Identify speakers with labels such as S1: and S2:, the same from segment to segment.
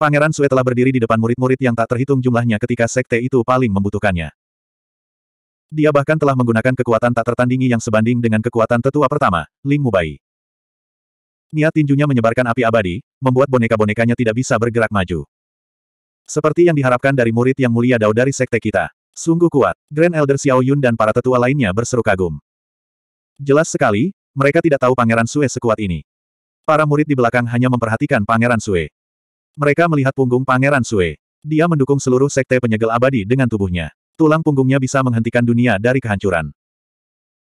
S1: Pangeran Sue telah berdiri di depan murid-murid yang tak terhitung jumlahnya ketika sekte itu paling membutuhkannya. Dia bahkan telah menggunakan kekuatan tak tertandingi yang sebanding dengan kekuatan tetua pertama, Ling Mubai. Niat tinjunya menyebarkan api abadi, membuat boneka-bonekanya tidak bisa bergerak maju. Seperti yang diharapkan dari murid yang mulia Dao dari sekte kita. Sungguh kuat, Grand Elder Xiao Yun dan para tetua lainnya berseru kagum. Jelas sekali, mereka tidak tahu Pangeran Sue sekuat ini. Para murid di belakang hanya memperhatikan Pangeran Sue. Mereka melihat punggung Pangeran Sue. Dia mendukung seluruh sekte penyegel abadi dengan tubuhnya. Tulang punggungnya bisa menghentikan dunia dari kehancuran.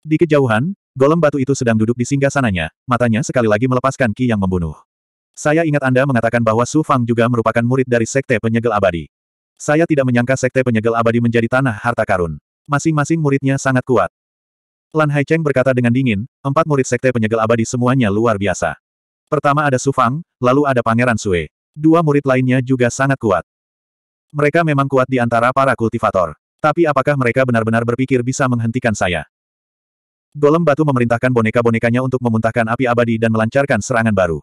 S1: Di kejauhan, golem batu itu sedang duduk di singgah sananya, matanya sekali lagi melepaskan ki yang membunuh. Saya ingat Anda mengatakan bahwa Su Fang juga merupakan murid dari sekte penyegel abadi. Saya tidak menyangka sekte penyegel abadi menjadi tanah harta karun. Masing-masing muridnya sangat kuat. Lan Haicheng berkata dengan dingin, empat murid sekte penyegel abadi semuanya luar biasa. Pertama ada Su Fang, lalu ada Pangeran Sue. Dua murid lainnya juga sangat kuat. Mereka memang kuat di antara para kultivator. Tapi apakah mereka benar-benar berpikir bisa menghentikan saya? Golem batu memerintahkan boneka-bonekanya untuk memuntahkan api abadi dan melancarkan serangan baru.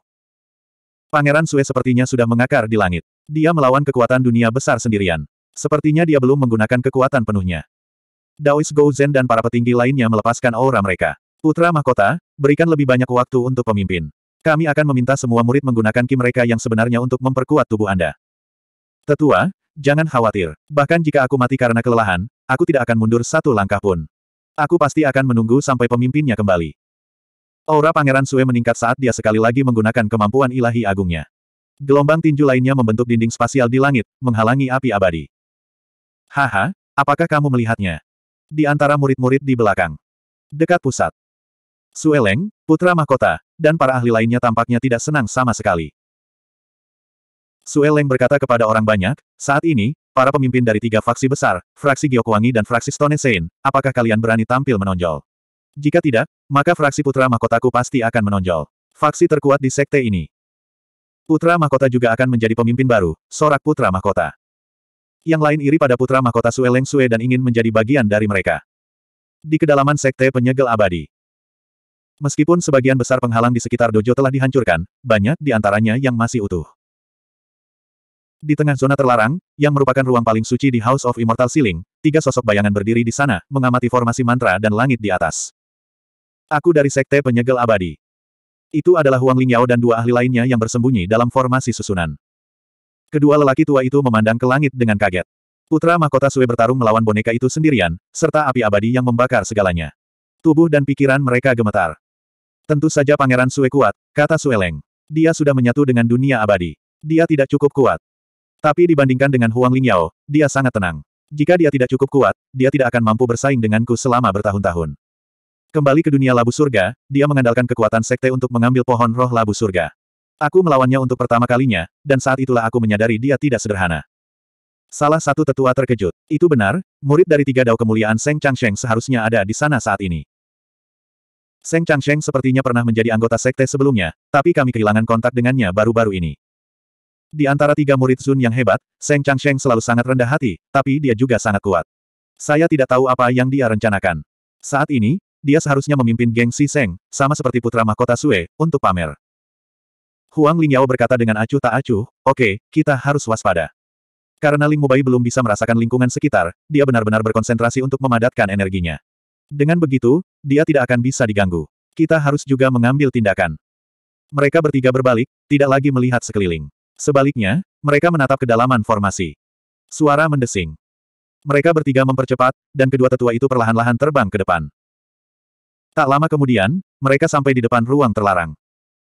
S1: Pangeran Sue sepertinya sudah mengakar di langit. Dia melawan kekuatan dunia besar sendirian. Sepertinya dia belum menggunakan kekuatan penuhnya. Daois Gozen dan para petinggi lainnya melepaskan aura mereka. Putra Mahkota, berikan lebih banyak waktu untuk pemimpin. Kami akan meminta semua murid menggunakan ki mereka yang sebenarnya untuk memperkuat tubuh Anda. Tetua, jangan khawatir. Bahkan jika aku mati karena kelelahan, aku tidak akan mundur satu langkah pun. Aku pasti akan menunggu sampai pemimpinnya kembali. Aura Pangeran Sue meningkat saat dia sekali lagi menggunakan kemampuan ilahi agungnya. Gelombang tinju lainnya membentuk dinding spasial di langit, menghalangi api abadi. Haha, apakah kamu melihatnya? Di antara murid-murid di belakang. Dekat pusat, Sueleng, putra mahkota, dan para ahli lainnya tampaknya tidak senang sama sekali. Sueleng berkata kepada orang banyak, saat ini, para pemimpin dari tiga fraksi besar, fraksi Giokwangi dan fraksi Stone Sein, apakah kalian berani tampil menonjol? Jika tidak, maka fraksi putra mahkotaku pasti akan menonjol. Faksi terkuat di sekte ini. Putra mahkota juga akan menjadi pemimpin baru, sorak putra mahkota. Yang lain iri pada putra mahkota Sueleng Sue dan ingin menjadi bagian dari mereka. Di kedalaman sekte penyegel abadi, Meskipun sebagian besar penghalang di sekitar dojo telah dihancurkan, banyak di antaranya yang masih utuh. Di tengah zona terlarang, yang merupakan ruang paling suci di House of Immortal Ceiling, tiga sosok bayangan berdiri di sana, mengamati formasi mantra dan langit di atas. Aku dari Sekte Penyegel Abadi. Itu adalah Huang Lingyao dan dua ahli lainnya yang bersembunyi dalam formasi susunan. Kedua lelaki tua itu memandang ke langit dengan kaget. Putra mahkota Sue bertarung melawan boneka itu sendirian, serta api abadi yang membakar segalanya. Tubuh dan pikiran mereka gemetar. Tentu saja Pangeran Sue kuat, kata Sueleng. Dia sudah menyatu dengan dunia abadi. Dia tidak cukup kuat. Tapi dibandingkan dengan Huang Lingyao, dia sangat tenang. Jika dia tidak cukup kuat, dia tidak akan mampu bersaing denganku selama bertahun-tahun. Kembali ke dunia labu surga, dia mengandalkan kekuatan sekte untuk mengambil pohon roh labu surga. Aku melawannya untuk pertama kalinya, dan saat itulah aku menyadari dia tidak sederhana. Salah satu tetua terkejut. Itu benar, murid dari tiga dao kemuliaan Seng Changsheng seharusnya ada di sana saat ini. Seng Changsheng sepertinya pernah menjadi anggota sekte sebelumnya, tapi kami kehilangan kontak dengannya baru-baru ini. Di antara tiga murid Sun yang hebat, Seng Changsheng selalu sangat rendah hati, tapi dia juga sangat kuat. Saya tidak tahu apa yang dia rencanakan. Saat ini, dia seharusnya memimpin geng Si Seng, sama seperti putra mahkota Sue, untuk pamer. Huang Lingyao berkata dengan acuh tak acuh, oke, okay, kita harus waspada. Karena Ling Mubai belum bisa merasakan lingkungan sekitar, dia benar-benar berkonsentrasi untuk memadatkan energinya. Dengan begitu, dia tidak akan bisa diganggu. Kita harus juga mengambil tindakan. Mereka bertiga berbalik, tidak lagi melihat sekeliling. Sebaliknya, mereka menatap kedalaman formasi. Suara mendesing. Mereka bertiga mempercepat, dan kedua tetua itu perlahan-lahan terbang ke depan. Tak lama kemudian, mereka sampai di depan ruang terlarang.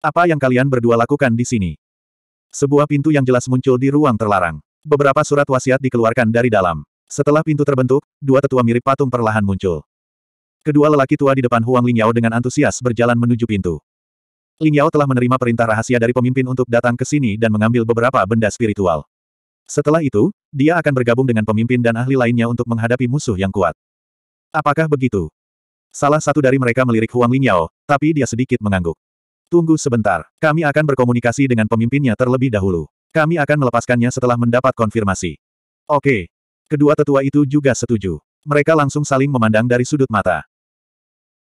S1: Apa yang kalian berdua lakukan di sini? Sebuah pintu yang jelas muncul di ruang terlarang. Beberapa surat wasiat dikeluarkan dari dalam. Setelah pintu terbentuk, dua tetua mirip patung perlahan muncul. Kedua lelaki tua di depan Huang Lingyao dengan antusias berjalan menuju pintu. Lingyao telah menerima perintah rahasia dari pemimpin untuk datang ke sini dan mengambil beberapa benda spiritual. Setelah itu, dia akan bergabung dengan pemimpin dan ahli lainnya untuk menghadapi musuh yang kuat. Apakah begitu? Salah satu dari mereka melirik Huang Lingyao, tapi dia sedikit mengangguk. Tunggu sebentar, kami akan berkomunikasi dengan pemimpinnya terlebih dahulu. Kami akan melepaskannya setelah mendapat konfirmasi. Oke. Kedua tetua itu juga setuju. Mereka langsung saling memandang dari sudut mata.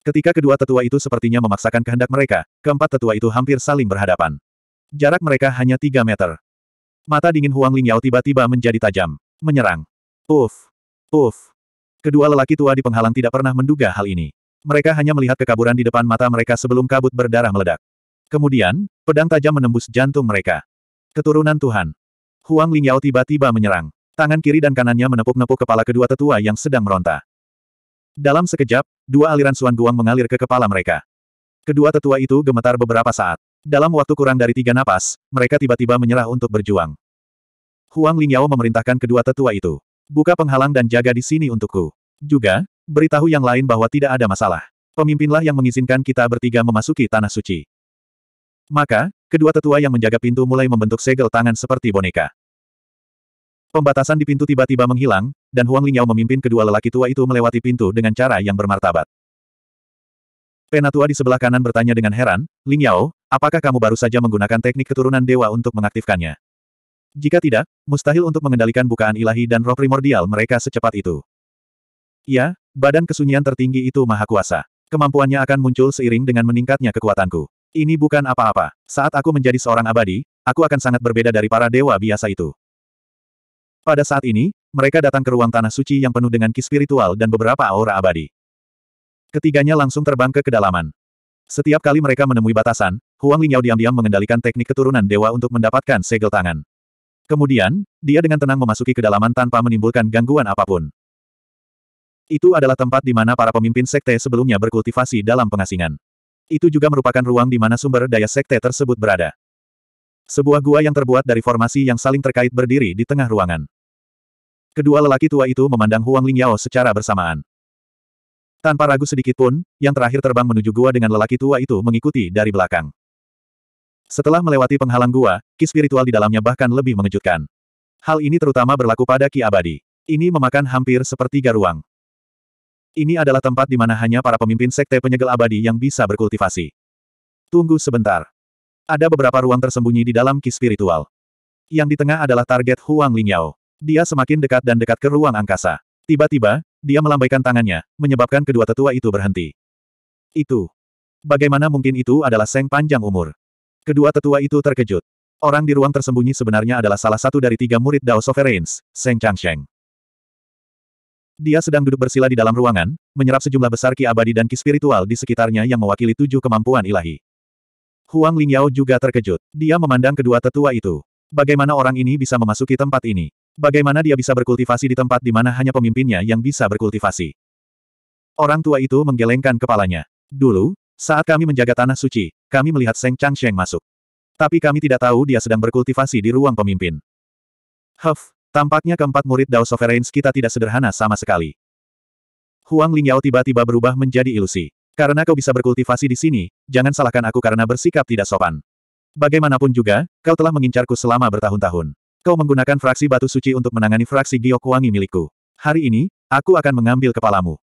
S1: Ketika kedua tetua itu sepertinya memaksakan kehendak mereka, keempat tetua itu hampir saling berhadapan. Jarak mereka hanya tiga meter. Mata dingin Huang Lingyao tiba-tiba menjadi tajam. Menyerang. Uf. Uf. Kedua lelaki tua di penghalang tidak pernah menduga hal ini. Mereka hanya melihat kekaburan di depan mata mereka sebelum kabut berdarah meledak. Kemudian, pedang tajam menembus jantung mereka. Keturunan Tuhan. Huang Lingyao tiba-tiba menyerang. Tangan kiri dan kanannya menepuk-nepuk kepala kedua tetua yang sedang meronta. Dalam sekejap, dua aliran Suan Guang mengalir ke kepala mereka. Kedua tetua itu gemetar beberapa saat. Dalam waktu kurang dari tiga napas, mereka tiba-tiba menyerah untuk berjuang. Huang Lingyao memerintahkan kedua tetua itu. Buka penghalang dan jaga di sini untukku. Juga, beritahu yang lain bahwa tidak ada masalah. Pemimpinlah yang mengizinkan kita bertiga memasuki Tanah Suci. Maka, kedua tetua yang menjaga pintu mulai membentuk segel tangan seperti boneka. Pembatasan di pintu tiba-tiba menghilang, dan Huang Lingyao memimpin kedua lelaki tua itu melewati pintu dengan cara yang bermartabat. Penatua di sebelah kanan bertanya dengan heran, Lingyao, apakah kamu baru saja menggunakan teknik keturunan dewa untuk mengaktifkannya? Jika tidak, mustahil untuk mengendalikan bukaan ilahi dan roh primordial mereka secepat itu. Ya, badan kesunyian tertinggi itu maha kuasa. Kemampuannya akan muncul seiring dengan meningkatnya kekuatanku. Ini bukan apa-apa. Saat aku menjadi seorang abadi, aku akan sangat berbeda dari para dewa biasa itu. Pada saat ini, mereka datang ke ruang tanah suci yang penuh dengan ki spiritual dan beberapa aura abadi. Ketiganya langsung terbang ke kedalaman. Setiap kali mereka menemui batasan, Huang Lingyao diam-diam mengendalikan teknik keturunan dewa untuk mendapatkan segel tangan. Kemudian, dia dengan tenang memasuki kedalaman tanpa menimbulkan gangguan apapun. Itu adalah tempat di mana para pemimpin sekte sebelumnya berkultivasi dalam pengasingan. Itu juga merupakan ruang di mana sumber daya sekte tersebut berada. Sebuah gua yang terbuat dari formasi yang saling terkait berdiri di tengah ruangan. Kedua lelaki tua itu memandang Huang Lingyao secara bersamaan. Tanpa ragu sedikit pun, yang terakhir terbang menuju gua dengan lelaki tua itu mengikuti dari belakang. Setelah melewati penghalang gua, ki spiritual di dalamnya bahkan lebih mengejutkan. Hal ini terutama berlaku pada ki abadi. Ini memakan hampir sepertiga ruang. Ini adalah tempat di mana hanya para pemimpin sekte penyegel abadi yang bisa berkultivasi. Tunggu sebentar. Ada beberapa ruang tersembunyi di dalam ki spiritual. Yang di tengah adalah target Huang Lingyao. Dia semakin dekat dan dekat ke ruang angkasa. Tiba-tiba, dia melambaikan tangannya, menyebabkan kedua tetua itu berhenti. Itu. Bagaimana mungkin itu adalah Seng Panjang Umur? Kedua tetua itu terkejut. Orang di ruang tersembunyi sebenarnya adalah salah satu dari tiga murid Dao Sovereigns, Seng Changsheng. Dia sedang duduk bersila di dalam ruangan, menyerap sejumlah besar ki abadi dan ki spiritual di sekitarnya yang mewakili tujuh kemampuan ilahi. Huang Lingyao juga terkejut. Dia memandang kedua tetua itu. Bagaimana orang ini bisa memasuki tempat ini? Bagaimana dia bisa berkultivasi di tempat di mana hanya pemimpinnya yang bisa berkultivasi? Orang tua itu menggelengkan kepalanya. Dulu, saat kami menjaga tanah suci, kami melihat Seng Changsheng masuk. Tapi kami tidak tahu dia sedang berkultivasi di ruang pemimpin. Huff, tampaknya keempat murid Dao Sovereigns kita tidak sederhana sama sekali. Huang Lingyao tiba-tiba berubah menjadi ilusi. Karena kau bisa berkultivasi di sini, jangan salahkan aku karena bersikap tidak sopan. Bagaimanapun juga, kau telah mengincarku selama bertahun-tahun. Kau menggunakan fraksi batu suci untuk menangani fraksi giok wangi milikku. Hari ini, aku akan mengambil kepalamu.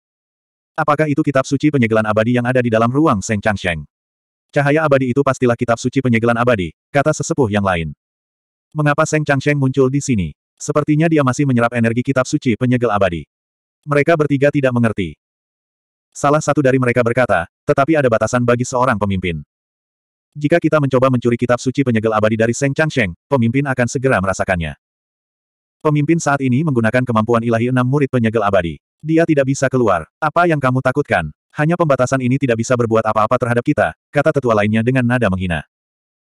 S1: Apakah itu kitab suci penyegelan abadi yang ada di dalam ruang Seng Sheng? Cahaya abadi itu pastilah kitab suci penyegelan abadi, kata sesepuh yang lain. Mengapa Seng Sheng muncul di sini? Sepertinya dia masih menyerap energi kitab suci penyegel abadi. Mereka bertiga tidak mengerti. Salah satu dari mereka berkata, tetapi ada batasan bagi seorang pemimpin. Jika kita mencoba mencuri kitab suci penyegel abadi dari Seng Changsheng, pemimpin akan segera merasakannya. Pemimpin saat ini menggunakan kemampuan ilahi enam murid penyegel abadi. Dia tidak bisa keluar. Apa yang kamu takutkan? Hanya pembatasan ini tidak bisa berbuat apa-apa terhadap kita, kata tetua lainnya dengan nada menghina.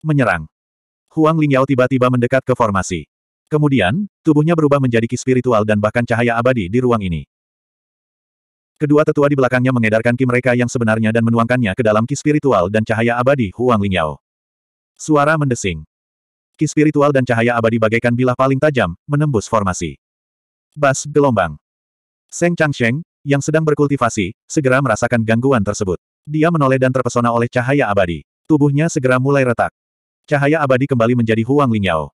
S1: Menyerang. Huang Lingyao tiba-tiba mendekat ke formasi. Kemudian, tubuhnya berubah menjadi ki spiritual dan bahkan cahaya abadi di ruang ini. Kedua tetua di belakangnya mengedarkan ki mereka yang sebenarnya dan menuangkannya ke dalam ki spiritual dan cahaya abadi Huang Lingyao. Suara mendesing. Ki spiritual dan cahaya abadi bagaikan bilah paling tajam, menembus formasi. Bas gelombang. Seng Changsheng, yang sedang berkultivasi, segera merasakan gangguan tersebut. Dia menoleh dan terpesona oleh cahaya abadi. Tubuhnya segera mulai retak. Cahaya abadi kembali menjadi Huang Lingyao.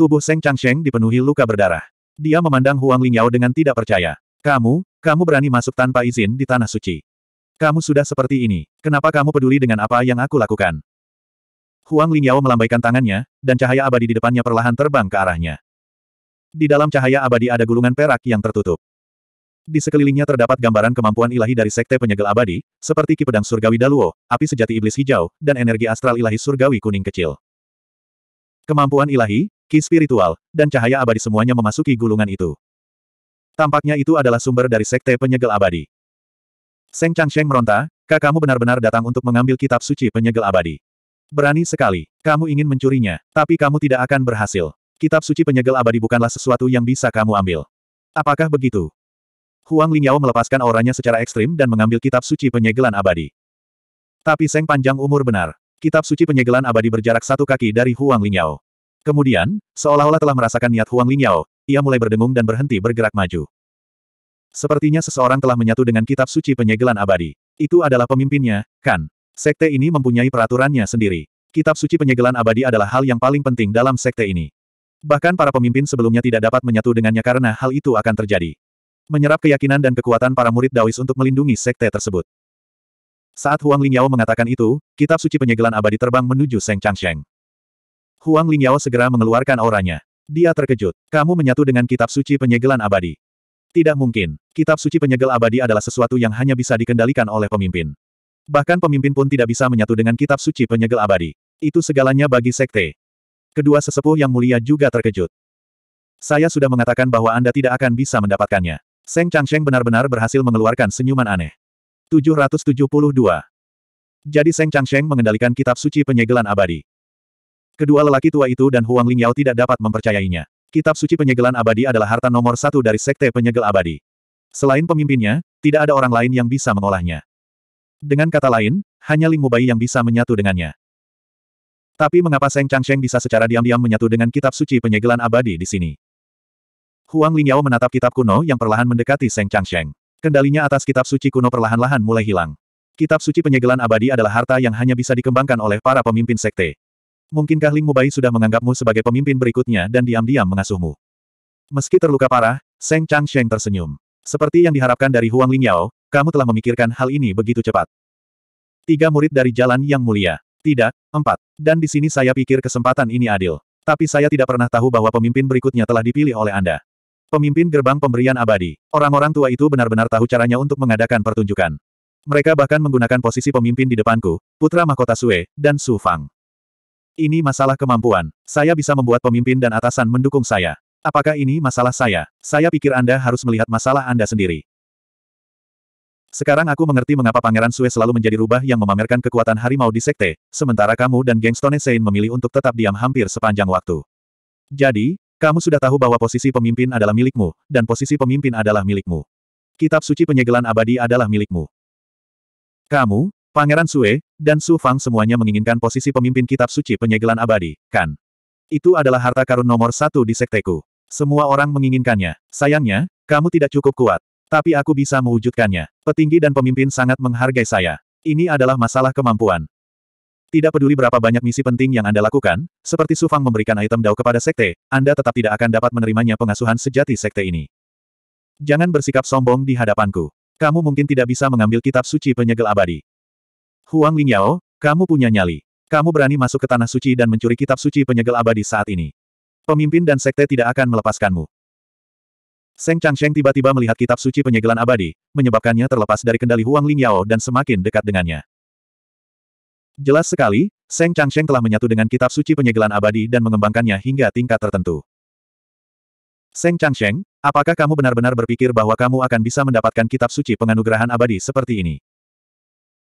S1: Tubuh Seng Changsheng dipenuhi luka berdarah. Dia memandang Huang Lingyao dengan tidak percaya. Kamu, kamu berani masuk tanpa izin di Tanah Suci. Kamu sudah seperti ini, kenapa kamu peduli dengan apa yang aku lakukan? Huang Lingyao melambaikan tangannya, dan cahaya abadi di depannya perlahan terbang ke arahnya. Di dalam cahaya abadi ada gulungan perak yang tertutup. Di sekelilingnya terdapat gambaran kemampuan ilahi dari Sekte Penyegel Abadi, seperti Ki Pedang Surgawi Daluo, Api Sejati Iblis Hijau, dan Energi Astral Ilahi Surgawi Kuning Kecil. Kemampuan ilahi, Ki Spiritual, dan cahaya abadi semuanya memasuki gulungan itu. Tampaknya itu adalah sumber dari sekte penyegel abadi. Seng Changsheng meronta, kakakmu benar-benar datang untuk mengambil kitab suci penyegel abadi. Berani sekali, kamu ingin mencurinya, tapi kamu tidak akan berhasil. Kitab suci penyegel abadi bukanlah sesuatu yang bisa kamu ambil. Apakah begitu? Huang Lingyao melepaskan auranya secara ekstrim dan mengambil kitab suci penyegelan abadi. Tapi Seng panjang umur benar. Kitab suci penyegelan abadi berjarak satu kaki dari Huang Lingyao. Kemudian, seolah-olah telah merasakan niat Huang Lingyao, ia mulai berdengung dan berhenti bergerak maju. Sepertinya seseorang telah menyatu dengan kitab suci penyegelan abadi. Itu adalah pemimpinnya, kan? Sekte ini mempunyai peraturannya sendiri. Kitab suci penyegelan abadi adalah hal yang paling penting dalam sekte ini. Bahkan para pemimpin sebelumnya tidak dapat menyatu dengannya karena hal itu akan terjadi. Menyerap keyakinan dan kekuatan para murid Dawis untuk melindungi sekte tersebut. Saat Huang Lingyao mengatakan itu, kitab suci penyegelan abadi terbang menuju Seng Changsheng. Huang Lingyao segera mengeluarkan auranya. Dia terkejut. Kamu menyatu dengan kitab suci penyegelan abadi. Tidak mungkin. Kitab suci penyegel abadi adalah sesuatu yang hanya bisa dikendalikan oleh pemimpin. Bahkan pemimpin pun tidak bisa menyatu dengan kitab suci penyegel abadi. Itu segalanya bagi sekte. Kedua sesepuh yang mulia juga terkejut. Saya sudah mengatakan bahwa Anda tidak akan bisa mendapatkannya. Seng Changsheng benar-benar berhasil mengeluarkan senyuman aneh. 772. Jadi Seng Changsheng mengendalikan kitab suci penyegelan abadi. Kedua lelaki tua itu dan Huang Lingyao tidak dapat mempercayainya. Kitab suci penyegelan abadi adalah harta nomor satu dari sekte penyegel abadi. Selain pemimpinnya, tidak ada orang lain yang bisa mengolahnya. Dengan kata lain, hanya Ling Mubai yang bisa menyatu dengannya. Tapi mengapa Seng Changsheng bisa secara diam-diam menyatu dengan kitab suci penyegelan abadi di sini? Huang Lingyao menatap kitab kuno yang perlahan mendekati Seng Changsheng. Kendalinya atas kitab suci kuno perlahan-lahan mulai hilang. Kitab suci penyegelan abadi adalah harta yang hanya bisa dikembangkan oleh para pemimpin sekte. Mungkinkah Ling Mubai sudah menganggapmu sebagai pemimpin berikutnya dan diam-diam mengasuhmu? Meski terluka parah, Seng Chang Sheng tersenyum. Seperti yang diharapkan dari Huang Yao, kamu telah memikirkan hal ini begitu cepat. Tiga murid dari jalan yang mulia. Tidak, empat. Dan di sini saya pikir kesempatan ini adil. Tapi saya tidak pernah tahu bahwa pemimpin berikutnya telah dipilih oleh Anda. Pemimpin gerbang pemberian abadi. Orang-orang tua itu benar-benar tahu caranya untuk mengadakan pertunjukan. Mereka bahkan menggunakan posisi pemimpin di depanku, putra mahkota Sue, dan Su Fang. Ini masalah kemampuan. Saya bisa membuat pemimpin dan atasan mendukung saya. Apakah ini masalah saya? Saya pikir Anda harus melihat masalah Anda sendiri. Sekarang aku mengerti mengapa Pangeran Sue selalu menjadi rubah yang memamerkan kekuatan harimau di sekte, sementara kamu dan geng Stone Sein memilih untuk tetap diam hampir sepanjang waktu. Jadi, kamu sudah tahu bahwa posisi pemimpin adalah milikmu, dan posisi pemimpin adalah milikmu. Kitab suci penyegelan abadi adalah milikmu. Kamu, Pangeran Sue, dan Su Fang semuanya menginginkan posisi pemimpin kitab suci penyegelan abadi, kan? Itu adalah harta karun nomor satu di sekteku. Semua orang menginginkannya. Sayangnya, kamu tidak cukup kuat. Tapi aku bisa mewujudkannya. Petinggi dan pemimpin sangat menghargai saya. Ini adalah masalah kemampuan. Tidak peduli berapa banyak misi penting yang Anda lakukan, seperti Su Fang memberikan item dao kepada sekte, Anda tetap tidak akan dapat menerimanya pengasuhan sejati sekte ini. Jangan bersikap sombong di hadapanku. Kamu mungkin tidak bisa mengambil kitab suci penyegel abadi. Huang Lingyao, kamu punya nyali. Kamu berani masuk ke tanah suci dan mencuri kitab suci penyegel abadi saat ini. Pemimpin dan sekte tidak akan melepaskanmu. Seng Changsheng tiba-tiba melihat kitab suci penyegelan abadi, menyebabkannya terlepas dari kendali Huang Lingyao dan semakin dekat dengannya. Jelas sekali, Seng Changsheng telah menyatu dengan kitab suci penyegelan abadi dan mengembangkannya hingga tingkat tertentu. Seng Changsheng, apakah kamu benar-benar berpikir bahwa kamu akan bisa mendapatkan kitab suci penganugerahan abadi seperti ini?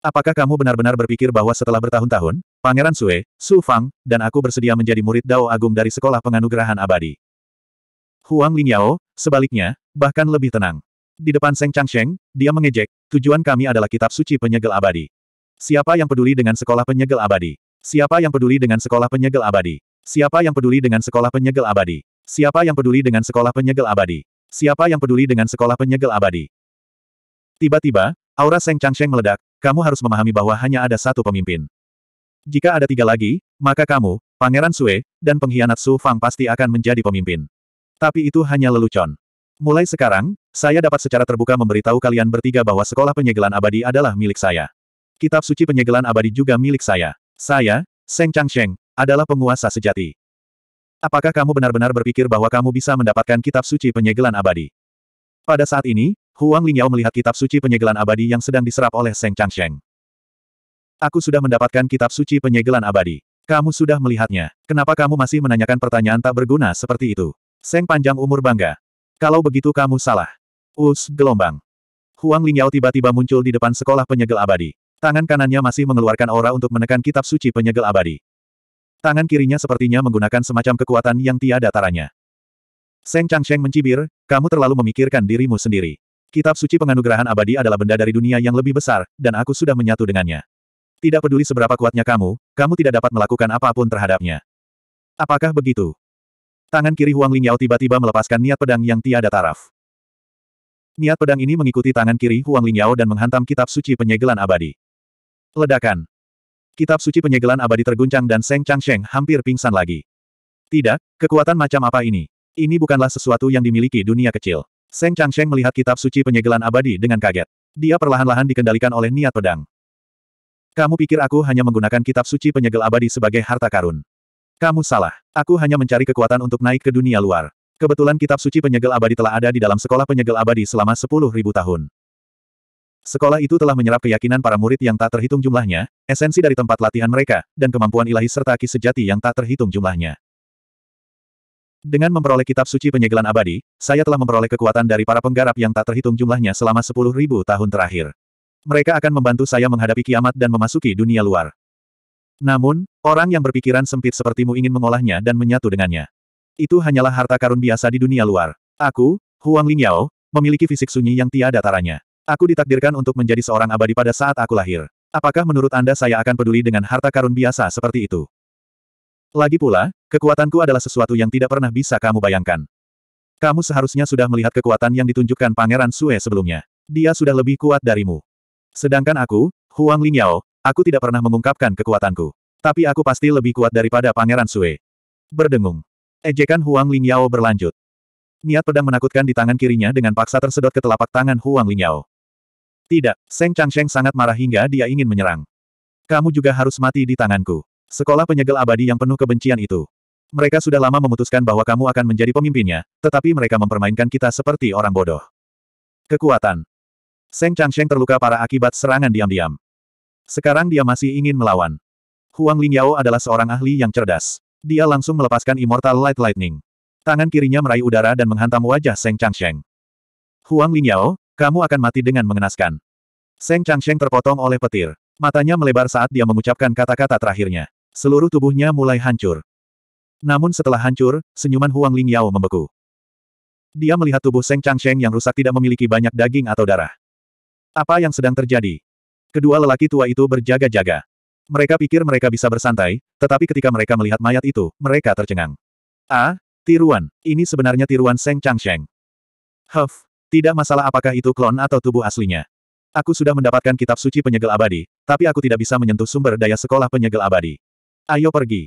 S1: Apakah kamu benar-benar berpikir bahwa setelah bertahun-tahun, Pangeran Sue, Su Fang, dan aku bersedia menjadi murid Dao Agung dari Sekolah Penganugerahan Abadi? Huang Lingyao, sebaliknya, bahkan lebih tenang. Di depan Seng Changsheng, dia mengejek, tujuan kami adalah kitab suci penyegel abadi. Siapa yang peduli dengan sekolah penyegel abadi? Siapa yang peduli dengan sekolah penyegel abadi? Siapa yang peduli dengan sekolah penyegel abadi? Siapa yang peduli dengan sekolah penyegel abadi? Siapa yang peduli dengan sekolah penyegel abadi? Tiba-tiba, aura Seng Changsheng meledak, kamu harus memahami bahwa hanya ada satu pemimpin. Jika ada tiga lagi, maka kamu, Pangeran Sue, dan pengkhianat Su Fang pasti akan menjadi pemimpin. Tapi itu hanya lelucon. Mulai sekarang, saya dapat secara terbuka memberitahu kalian bertiga bahwa sekolah penyegelan abadi adalah milik saya. Kitab suci penyegelan abadi juga milik saya. Saya, Seng Changsheng, adalah penguasa sejati. Apakah kamu benar-benar berpikir bahwa kamu bisa mendapatkan kitab suci penyegelan abadi? Pada saat ini, Huang Lingyao melihat kitab suci penyegelan abadi yang sedang diserap oleh Seng Changsheng. Aku sudah mendapatkan kitab suci penyegelan abadi. Kamu sudah melihatnya. Kenapa kamu masih menanyakan pertanyaan tak berguna seperti itu? Seng panjang umur bangga. Kalau begitu kamu salah. Us gelombang. Huang Lingyao tiba-tiba muncul di depan sekolah penyegel abadi. Tangan kanannya masih mengeluarkan aura untuk menekan kitab suci penyegel abadi. Tangan kirinya sepertinya menggunakan semacam kekuatan yang tiada taranya. Seng Changsheng mencibir, kamu terlalu memikirkan dirimu sendiri. Kitab suci penganugerahan abadi adalah benda dari dunia yang lebih besar, dan aku sudah menyatu dengannya. Tidak peduli seberapa kuatnya kamu, kamu tidak dapat melakukan apapun terhadapnya. Apakah begitu? Tangan kiri Huang Lingyao tiba-tiba melepaskan niat pedang yang tiada taraf. Niat pedang ini mengikuti tangan kiri Huang Lingyao dan menghantam kitab suci penyegelan abadi. Ledakan. Kitab suci penyegelan abadi terguncang dan Seng Changsheng hampir pingsan lagi. Tidak, kekuatan macam apa ini? Ini bukanlah sesuatu yang dimiliki dunia kecil. Seng Changsheng melihat kitab suci penyegelan abadi dengan kaget. Dia perlahan-lahan dikendalikan oleh niat pedang. Kamu pikir aku hanya menggunakan kitab suci penyegel abadi sebagai harta karun? Kamu salah. Aku hanya mencari kekuatan untuk naik ke dunia luar. Kebetulan kitab suci penyegel abadi telah ada di dalam sekolah penyegel abadi selama sepuluh ribu tahun. Sekolah itu telah menyerap keyakinan para murid yang tak terhitung jumlahnya, esensi dari tempat latihan mereka, dan kemampuan ilahi serta kisah sejati yang tak terhitung jumlahnya. Dengan memperoleh kitab suci penyegelan abadi, saya telah memperoleh kekuatan dari para penggarap yang tak terhitung jumlahnya selama sepuluh ribu tahun terakhir. Mereka akan membantu saya menghadapi kiamat dan memasuki dunia luar. Namun, orang yang berpikiran sempit sepertimu ingin mengolahnya dan menyatu dengannya. Itu hanyalah harta karun biasa di dunia luar. Aku, Huang Lingyao, memiliki fisik sunyi yang tiada taranya. Aku ditakdirkan untuk menjadi seorang abadi pada saat aku lahir. Apakah menurut Anda saya akan peduli dengan harta karun biasa seperti itu? Lagi pula, kekuatanku adalah sesuatu yang tidak pernah bisa kamu bayangkan. Kamu seharusnya sudah melihat kekuatan yang ditunjukkan Pangeran Sue sebelumnya. Dia sudah lebih kuat darimu. Sedangkan aku, Huang Lingyao, aku tidak pernah mengungkapkan kekuatanku. Tapi aku pasti lebih kuat daripada Pangeran Sue. Berdengung. Ejekan Huang Lingyao berlanjut. Niat pedang menakutkan di tangan kirinya dengan paksa tersedot ke telapak tangan Huang Lingyao. Tidak, Seng Changsheng sangat marah hingga dia ingin menyerang. Kamu juga harus mati di tanganku. Sekolah penyegel abadi yang penuh kebencian itu. Mereka sudah lama memutuskan bahwa kamu akan menjadi pemimpinnya, tetapi mereka mempermainkan kita seperti orang bodoh. Kekuatan. Seng Changsheng terluka para akibat serangan diam-diam. Sekarang dia masih ingin melawan. Huang Lingyao adalah seorang ahli yang cerdas. Dia langsung melepaskan Immortal Light Lightning. Tangan kirinya meraih udara dan menghantam wajah Seng Changsheng. Huang Lingyao, kamu akan mati dengan mengenaskan. Seng Changsheng terpotong oleh petir. Matanya melebar saat dia mengucapkan kata-kata terakhirnya. Seluruh tubuhnya mulai hancur. Namun setelah hancur, senyuman Huang Ling Yao membeku. Dia melihat tubuh Seng Chang Sheng yang rusak tidak memiliki banyak daging atau darah. Apa yang sedang terjadi? Kedua lelaki tua itu berjaga-jaga. Mereka pikir mereka bisa bersantai, tetapi ketika mereka melihat mayat itu, mereka tercengang. Ah, tiruan. Ini sebenarnya tiruan Seng Chang Sheng. Huff, tidak masalah apakah itu klon atau tubuh aslinya. Aku sudah mendapatkan kitab suci penyegel abadi, tapi aku tidak bisa menyentuh sumber daya sekolah penyegel abadi. Ayo pergi.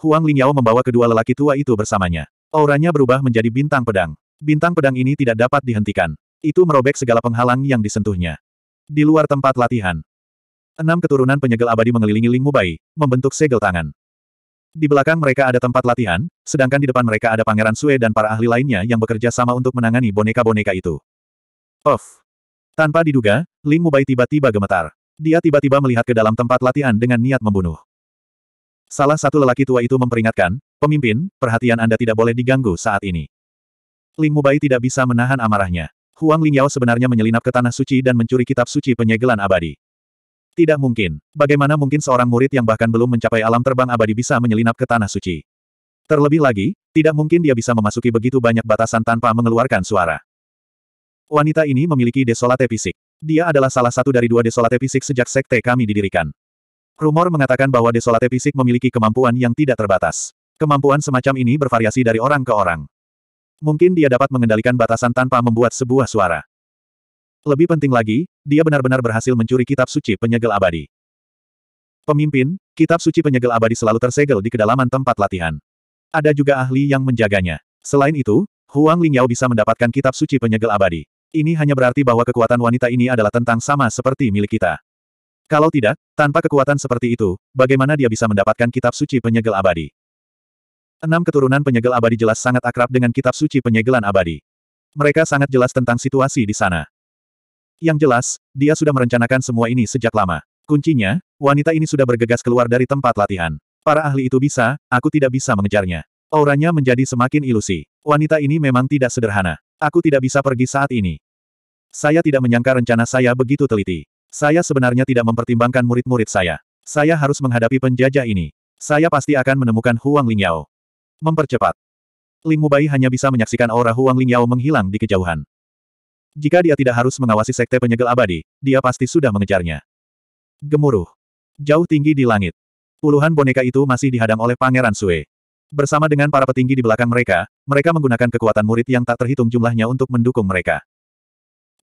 S1: Huang Lingyao membawa kedua lelaki tua itu bersamanya. Auranya berubah menjadi bintang pedang. Bintang pedang ini tidak dapat dihentikan. Itu merobek segala penghalang yang disentuhnya. Di luar tempat latihan, enam keturunan penyegel abadi mengelilingi Ling Mubai, membentuk segel tangan. Di belakang mereka ada tempat latihan, sedangkan di depan mereka ada Pangeran Sue dan para ahli lainnya yang bekerja sama untuk menangani boneka-boneka itu. Of, Tanpa diduga, Ling Mubai tiba-tiba gemetar. Dia tiba-tiba melihat ke dalam tempat latihan dengan niat membunuh. Salah satu lelaki tua itu memperingatkan, pemimpin, perhatian Anda tidak boleh diganggu saat ini. Ling Mubai tidak bisa menahan amarahnya. Huang Lingyao sebenarnya menyelinap ke Tanah Suci dan mencuri kitab suci penyegelan abadi. Tidak mungkin. Bagaimana mungkin seorang murid yang bahkan belum mencapai alam terbang abadi bisa menyelinap ke tanah suci? Terlebih lagi, tidak mungkin dia bisa memasuki begitu banyak batasan tanpa mengeluarkan suara. Wanita ini memiliki desolate fisik. Dia adalah salah satu dari dua desolate fisik sejak sekte kami didirikan. Rumor mengatakan bahwa desolate fisik memiliki kemampuan yang tidak terbatas. Kemampuan semacam ini bervariasi dari orang ke orang. Mungkin dia dapat mengendalikan batasan tanpa membuat sebuah suara. Lebih penting lagi, dia benar-benar berhasil mencuri kitab suci penyegel abadi. Pemimpin, kitab suci penyegel abadi selalu tersegel di kedalaman tempat latihan. Ada juga ahli yang menjaganya. Selain itu, Huang Lingyao bisa mendapatkan kitab suci penyegel abadi. Ini hanya berarti bahwa kekuatan wanita ini adalah tentang sama seperti milik kita. Kalau tidak, tanpa kekuatan seperti itu, bagaimana dia bisa mendapatkan kitab suci penyegel abadi? Enam keturunan penyegel abadi jelas sangat akrab dengan kitab suci penyegelan abadi. Mereka sangat jelas tentang situasi di sana. Yang jelas, dia sudah merencanakan semua ini sejak lama. Kuncinya, wanita ini sudah bergegas keluar dari tempat latihan. Para ahli itu bisa, aku tidak bisa mengejarnya. Auranya menjadi semakin ilusi. Wanita ini memang tidak sederhana. Aku tidak bisa pergi saat ini. Saya tidak menyangka rencana saya begitu teliti. Saya sebenarnya tidak mempertimbangkan murid-murid saya. Saya harus menghadapi penjajah ini. Saya pasti akan menemukan Huang Lingyao. Mempercepat. Ling Mubai hanya bisa menyaksikan aura Huang Lingyao menghilang di kejauhan. Jika dia tidak harus mengawasi sekte penyegel abadi, dia pasti sudah mengejarnya. Gemuruh. Jauh tinggi di langit. Puluhan boneka itu masih dihadang oleh Pangeran Sue. Bersama dengan para petinggi di belakang mereka, mereka menggunakan kekuatan murid yang tak terhitung jumlahnya untuk mendukung mereka.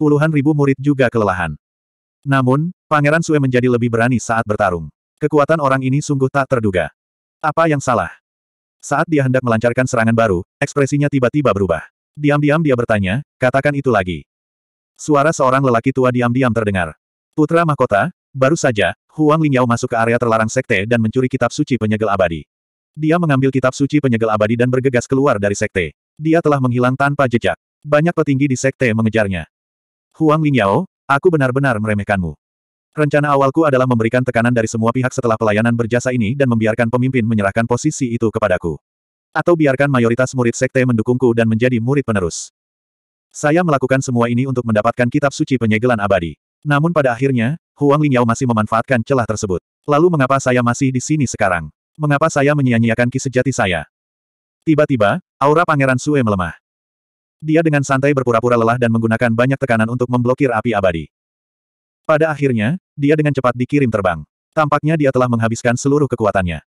S1: Puluhan ribu murid juga kelelahan. Namun, Pangeran Sue menjadi lebih berani saat bertarung. Kekuatan orang ini sungguh tak terduga. Apa yang salah? Saat dia hendak melancarkan serangan baru, ekspresinya tiba-tiba berubah. Diam-diam dia bertanya, katakan itu lagi. Suara seorang lelaki tua diam-diam terdengar. Putra mahkota, baru saja, Huang Lingyao masuk ke area terlarang sekte dan mencuri kitab suci penyegel abadi. Dia mengambil kitab suci penyegel abadi dan bergegas keluar dari sekte. Dia telah menghilang tanpa jejak. Banyak petinggi di sekte mengejarnya. Huang Lingyao, Aku benar-benar meremehkanmu. Rencana awalku adalah memberikan tekanan dari semua pihak setelah pelayanan berjasa ini dan membiarkan pemimpin menyerahkan posisi itu kepadaku. Atau biarkan mayoritas murid sekte mendukungku dan menjadi murid penerus. Saya melakukan semua ini untuk mendapatkan kitab suci penyegelan abadi. Namun pada akhirnya, Huang Lingyao masih memanfaatkan celah tersebut. Lalu mengapa saya masih di sini sekarang? Mengapa saya menyia-nyiakan kisah sejati saya? Tiba-tiba, aura Pangeran Sue melemah. Dia dengan santai berpura-pura lelah dan menggunakan banyak tekanan untuk memblokir api abadi. Pada akhirnya, dia dengan cepat dikirim terbang. Tampaknya dia telah menghabiskan seluruh kekuatannya.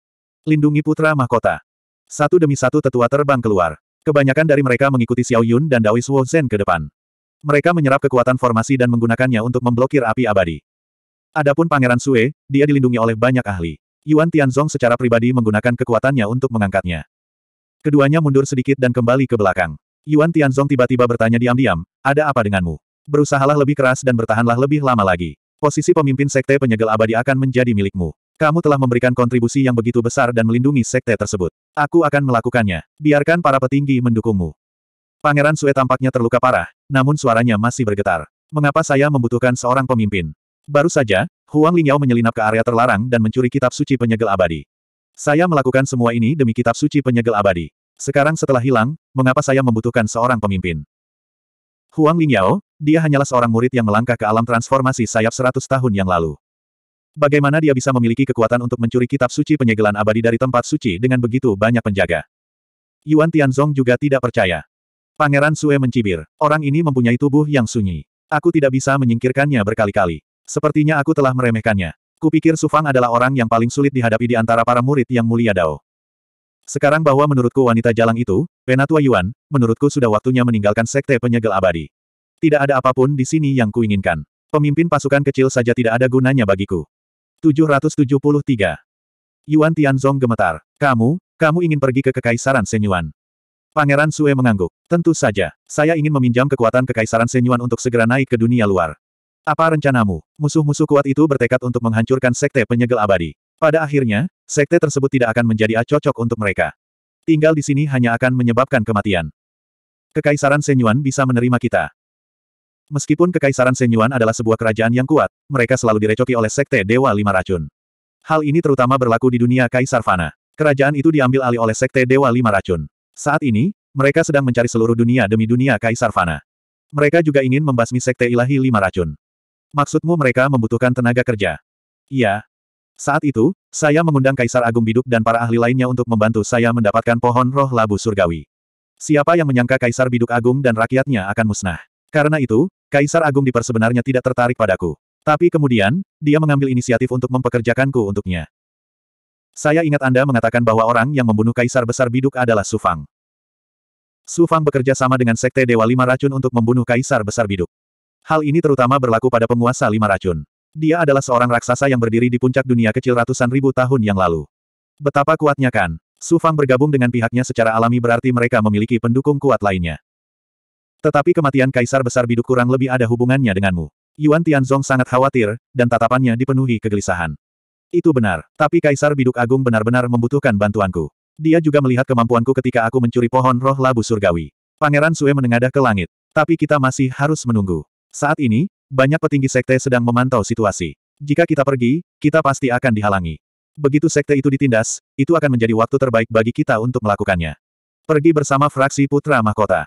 S1: Lindungi putra mahkota. Satu demi satu tetua terbang keluar. Kebanyakan dari mereka mengikuti Xiao Yun dan Daois Wu Zhen ke depan. Mereka menyerap kekuatan formasi dan menggunakannya untuk memblokir api abadi. Adapun Pangeran Sue, dia dilindungi oleh banyak ahli. Yuan Tianzong secara pribadi menggunakan kekuatannya untuk mengangkatnya. Keduanya mundur sedikit dan kembali ke belakang. Yuan Tianzong tiba-tiba bertanya diam-diam, ada apa denganmu? Berusahalah lebih keras dan bertahanlah lebih lama lagi. Posisi pemimpin sekte penyegel abadi akan menjadi milikmu. Kamu telah memberikan kontribusi yang begitu besar dan melindungi sekte tersebut. Aku akan melakukannya. Biarkan para petinggi mendukungmu. Pangeran Sue tampaknya terluka parah, namun suaranya masih bergetar. Mengapa saya membutuhkan seorang pemimpin? Baru saja, Huang Lingyao menyelinap ke area terlarang dan mencuri kitab suci penyegel abadi. Saya melakukan semua ini demi kitab suci penyegel abadi. Sekarang setelah hilang, mengapa saya membutuhkan seorang pemimpin? Huang Lingyao, dia hanyalah seorang murid yang melangkah ke alam transformasi sayap seratus tahun yang lalu. Bagaimana dia bisa memiliki kekuatan untuk mencuri kitab suci penyegelan abadi dari tempat suci dengan begitu banyak penjaga? Yuan Tianzong juga tidak percaya. Pangeran Sue mencibir, orang ini mempunyai tubuh yang sunyi. Aku tidak bisa menyingkirkannya berkali-kali. Sepertinya aku telah meremehkannya. Kupikir Sufang adalah orang yang paling sulit dihadapi di antara para murid yang mulia Dao. Sekarang bahwa menurutku wanita jalang itu, Penatua Yuan, menurutku sudah waktunya meninggalkan sekte penyegel abadi. Tidak ada apapun di sini yang kuinginkan. Pemimpin pasukan kecil saja tidak ada gunanya bagiku. 773. Yuan Tianzong gemetar. Kamu, kamu ingin pergi ke Kekaisaran Senyuan. Pangeran Sue mengangguk. Tentu saja. Saya ingin meminjam kekuatan Kekaisaran Senyuan untuk segera naik ke dunia luar. Apa rencanamu? Musuh-musuh kuat itu bertekad untuk menghancurkan sekte penyegel abadi. Pada akhirnya, sekte tersebut tidak akan menjadi acocok untuk mereka. Tinggal di sini hanya akan menyebabkan kematian. Kekaisaran Senyuan bisa menerima kita. Meskipun Kekaisaran Senyuan adalah sebuah kerajaan yang kuat, mereka selalu direcoki oleh Sekte Dewa Lima Racun. Hal ini terutama berlaku di dunia Kaisar Fana. Kerajaan itu diambil alih oleh Sekte Dewa Lima Racun. Saat ini, mereka sedang mencari seluruh dunia demi dunia Kaisar Fana. Mereka juga ingin membasmi Sekte Ilahi Lima Racun. Maksudmu mereka membutuhkan tenaga kerja? Iya, saat itu, saya mengundang Kaisar Agung Biduk dan para ahli lainnya untuk membantu saya mendapatkan pohon roh labu surgawi. Siapa yang menyangka Kaisar Biduk Agung dan rakyatnya akan musnah? Karena itu, Kaisar Agung Diper sebenarnya tidak tertarik padaku. Tapi kemudian, dia mengambil inisiatif untuk mempekerjakanku untuknya. Saya ingat Anda mengatakan bahwa orang yang membunuh Kaisar Besar Biduk adalah Sufang. Sufang bekerja sama dengan Sekte Dewa Lima Racun untuk membunuh Kaisar Besar Biduk. Hal ini terutama berlaku pada penguasa Lima Racun. Dia adalah seorang raksasa yang berdiri di puncak dunia kecil ratusan ribu tahun yang lalu. Betapa kuatnya kan. Su Fang bergabung dengan pihaknya secara alami berarti mereka memiliki pendukung kuat lainnya. Tetapi kematian Kaisar Besar Biduk kurang lebih ada hubungannya denganmu. Yuan Tianzong sangat khawatir, dan tatapannya dipenuhi kegelisahan. Itu benar, tapi Kaisar Biduk Agung benar-benar membutuhkan bantuanku. Dia juga melihat kemampuanku ketika aku mencuri pohon roh labu surgawi. Pangeran Sue menengadah ke langit. Tapi kita masih harus menunggu. Saat ini, banyak petinggi sekte sedang memantau situasi. Jika kita pergi, kita pasti akan dihalangi. Begitu sekte itu ditindas, itu akan menjadi waktu terbaik bagi kita untuk melakukannya. Pergi bersama fraksi Putra Mahkota.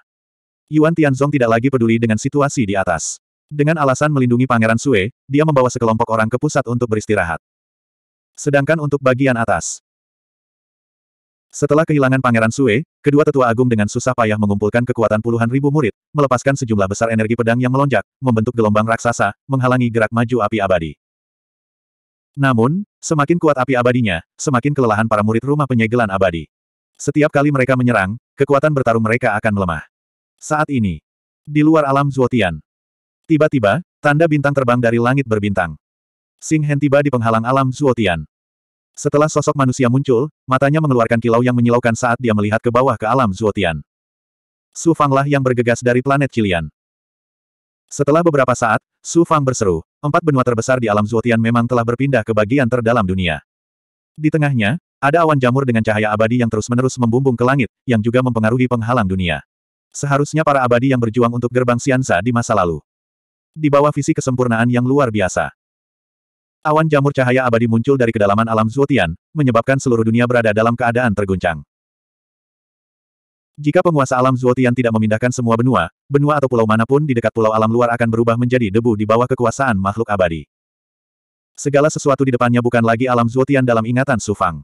S1: Yuan Tianzong tidak lagi peduli dengan situasi di atas. Dengan alasan melindungi Pangeran Sue, dia membawa sekelompok orang ke pusat untuk beristirahat. Sedangkan untuk bagian atas, setelah kehilangan Pangeran Sue, kedua tetua agung dengan susah payah mengumpulkan kekuatan puluhan ribu murid, melepaskan sejumlah besar energi pedang yang melonjak, membentuk gelombang raksasa, menghalangi gerak maju api abadi. Namun, semakin kuat api abadinya, semakin kelelahan para murid rumah penyegelan abadi. Setiap kali mereka menyerang, kekuatan bertarung mereka akan melemah. Saat ini, di luar alam Zuotian, tiba-tiba, tanda bintang terbang dari langit berbintang. Sing Hen tiba di penghalang alam Zuotian. Setelah sosok manusia muncul, matanya mengeluarkan kilau yang menyilaukan saat dia melihat ke bawah ke alam Zuotian. Su Fanglah yang bergegas dari planet Cilian. Setelah beberapa saat, Su Fang berseru, empat benua terbesar di alam Zuotian memang telah berpindah ke bagian terdalam dunia. Di tengahnya, ada awan jamur dengan cahaya abadi yang terus-menerus membumbung ke langit, yang juga mempengaruhi penghalang dunia. Seharusnya para abadi yang berjuang untuk gerbang Siansa di masa lalu. Di bawah visi kesempurnaan yang luar biasa. Awan jamur cahaya abadi muncul dari kedalaman alam Zuotian, menyebabkan seluruh dunia berada dalam keadaan terguncang. Jika penguasa alam Zuotian tidak memindahkan semua benua, benua atau pulau manapun di dekat pulau alam luar akan berubah menjadi debu di bawah kekuasaan makhluk abadi. Segala sesuatu di depannya bukan lagi alam Zuotian dalam ingatan Sufang.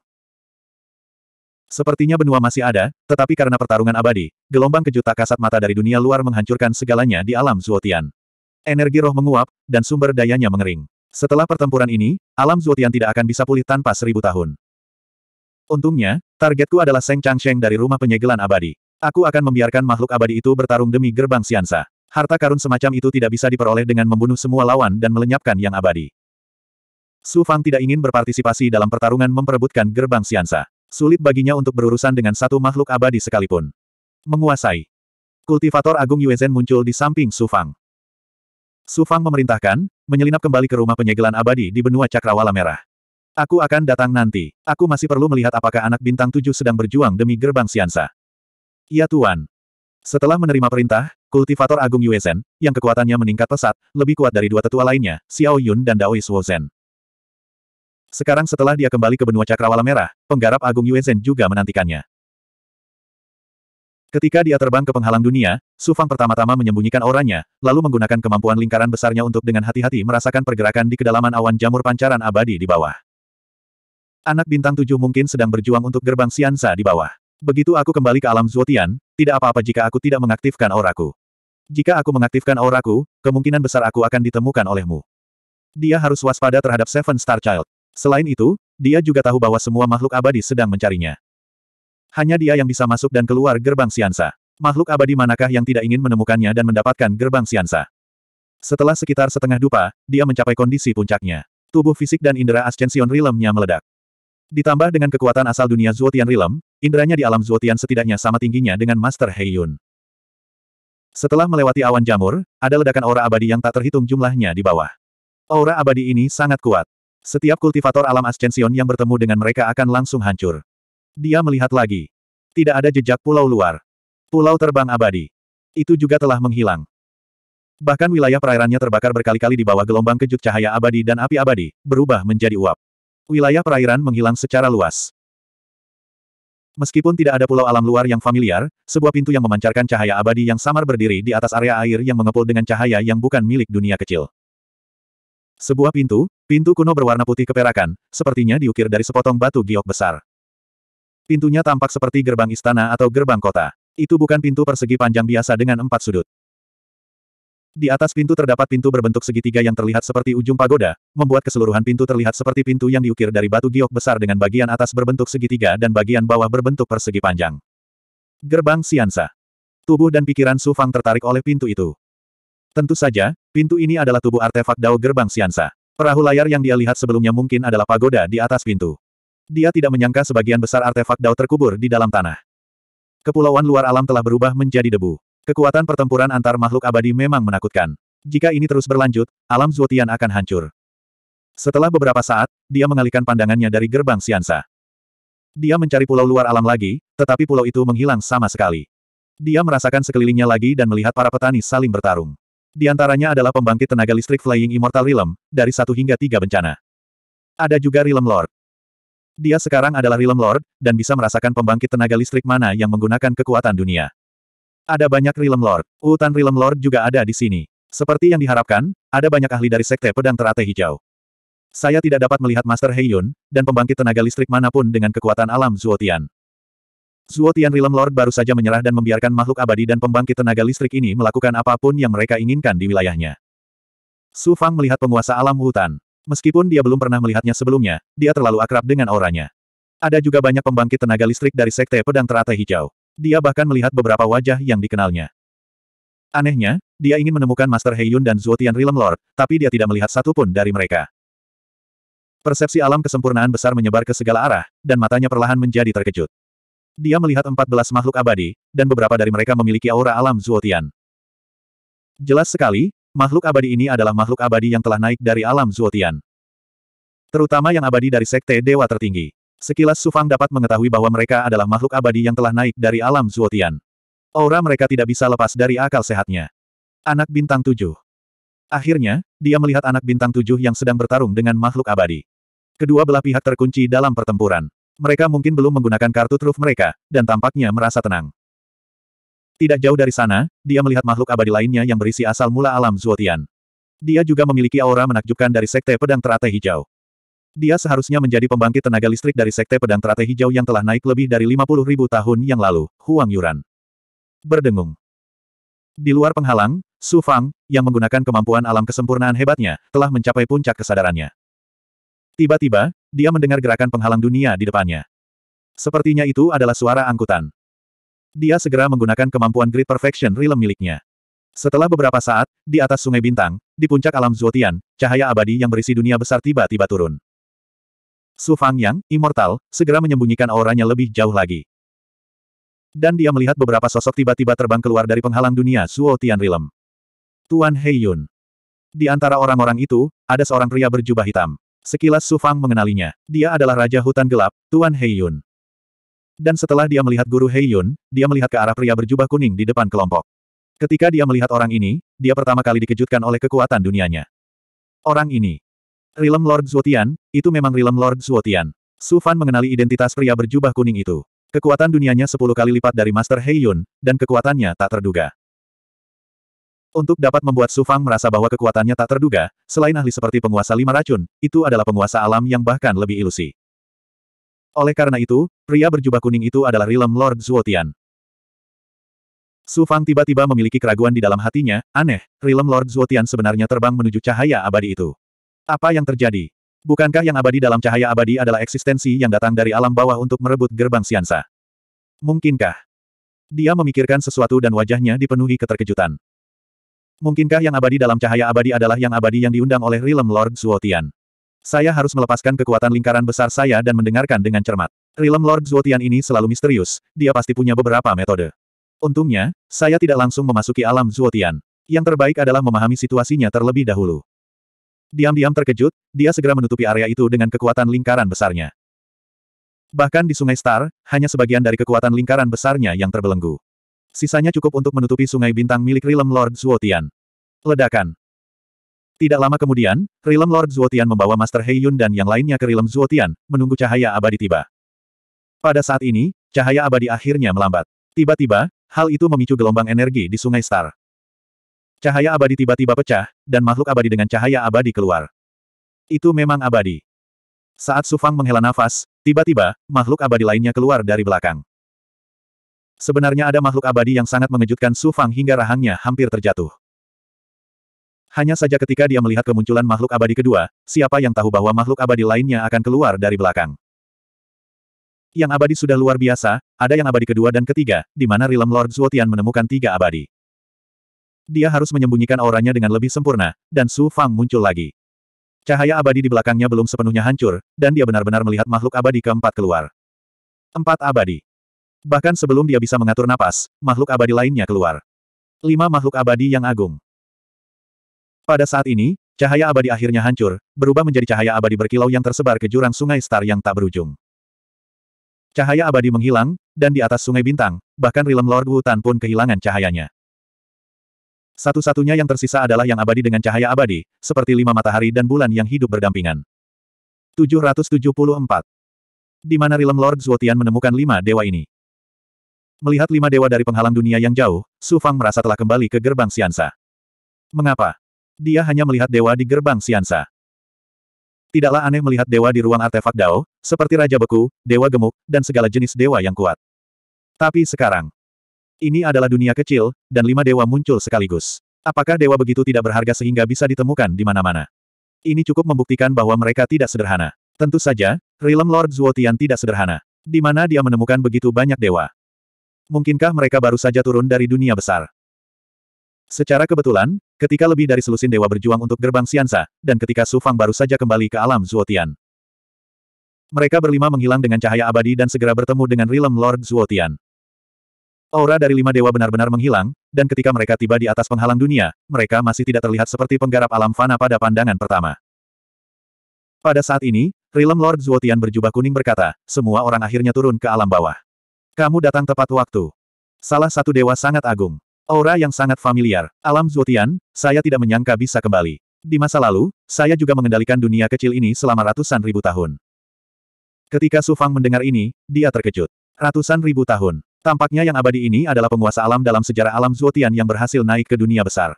S1: Sepertinya benua masih ada, tetapi karena pertarungan abadi, gelombang kejuta kasat mata dari dunia luar menghancurkan segalanya di alam Zuotian. Energi roh menguap, dan sumber dayanya mengering. Setelah pertempuran ini, alam Zuotian tidak akan bisa pulih tanpa seribu tahun. Untungnya, targetku adalah Seng Changsheng dari rumah penyegelan abadi. Aku akan membiarkan makhluk abadi itu bertarung demi gerbang Siansa. Harta karun semacam itu tidak bisa diperoleh dengan membunuh semua lawan dan melenyapkan yang abadi. Su Fang tidak ingin berpartisipasi dalam pertarungan memperebutkan gerbang Siansa. Sulit baginya untuk berurusan dengan satu makhluk abadi sekalipun. Menguasai. Kultivator Agung Yuezen muncul di samping Su Fang. Su Fang memerintahkan, menyelinap kembali ke rumah penyegelan abadi di benua Cakrawala Merah. Aku akan datang nanti. Aku masih perlu melihat apakah anak bintang tujuh sedang berjuang demi gerbang Siansa. Ya Tuan. Setelah menerima perintah, kultivator Agung Yuesen, yang kekuatannya meningkat pesat, lebih kuat dari dua tetua lainnya, Xiao Yun dan Daoi Zhen. Sekarang setelah dia kembali ke benua Cakrawala Merah, penggarap Agung Yuezhen juga menantikannya. Ketika dia terbang ke penghalang dunia, Su Fang pertama-tama menyembunyikan auranya, lalu menggunakan kemampuan lingkaran besarnya untuk dengan hati-hati merasakan pergerakan di kedalaman awan jamur pancaran abadi di bawah. Anak bintang tujuh mungkin sedang berjuang untuk gerbang Siansa di bawah. Begitu aku kembali ke alam Zuotian, tidak apa-apa jika aku tidak mengaktifkan auraku. Jika aku mengaktifkan auraku, kemungkinan besar aku akan ditemukan olehmu. Dia harus waspada terhadap Seven Star Child. Selain itu, dia juga tahu bahwa semua makhluk abadi sedang mencarinya. Hanya dia yang bisa masuk dan keluar gerbang Siansa. Makhluk abadi manakah yang tidak ingin menemukannya dan mendapatkan gerbang Siansa? Setelah sekitar setengah dupa, dia mencapai kondisi puncaknya. Tubuh fisik dan indera Ascension realm-nya meledak. Ditambah dengan kekuatan asal dunia Zuotian Realm, inderanya di alam Zuotian setidaknya sama tingginya dengan Master Heiyun. Setelah melewati awan jamur, ada ledakan aura abadi yang tak terhitung jumlahnya di bawah. Aura abadi ini sangat kuat. Setiap kultivator alam Ascension yang bertemu dengan mereka akan langsung hancur. Dia melihat lagi. Tidak ada jejak pulau luar. Pulau terbang abadi. Itu juga telah menghilang. Bahkan wilayah perairannya terbakar berkali-kali di bawah gelombang kejut cahaya abadi dan api abadi, berubah menjadi uap. Wilayah perairan menghilang secara luas. Meskipun tidak ada pulau alam luar yang familiar, sebuah pintu yang memancarkan cahaya abadi yang samar berdiri di atas area air yang mengepul dengan cahaya yang bukan milik dunia kecil. Sebuah pintu, pintu kuno berwarna putih keperakan, sepertinya diukir dari sepotong batu giok besar. Pintunya tampak seperti gerbang istana atau gerbang kota. Itu bukan pintu persegi panjang biasa dengan empat sudut. Di atas pintu terdapat pintu berbentuk segitiga yang terlihat seperti ujung pagoda, membuat keseluruhan pintu terlihat seperti pintu yang diukir dari batu giok besar dengan bagian atas berbentuk segitiga dan bagian bawah berbentuk persegi panjang. Gerbang Siansa. Tubuh dan pikiran Su Fang tertarik oleh pintu itu. Tentu saja, pintu ini adalah tubuh artefak Dao Gerbang Siansa. Perahu layar yang dia lihat sebelumnya mungkin adalah pagoda di atas pintu. Dia tidak menyangka sebagian besar artefak Dao terkubur di dalam tanah. Kepulauan luar alam telah berubah menjadi debu. Kekuatan pertempuran antar makhluk abadi memang menakutkan. Jika ini terus berlanjut, alam Zuotian akan hancur. Setelah beberapa saat, dia mengalihkan pandangannya dari gerbang Siansa. Dia mencari pulau luar alam lagi, tetapi pulau itu menghilang sama sekali. Dia merasakan sekelilingnya lagi dan melihat para petani saling bertarung. Di antaranya adalah pembangkit tenaga listrik Flying Immortal Realm, dari satu hingga tiga bencana. Ada juga Realm Lord, dia sekarang adalah Realm Lord, dan bisa merasakan pembangkit tenaga listrik mana yang menggunakan kekuatan dunia. Ada banyak Realm Lord. Hutan Realm Lord juga ada di sini. Seperti yang diharapkan, ada banyak ahli dari Sekte Pedang Teratai Hijau. Saya tidak dapat melihat Master Heiyun, dan pembangkit tenaga listrik manapun dengan kekuatan alam Zuotian. Zuotian Realm Lord baru saja menyerah dan membiarkan makhluk abadi dan pembangkit tenaga listrik ini melakukan apapun yang mereka inginkan di wilayahnya. Su Fang melihat penguasa alam hutan. Meskipun dia belum pernah melihatnya sebelumnya, dia terlalu akrab dengan auranya. Ada juga banyak pembangkit tenaga listrik dari Sekte Pedang Teratai Hijau. Dia bahkan melihat beberapa wajah yang dikenalnya. Anehnya, dia ingin menemukan Master Heiyun dan Zuotian Realm Lord, tapi dia tidak melihat satupun dari mereka. Persepsi alam kesempurnaan besar menyebar ke segala arah, dan matanya perlahan menjadi terkejut. Dia melihat 14 makhluk abadi, dan beberapa dari mereka memiliki aura alam Zuotian. Jelas sekali, Makhluk abadi ini adalah makhluk abadi yang telah naik dari alam Zuotian. Terutama yang abadi dari Sekte Dewa Tertinggi. Sekilas Sufang dapat mengetahui bahwa mereka adalah makhluk abadi yang telah naik dari alam Zuotian. Aura mereka tidak bisa lepas dari akal sehatnya. Anak bintang tujuh. Akhirnya, dia melihat anak bintang tujuh yang sedang bertarung dengan makhluk abadi. Kedua belah pihak terkunci dalam pertempuran. Mereka mungkin belum menggunakan kartu truf mereka, dan tampaknya merasa tenang. Tidak jauh dari sana, dia melihat makhluk abadi lainnya yang berisi asal mula alam Zuotian. Dia juga memiliki aura menakjubkan dari Sekte Pedang Teratai Hijau. Dia seharusnya menjadi pembangkit tenaga listrik dari Sekte Pedang Teratai Hijau yang telah naik lebih dari 50 ribu tahun yang lalu, Huang Yuran. Berdengung. Di luar penghalang, Su Fang, yang menggunakan kemampuan alam kesempurnaan hebatnya, telah mencapai puncak kesadarannya. Tiba-tiba, dia mendengar gerakan penghalang dunia di depannya. Sepertinya itu adalah suara angkutan. Dia segera menggunakan kemampuan Great Perfection Realm miliknya. Setelah beberapa saat, di atas Sungai Bintang, di puncak alam Zuotian, cahaya abadi yang berisi dunia besar tiba-tiba turun. Su Fang Yang, immortal, segera menyembunyikan auranya lebih jauh lagi. Dan dia melihat beberapa sosok tiba-tiba terbang keluar dari penghalang dunia Zuotian Realm. Tuan Yun. Di antara orang-orang itu, ada seorang pria berjubah hitam. Sekilas Su Fang mengenalinya. Dia adalah Raja Hutan Gelap, Tuan Yun. Dan setelah dia melihat Guru Heiyun, dia melihat ke arah pria berjubah kuning di depan kelompok. Ketika dia melihat orang ini, dia pertama kali dikejutkan oleh kekuatan dunianya. Orang ini. Rilem Lord Zuotian, itu memang Rilem Lord Zuotian. Su Fan mengenali identitas pria berjubah kuning itu. Kekuatan dunianya 10 kali lipat dari Master Heiyun, dan kekuatannya tak terduga. Untuk dapat membuat Su Fang merasa bahwa kekuatannya tak terduga, selain ahli seperti penguasa lima racun, itu adalah penguasa alam yang bahkan lebih ilusi. Oleh karena itu, pria berjubah kuning itu adalah Rilem Lord Zuotian. Su Fang tiba-tiba memiliki keraguan di dalam hatinya, aneh, Rilem Lord Zuotian sebenarnya terbang menuju cahaya abadi itu. Apa yang terjadi? Bukankah yang abadi dalam cahaya abadi adalah eksistensi yang datang dari alam bawah untuk merebut gerbang siansa? Mungkinkah? Dia memikirkan sesuatu dan wajahnya dipenuhi keterkejutan. Mungkinkah yang abadi dalam cahaya abadi adalah yang abadi yang diundang oleh Rilem Lord Zuotian? Saya harus melepaskan kekuatan lingkaran besar saya dan mendengarkan dengan cermat. Realm Lord Zuotian ini selalu misterius, dia pasti punya beberapa metode. Untungnya, saya tidak langsung memasuki alam Zuotian. Yang terbaik adalah memahami situasinya terlebih dahulu. Diam-diam terkejut, dia segera menutupi area itu dengan kekuatan lingkaran besarnya. Bahkan di Sungai Star, hanya sebagian dari kekuatan lingkaran besarnya yang terbelenggu. Sisanya cukup untuk menutupi Sungai Bintang milik Realm Lord Zuotian. Ledakan. Tidak lama kemudian, Rilem Lord Zuotian membawa Master Heiyun dan yang lainnya ke Rilem Zuotian, menunggu cahaya abadi tiba. Pada saat ini, cahaya abadi akhirnya melambat. Tiba-tiba, hal itu memicu gelombang energi di Sungai Star. Cahaya abadi tiba-tiba pecah, dan makhluk abadi dengan cahaya abadi keluar. Itu memang abadi. Saat Sufang menghela nafas, tiba-tiba, makhluk abadi lainnya keluar dari belakang. Sebenarnya ada makhluk abadi yang sangat mengejutkan Sufang hingga rahangnya hampir terjatuh. Hanya saja ketika dia melihat kemunculan makhluk abadi kedua, siapa yang tahu bahwa makhluk abadi lainnya akan keluar dari belakang. Yang abadi sudah luar biasa, ada yang abadi kedua dan ketiga, di mana Realm Lord Zuotian menemukan tiga abadi. Dia harus menyembunyikan auranya dengan lebih sempurna, dan Su Fang muncul lagi. Cahaya abadi di belakangnya belum sepenuhnya hancur, dan dia benar-benar melihat makhluk abadi keempat keluar. Empat abadi. Bahkan sebelum dia bisa mengatur napas, makhluk abadi lainnya keluar. Lima makhluk abadi yang agung. Pada saat ini, cahaya abadi akhirnya hancur, berubah menjadi cahaya abadi berkilau yang tersebar ke jurang sungai star yang tak berujung. Cahaya abadi menghilang, dan di atas sungai bintang, bahkan Rilem Lord Wutan pun kehilangan cahayanya. Satu-satunya yang tersisa adalah yang abadi dengan cahaya abadi, seperti lima matahari dan bulan yang hidup berdampingan. 774. Di mana Rilem Lord Zuotian menemukan lima dewa ini. Melihat lima dewa dari penghalang dunia yang jauh, Su Fang merasa telah kembali ke gerbang Siansa. Mengapa? Dia hanya melihat dewa di gerbang Siansa. Tidaklah aneh melihat dewa di ruang artefak Dao, seperti Raja Beku, Dewa Gemuk, dan segala jenis dewa yang kuat. Tapi sekarang, ini adalah dunia kecil, dan lima dewa muncul sekaligus. Apakah dewa begitu tidak berharga sehingga bisa ditemukan di mana-mana? Ini cukup membuktikan bahwa mereka tidak sederhana. Tentu saja, realm Lord Zuotian tidak sederhana. Di mana dia menemukan begitu banyak dewa. Mungkinkah mereka baru saja turun dari dunia besar? Secara kebetulan, ketika lebih dari selusin dewa berjuang untuk gerbang Siansa, dan ketika Su Fang baru saja kembali ke alam Zuotian. Mereka berlima menghilang dengan cahaya abadi dan segera bertemu dengan Realm Lord Zuotian. Aura dari lima dewa benar-benar menghilang, dan ketika mereka tiba di atas penghalang dunia, mereka masih tidak terlihat seperti penggarap alam fana pada pandangan pertama. Pada saat ini, Realm Lord Zuotian berjubah kuning berkata, semua orang akhirnya turun ke alam bawah. Kamu datang tepat waktu. Salah satu dewa sangat agung. Aura yang sangat familiar. Alam Zuotian, saya tidak menyangka bisa kembali. Di masa lalu, saya juga mengendalikan dunia kecil ini selama ratusan ribu tahun. Ketika Su Fang mendengar ini, dia terkejut. Ratusan ribu tahun. Tampaknya yang abadi ini adalah penguasa alam dalam sejarah alam Zuotian yang berhasil naik ke dunia besar.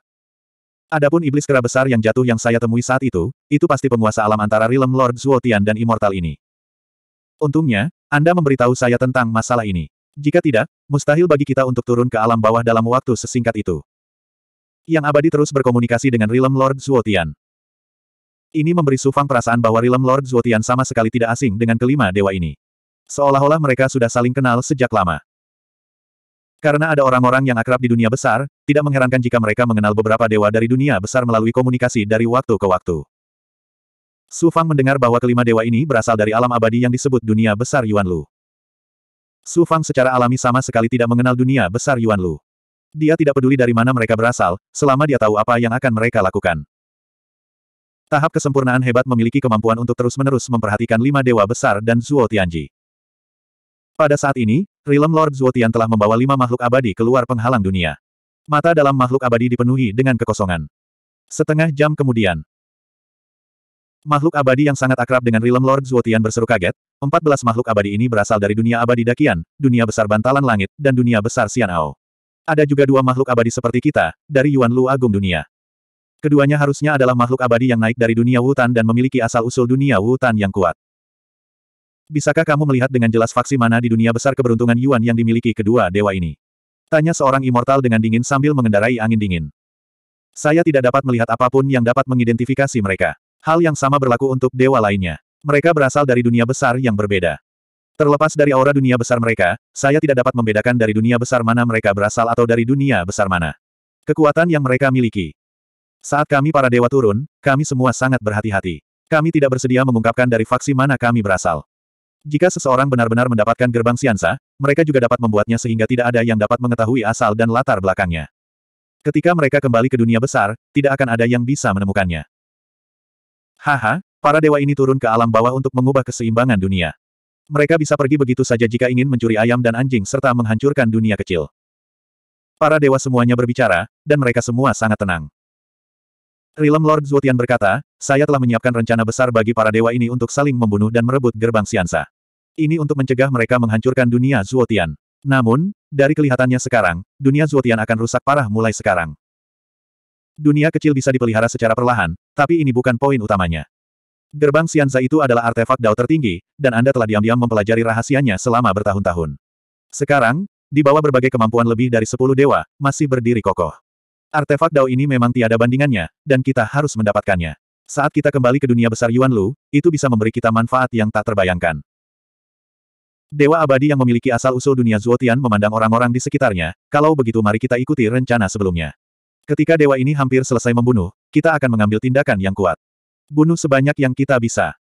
S1: Adapun iblis kera besar yang jatuh yang saya temui saat itu, itu pasti penguasa alam antara Realm Lord Zuotian dan Immortal ini. Untungnya, Anda memberitahu saya tentang masalah ini. Jika tidak, mustahil bagi kita untuk turun ke alam bawah dalam waktu sesingkat itu. Yang abadi terus berkomunikasi dengan Realm Lord Zuotian. Ini memberi Sufang perasaan bahwa Realm Lord Zuotian sama sekali tidak asing dengan kelima dewa ini. Seolah-olah mereka sudah saling kenal sejak lama. Karena ada orang-orang yang akrab di dunia besar, tidak mengherankan jika mereka mengenal beberapa dewa dari dunia besar melalui komunikasi dari waktu ke waktu. Sufang mendengar bahwa kelima dewa ini berasal dari alam abadi yang disebut dunia besar Yuan Lu. Su Fang secara alami sama sekali tidak mengenal dunia besar Yuan Lu. Dia tidak peduli dari mana mereka berasal, selama dia tahu apa yang akan mereka lakukan. Tahap kesempurnaan hebat memiliki kemampuan untuk terus-menerus memperhatikan lima dewa besar dan Zuo Tianji. Pada saat ini, Realm Lord Zuo Tian telah membawa lima makhluk abadi keluar penghalang dunia. Mata dalam makhluk abadi dipenuhi dengan kekosongan. Setengah jam kemudian, Makhluk abadi yang sangat akrab dengan Realm Lord Zuotian berseru kaget, 14 makhluk abadi ini berasal dari dunia abadi Dakian, dunia besar bantalan langit, dan dunia besar Sian Ao. Ada juga dua makhluk abadi seperti kita, dari Yuan Lu Agung Dunia. Keduanya harusnya adalah makhluk abadi yang naik dari dunia Wutan dan memiliki asal-usul dunia Wutan yang kuat. Bisakah kamu melihat dengan jelas faksi mana di dunia besar keberuntungan Yuan yang dimiliki kedua dewa ini? Tanya seorang immortal dengan dingin sambil mengendarai angin dingin. Saya tidak dapat melihat apapun yang dapat mengidentifikasi mereka. Hal yang sama berlaku untuk dewa lainnya. Mereka berasal dari dunia besar yang berbeda. Terlepas dari aura dunia besar mereka, saya tidak dapat membedakan dari dunia besar mana mereka berasal atau dari dunia besar mana. Kekuatan yang mereka miliki. Saat kami para dewa turun, kami semua sangat berhati-hati. Kami tidak bersedia mengungkapkan dari faksi mana kami berasal. Jika seseorang benar-benar mendapatkan gerbang siansa, mereka juga dapat membuatnya sehingga tidak ada yang dapat mengetahui asal dan latar belakangnya. Ketika mereka kembali ke dunia besar, tidak akan ada yang bisa menemukannya. Haha, para dewa ini turun ke alam bawah untuk mengubah keseimbangan dunia. Mereka bisa pergi begitu saja jika ingin mencuri ayam dan anjing serta menghancurkan dunia kecil. Para dewa semuanya berbicara, dan mereka semua sangat tenang. Rilem Lord Zuotian berkata, saya telah menyiapkan rencana besar bagi para dewa ini untuk saling membunuh dan merebut gerbang Siansa. Ini untuk mencegah mereka menghancurkan dunia Zuotian. Namun, dari kelihatannya sekarang, dunia Zuotian akan rusak parah mulai sekarang. Dunia kecil bisa dipelihara secara perlahan, tapi ini bukan poin utamanya. Gerbang Sianza itu adalah artefak dao tertinggi, dan Anda telah diam-diam mempelajari rahasianya selama bertahun-tahun. Sekarang, di bawah berbagai kemampuan lebih dari sepuluh dewa, masih berdiri kokoh. Artefak dao ini memang tiada bandingannya, dan kita harus mendapatkannya. Saat kita kembali ke dunia besar Yuan Lu, itu bisa memberi kita manfaat yang tak terbayangkan. Dewa abadi yang memiliki asal-usul dunia Zuotian memandang orang-orang di sekitarnya, kalau begitu mari kita ikuti rencana sebelumnya. Ketika dewa ini hampir selesai membunuh, kita akan mengambil tindakan yang kuat. Bunuh sebanyak yang kita bisa.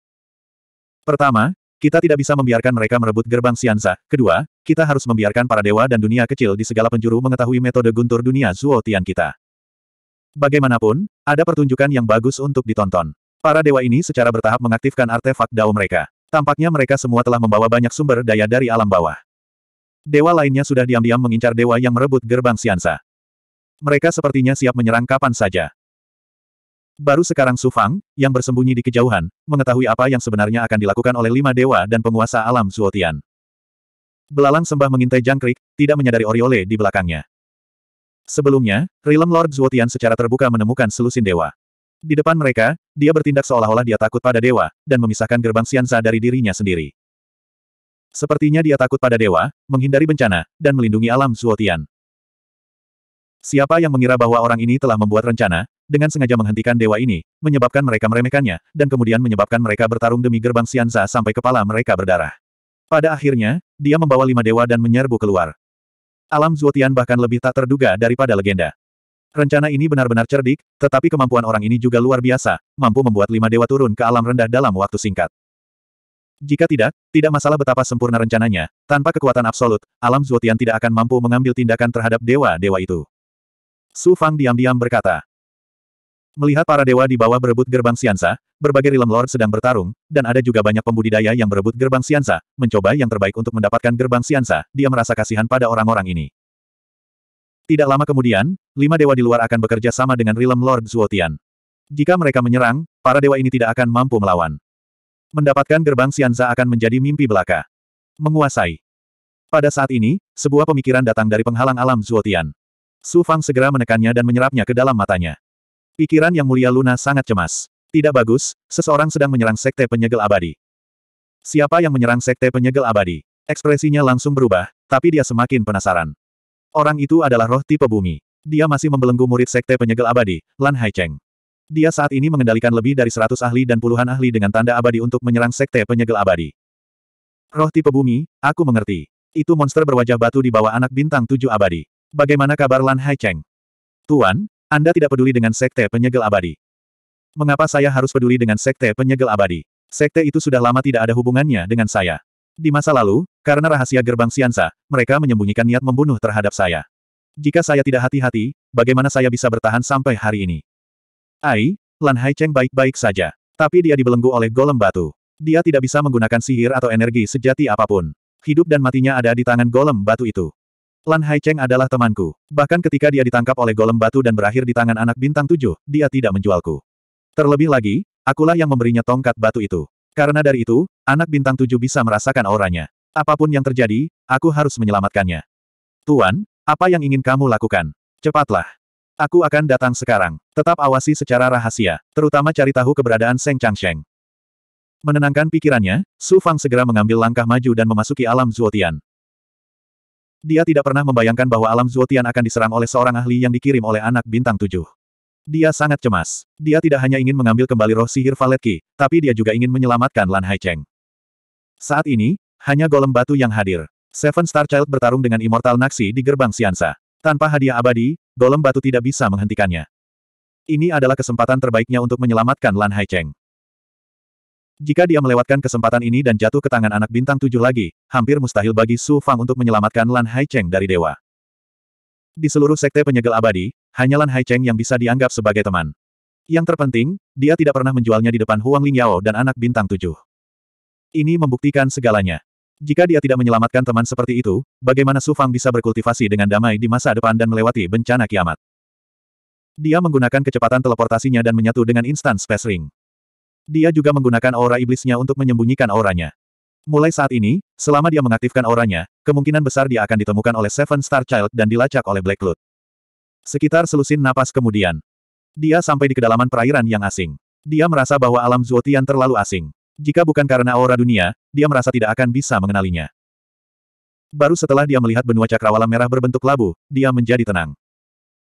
S1: Pertama, kita tidak bisa membiarkan mereka merebut gerbang Sianza. Kedua, kita harus membiarkan para dewa dan dunia kecil di segala penjuru mengetahui metode guntur dunia Zuo Tian kita. Bagaimanapun, ada pertunjukan yang bagus untuk ditonton. Para dewa ini secara bertahap mengaktifkan artefak dao mereka. Tampaknya mereka semua telah membawa banyak sumber daya dari alam bawah. Dewa lainnya sudah diam-diam mengincar dewa yang merebut gerbang Sianza. Mereka sepertinya siap menyerang kapan saja. Baru sekarang Su Fang, yang bersembunyi di kejauhan, mengetahui apa yang sebenarnya akan dilakukan oleh lima dewa dan penguasa alam Zuotian. Belalang sembah mengintai jangkrik, tidak menyadari Oriole di belakangnya. Sebelumnya, Realm Lord Zuotian secara terbuka menemukan selusin dewa. Di depan mereka, dia bertindak seolah-olah dia takut pada dewa, dan memisahkan gerbang sianza dari dirinya sendiri. Sepertinya dia takut pada dewa, menghindari bencana, dan melindungi alam Zuotian. Siapa yang mengira bahwa orang ini telah membuat rencana, dengan sengaja menghentikan dewa ini, menyebabkan mereka meremehkannya, dan kemudian menyebabkan mereka bertarung demi gerbang Sianza sampai kepala mereka berdarah. Pada akhirnya, dia membawa lima dewa dan menyerbu keluar. Alam Zuotian bahkan lebih tak terduga daripada legenda. Rencana ini benar-benar cerdik, tetapi kemampuan orang ini juga luar biasa, mampu membuat lima dewa turun ke alam rendah dalam waktu singkat. Jika tidak, tidak masalah betapa sempurna rencananya, tanpa kekuatan absolut, alam Zuotian tidak akan mampu mengambil tindakan terhadap dewa-dewa itu. Su Fang diam-diam berkata. Melihat para dewa di bawah berebut gerbang Siansa, berbagai Realm Lord sedang bertarung, dan ada juga banyak pembudidaya yang berebut gerbang Siansa, mencoba yang terbaik untuk mendapatkan gerbang Siansa, dia merasa kasihan pada orang-orang ini. Tidak lama kemudian, lima dewa di luar akan bekerja sama dengan Realm Lord Zuotian. Jika mereka menyerang, para dewa ini tidak akan mampu melawan. Mendapatkan gerbang Siansa akan menjadi mimpi belaka. Menguasai. Pada saat ini, sebuah pemikiran datang dari penghalang alam Zuotian. Su Fang segera menekannya dan menyerapnya ke dalam matanya. Pikiran yang mulia Luna sangat cemas. Tidak bagus, seseorang sedang menyerang sekte penyegel abadi. Siapa yang menyerang sekte penyegel abadi? Ekspresinya langsung berubah, tapi dia semakin penasaran. Orang itu adalah roh tipe bumi. Dia masih membelenggu murid sekte penyegel abadi, Lan Haicheng. Dia saat ini mengendalikan lebih dari seratus ahli dan puluhan ahli dengan tanda abadi untuk menyerang sekte penyegel abadi. Roh tipe bumi, aku mengerti. Itu monster berwajah batu di bawah anak bintang tujuh abadi. Bagaimana kabar Lan Haicheng? Tuan, Anda tidak peduli dengan sekte penyegel abadi. Mengapa saya harus peduli dengan sekte penyegel abadi? Sekte itu sudah lama tidak ada hubungannya dengan saya. Di masa lalu, karena rahasia gerbang Siansa, mereka menyembunyikan niat membunuh terhadap saya. Jika saya tidak hati-hati, bagaimana saya bisa bertahan sampai hari ini? Ai, Lan Haicheng baik-baik saja. Tapi dia dibelenggu oleh golem batu. Dia tidak bisa menggunakan sihir atau energi sejati apapun. Hidup dan matinya ada di tangan golem batu itu. Lan Haicheng adalah temanku. Bahkan ketika dia ditangkap oleh golem batu dan berakhir di tangan anak bintang tujuh, dia tidak menjualku. Terlebih lagi, akulah yang memberinya tongkat batu itu. Karena dari itu, anak bintang tujuh bisa merasakan auranya. Apapun yang terjadi, aku harus menyelamatkannya. Tuan, apa yang ingin kamu lakukan? Cepatlah. Aku akan datang sekarang. Tetap awasi secara rahasia, terutama cari tahu keberadaan Seng Changsheng. Menenangkan pikirannya, Su Fang segera mengambil langkah maju dan memasuki alam Zuotian. Dia tidak pernah membayangkan bahwa alam Zuotian akan diserang oleh seorang ahli yang dikirim oleh anak bintang tujuh. Dia sangat cemas. Dia tidak hanya ingin mengambil kembali roh sihir Valetki, tapi dia juga ingin menyelamatkan Lan Haicheng. Saat ini, hanya golem batu yang hadir. Seven Star Child bertarung dengan Immortal Naxi di gerbang Siansa. Tanpa hadiah abadi, golem batu tidak bisa menghentikannya. Ini adalah kesempatan terbaiknya untuk menyelamatkan Lan Haicheng. Jika dia melewatkan kesempatan ini dan jatuh ke tangan anak bintang tujuh lagi, hampir mustahil bagi Su Fang untuk menyelamatkan Lan Haicheng dari dewa. Di seluruh sekte penyegel abadi, hanya Lan Haicheng yang bisa dianggap sebagai teman. Yang terpenting, dia tidak pernah menjualnya di depan Huang Lingyao dan anak bintang tujuh. Ini membuktikan segalanya. Jika dia tidak menyelamatkan teman seperti itu, bagaimana Su Fang bisa berkultivasi dengan damai di masa depan dan melewati bencana kiamat? Dia menggunakan kecepatan teleportasinya dan menyatu dengan instan space ring. Dia juga menggunakan aura iblisnya untuk menyembunyikan auranya. Mulai saat ini, selama dia mengaktifkan auranya, kemungkinan besar dia akan ditemukan oleh Seven Star Child dan dilacak oleh Black Blood. Sekitar selusin napas kemudian. Dia sampai di kedalaman perairan yang asing. Dia merasa bahwa alam Zuotian terlalu asing. Jika bukan karena aura dunia, dia merasa tidak akan bisa mengenalinya. Baru setelah dia melihat benua cakrawala merah berbentuk labu, dia menjadi tenang.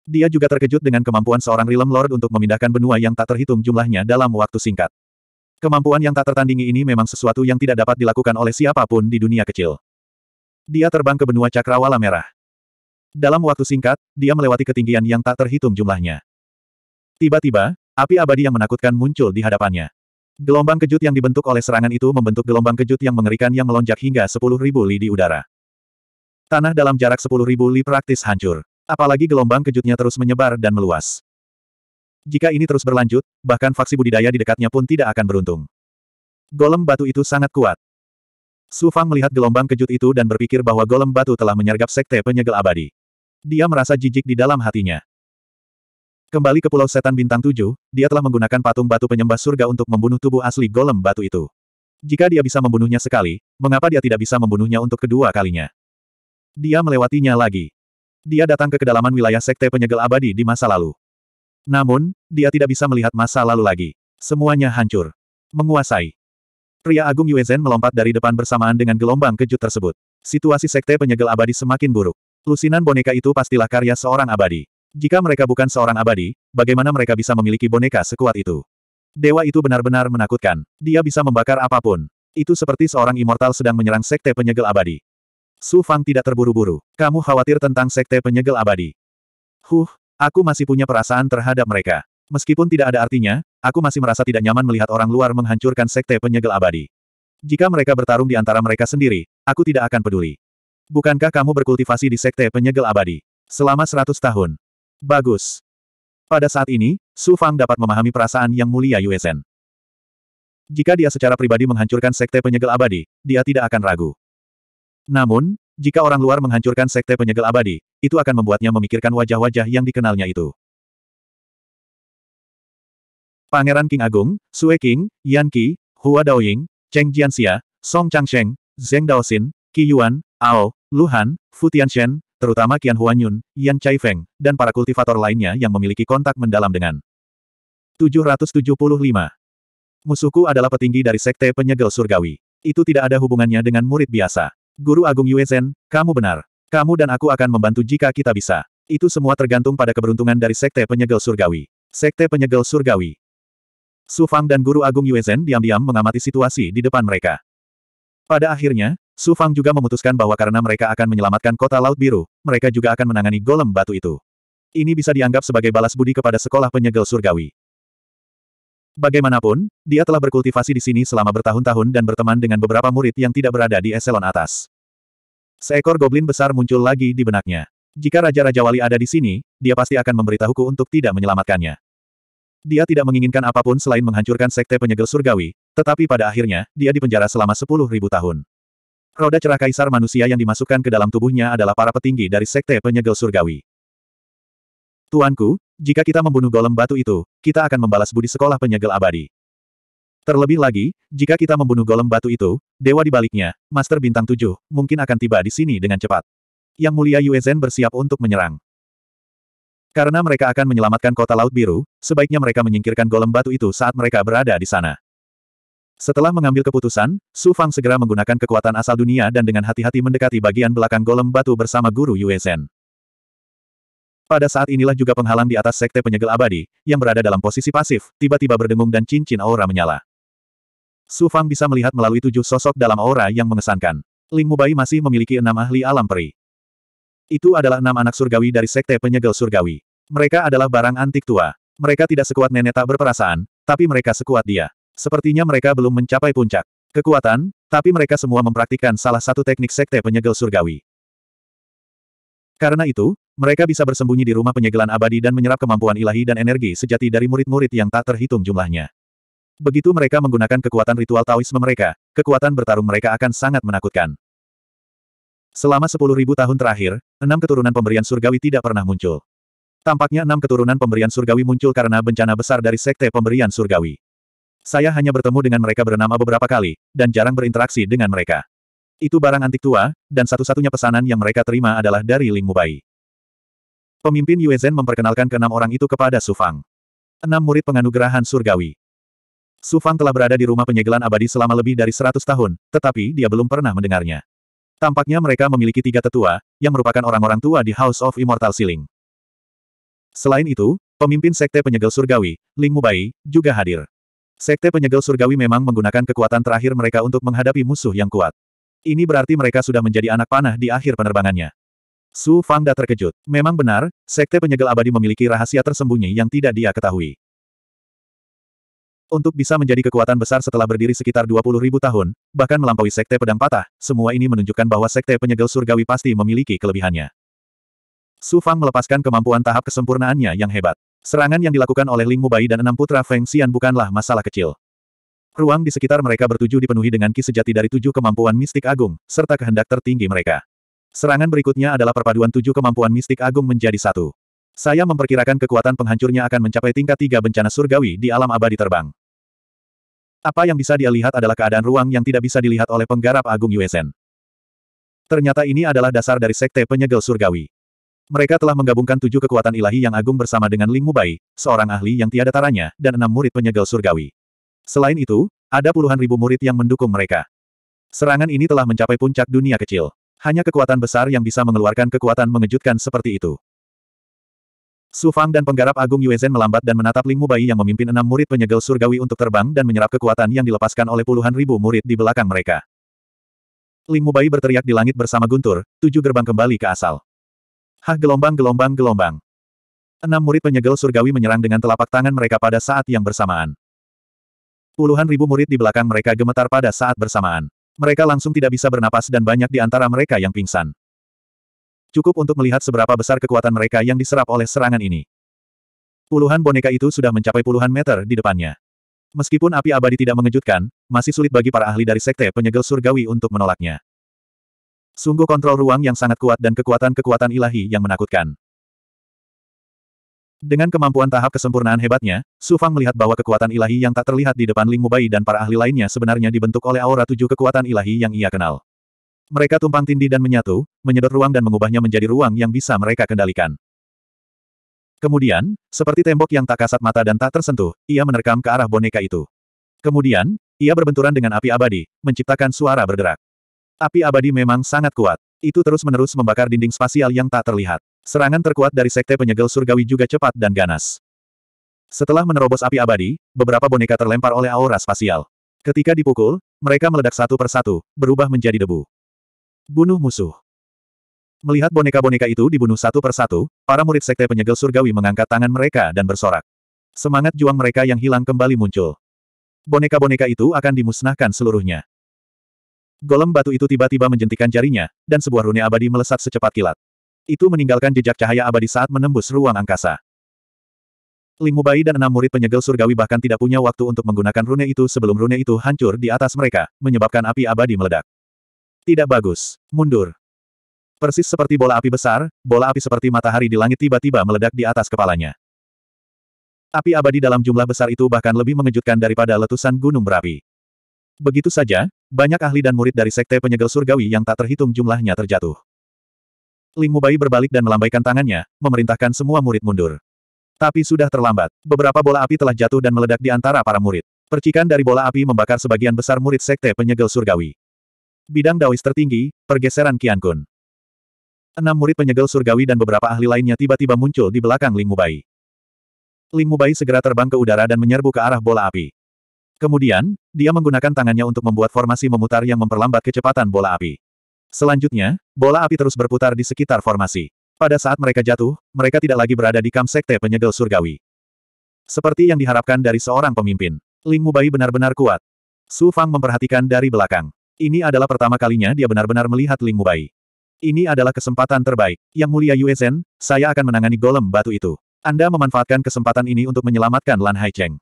S1: Dia juga terkejut dengan kemampuan seorang Realm Lord untuk memindahkan benua yang tak terhitung jumlahnya dalam waktu singkat. Kemampuan yang tak tertandingi ini memang sesuatu yang tidak dapat dilakukan oleh siapapun di dunia kecil. Dia terbang ke benua cakrawala merah. Dalam waktu singkat, dia melewati ketinggian yang tak terhitung jumlahnya. Tiba-tiba, api abadi yang menakutkan muncul di hadapannya. Gelombang kejut yang dibentuk oleh serangan itu membentuk gelombang kejut yang mengerikan yang melonjak hingga 10.000 li di udara. Tanah dalam jarak 10.000 li praktis hancur. Apalagi gelombang kejutnya terus menyebar dan meluas. Jika ini terus berlanjut, bahkan faksi budidaya di dekatnya pun tidak akan beruntung. Golem batu itu sangat kuat. Su Fang melihat gelombang kejut itu dan berpikir bahwa golem batu telah menyergap sekte penyegel abadi. Dia merasa jijik di dalam hatinya. Kembali ke Pulau Setan Bintang 7, dia telah menggunakan patung batu penyembah surga untuk membunuh tubuh asli golem batu itu. Jika dia bisa membunuhnya sekali, mengapa dia tidak bisa membunuhnya untuk kedua kalinya? Dia melewatinya lagi. Dia datang ke kedalaman wilayah sekte penyegel abadi di masa lalu. Namun, dia tidak bisa melihat masa lalu lagi. Semuanya hancur. Menguasai. Pria Agung Yuezen melompat dari depan bersamaan dengan gelombang kejut tersebut. Situasi sekte penyegel abadi semakin buruk. Lusinan boneka itu pastilah karya seorang abadi. Jika mereka bukan seorang abadi, bagaimana mereka bisa memiliki boneka sekuat itu? Dewa itu benar-benar menakutkan. Dia bisa membakar apapun. Itu seperti seorang immortal sedang menyerang sekte penyegel abadi. Su Fang tidak terburu-buru. Kamu khawatir tentang sekte penyegel abadi. Huh, Aku masih punya perasaan terhadap mereka. Meskipun tidak ada artinya, aku masih merasa tidak nyaman melihat orang luar menghancurkan sekte penyegel abadi. Jika mereka bertarung di antara mereka sendiri, aku tidak akan peduli. Bukankah kamu berkultivasi di sekte penyegel abadi? Selama seratus tahun. Bagus. Pada saat ini, Su Fang dapat memahami perasaan yang mulia Yue Jika dia secara pribadi menghancurkan sekte penyegel abadi, dia tidak akan ragu. Namun, jika orang luar menghancurkan sekte penyegel abadi, itu akan membuatnya memikirkan wajah-wajah yang dikenalnya itu. Pangeran King Agung, Sue King, Yan Qi, Hua Daoying, Cheng Jianxia, Song Changsheng, Zheng Daoxin, Qi Yuan, Ao, Luhan, Fu Tianxian, terutama Qian Huanyun, Yan Feng, dan para kultivator lainnya yang memiliki kontak mendalam dengan 775. Musuhku adalah petinggi dari sekte penyegel surgawi. Itu tidak ada hubungannya dengan murid biasa. Guru Agung Yuezen, kamu benar. Kamu dan aku akan membantu jika kita bisa. Itu semua tergantung pada keberuntungan dari Sekte Penyegel Surgawi. Sekte Penyegel Surgawi. Su Fang dan Guru Agung Yuezen diam-diam mengamati situasi di depan mereka. Pada akhirnya, Su Fang juga memutuskan bahwa karena mereka akan menyelamatkan kota Laut Biru, mereka juga akan menangani golem batu itu. Ini bisa dianggap sebagai balas budi kepada sekolah penyegel surgawi. Bagaimanapun, dia telah berkultivasi di sini selama bertahun-tahun dan berteman dengan beberapa murid yang tidak berada di eselon atas. Seekor goblin besar muncul lagi di benaknya. Jika Raja-Raja Wali ada di sini, dia pasti akan memberitahuku untuk tidak menyelamatkannya. Dia tidak menginginkan apapun selain menghancurkan sekte penyegel surgawi, tetapi pada akhirnya, dia dipenjara selama sepuluh ribu tahun. Roda cerah kaisar manusia yang dimasukkan ke dalam tubuhnya adalah para petinggi dari sekte penyegel surgawi. Tuanku, jika kita membunuh golem batu itu, kita akan membalas budi sekolah penyegel abadi. Terlebih lagi, jika kita membunuh golem batu itu, dewa di baliknya, Master Bintang 7, mungkin akan tiba di sini dengan cepat. Yang mulia Yuezen bersiap untuk menyerang. Karena mereka akan menyelamatkan kota Laut Biru, sebaiknya mereka menyingkirkan golem batu itu saat mereka berada di sana. Setelah mengambil keputusan, Su Fang segera menggunakan kekuatan asal dunia dan dengan hati-hati mendekati bagian belakang golem batu bersama guru Yue pada saat inilah juga penghalang di atas sekte penyegel abadi, yang berada dalam posisi pasif, tiba-tiba berdengung dan cincin aura menyala. Su Fang bisa melihat melalui tujuh sosok dalam aura yang mengesankan. Ling Mubai masih memiliki enam ahli alam peri. Itu adalah enam anak surgawi dari sekte penyegel surgawi. Mereka adalah barang antik tua. Mereka tidak sekuat nenek tak berperasaan, tapi mereka sekuat dia. Sepertinya mereka belum mencapai puncak kekuatan, tapi mereka semua mempraktikkan salah satu teknik sekte penyegel surgawi. Karena itu, mereka bisa bersembunyi di rumah penyegelan abadi dan menyerap kemampuan ilahi dan energi sejati dari murid-murid yang tak terhitung jumlahnya. Begitu mereka menggunakan kekuatan ritual Taoisme mereka, kekuatan bertarung mereka akan sangat menakutkan. Selama sepuluh ribu tahun terakhir, enam keturunan pemberian surgawi tidak pernah muncul. Tampaknya enam keturunan pemberian surgawi muncul karena bencana besar dari sekte pemberian surgawi. Saya hanya bertemu dengan mereka bernama beberapa kali, dan jarang berinteraksi dengan mereka. Itu barang antik tua, dan satu-satunya pesanan yang mereka terima adalah dari Ling Mubai. Pemimpin Zhen memperkenalkan keenam orang itu kepada Su Fang. Enam murid penganugerahan surgawi. Su Fang telah berada di rumah penyegelan abadi selama lebih dari seratus tahun, tetapi dia belum pernah mendengarnya. Tampaknya mereka memiliki tiga tetua, yang merupakan orang-orang tua di House of Immortal Siling. Selain itu, pemimpin Sekte Penyegel Surgawi, Ling Mubai, juga hadir. Sekte Penyegel Surgawi memang menggunakan kekuatan terakhir mereka untuk menghadapi musuh yang kuat. Ini berarti mereka sudah menjadi anak panah di akhir penerbangannya. Su Fang tak terkejut. Memang benar, Sekte Penyegel Abadi memiliki rahasia tersembunyi yang tidak dia ketahui. Untuk bisa menjadi kekuatan besar setelah berdiri sekitar 20 ribu tahun, bahkan melampaui Sekte Pedang Patah, semua ini menunjukkan bahwa Sekte Penyegel Surgawi pasti memiliki kelebihannya. Su Fang melepaskan kemampuan tahap kesempurnaannya yang hebat. Serangan yang dilakukan oleh Ling Mubai dan enam putra Feng Xian bukanlah masalah kecil. Ruang di sekitar mereka bertujuh dipenuhi dengan ki sejati dari tujuh kemampuan mistik agung, serta kehendak tertinggi mereka. Serangan berikutnya adalah perpaduan tujuh kemampuan mistik agung menjadi satu. Saya memperkirakan kekuatan penghancurnya akan mencapai tingkat tiga bencana surgawi di alam abadi terbang. Apa yang bisa dia lihat adalah keadaan ruang yang tidak bisa dilihat oleh penggarap agung USN. Ternyata ini adalah dasar dari sekte penyegel surgawi. Mereka telah menggabungkan tujuh kekuatan ilahi yang agung bersama dengan Ling Mubai, seorang ahli yang tiada taranya, dan enam murid penyegel surgawi. Selain itu, ada puluhan ribu murid yang mendukung mereka. Serangan ini telah mencapai puncak dunia kecil. Hanya kekuatan besar yang bisa mengeluarkan kekuatan mengejutkan seperti itu. Su Fang dan penggarap agung Yuezhen melambat dan menatap Ling Mubai yang memimpin enam murid penyegel surgawi untuk terbang dan menyerap kekuatan yang dilepaskan oleh puluhan ribu murid di belakang mereka. Ling Mubai berteriak di langit bersama guntur, tujuh gerbang kembali ke asal. Hah gelombang gelombang gelombang. Enam murid penyegel surgawi menyerang dengan telapak tangan mereka pada saat yang bersamaan. Puluhan ribu murid di belakang mereka gemetar pada saat bersamaan. Mereka langsung tidak bisa bernapas dan banyak di antara mereka yang pingsan. Cukup untuk melihat seberapa besar kekuatan mereka yang diserap oleh serangan ini. Puluhan boneka itu sudah mencapai puluhan meter di depannya. Meskipun api abadi tidak mengejutkan, masih sulit bagi para ahli dari sekte penyegel surgawi untuk menolaknya. Sungguh kontrol ruang yang sangat kuat dan kekuatan-kekuatan ilahi yang menakutkan. Dengan kemampuan tahap kesempurnaan hebatnya, Su Fang melihat bahwa kekuatan ilahi yang tak terlihat di depan Ling Mubai dan para ahli lainnya sebenarnya dibentuk oleh aura tujuh kekuatan ilahi yang ia kenal. Mereka tumpang tindih dan menyatu, menyedot ruang dan mengubahnya menjadi ruang yang bisa mereka kendalikan. Kemudian, seperti tembok yang tak kasat mata dan tak tersentuh, ia menerkam ke arah boneka itu. Kemudian, ia berbenturan dengan api abadi, menciptakan suara berderak. Api abadi memang sangat kuat. Itu terus-menerus membakar dinding spasial yang tak terlihat. Serangan terkuat dari Sekte Penyegel Surgawi juga cepat dan ganas. Setelah menerobos api abadi, beberapa boneka terlempar oleh aura spasial. Ketika dipukul, mereka meledak satu persatu, berubah menjadi debu. Bunuh musuh. Melihat boneka-boneka itu dibunuh satu persatu, para murid Sekte Penyegel Surgawi mengangkat tangan mereka dan bersorak. Semangat juang mereka yang hilang kembali muncul. Boneka-boneka itu akan dimusnahkan seluruhnya. Golem batu itu tiba-tiba menjentikan jarinya, dan sebuah rune abadi melesat secepat kilat. Itu meninggalkan jejak cahaya abadi saat menembus ruang angkasa. Limu Mubai dan enam murid penyegel surgawi bahkan tidak punya waktu untuk menggunakan rune itu sebelum rune itu hancur di atas mereka, menyebabkan api abadi meledak. Tidak bagus. Mundur. Persis seperti bola api besar, bola api seperti matahari di langit tiba-tiba meledak di atas kepalanya. Api abadi dalam jumlah besar itu bahkan lebih mengejutkan daripada letusan gunung berapi. Begitu saja, banyak ahli dan murid dari sekte penyegel surgawi yang tak terhitung jumlahnya terjatuh. Ling Mubai berbalik dan melambaikan tangannya, memerintahkan semua murid mundur. Tapi sudah terlambat. Beberapa bola api telah jatuh dan meledak di antara para murid. Percikan dari bola api membakar sebagian besar murid sekte penyegel surgawi. Bidang Daois tertinggi, pergeseran Qian Kun. Enam murid penyegel surgawi dan beberapa ahli lainnya tiba-tiba muncul di belakang Ling Mubai. Ling Mubai segera terbang ke udara dan menyerbu ke arah bola api. Kemudian, dia menggunakan tangannya untuk membuat formasi memutar yang memperlambat kecepatan bola api. Selanjutnya, bola api terus berputar di sekitar formasi. Pada saat mereka jatuh, mereka tidak lagi berada di kam sekte penyegel surgawi. Seperti yang diharapkan dari seorang pemimpin, Ling Mubai benar-benar kuat. Su Fang memperhatikan dari belakang. Ini adalah pertama kalinya dia benar-benar melihat Ling Mubai. Ini adalah kesempatan terbaik. Yang mulia Zhen, saya akan menangani golem batu itu. Anda memanfaatkan kesempatan ini untuk menyelamatkan Lan Haicheng.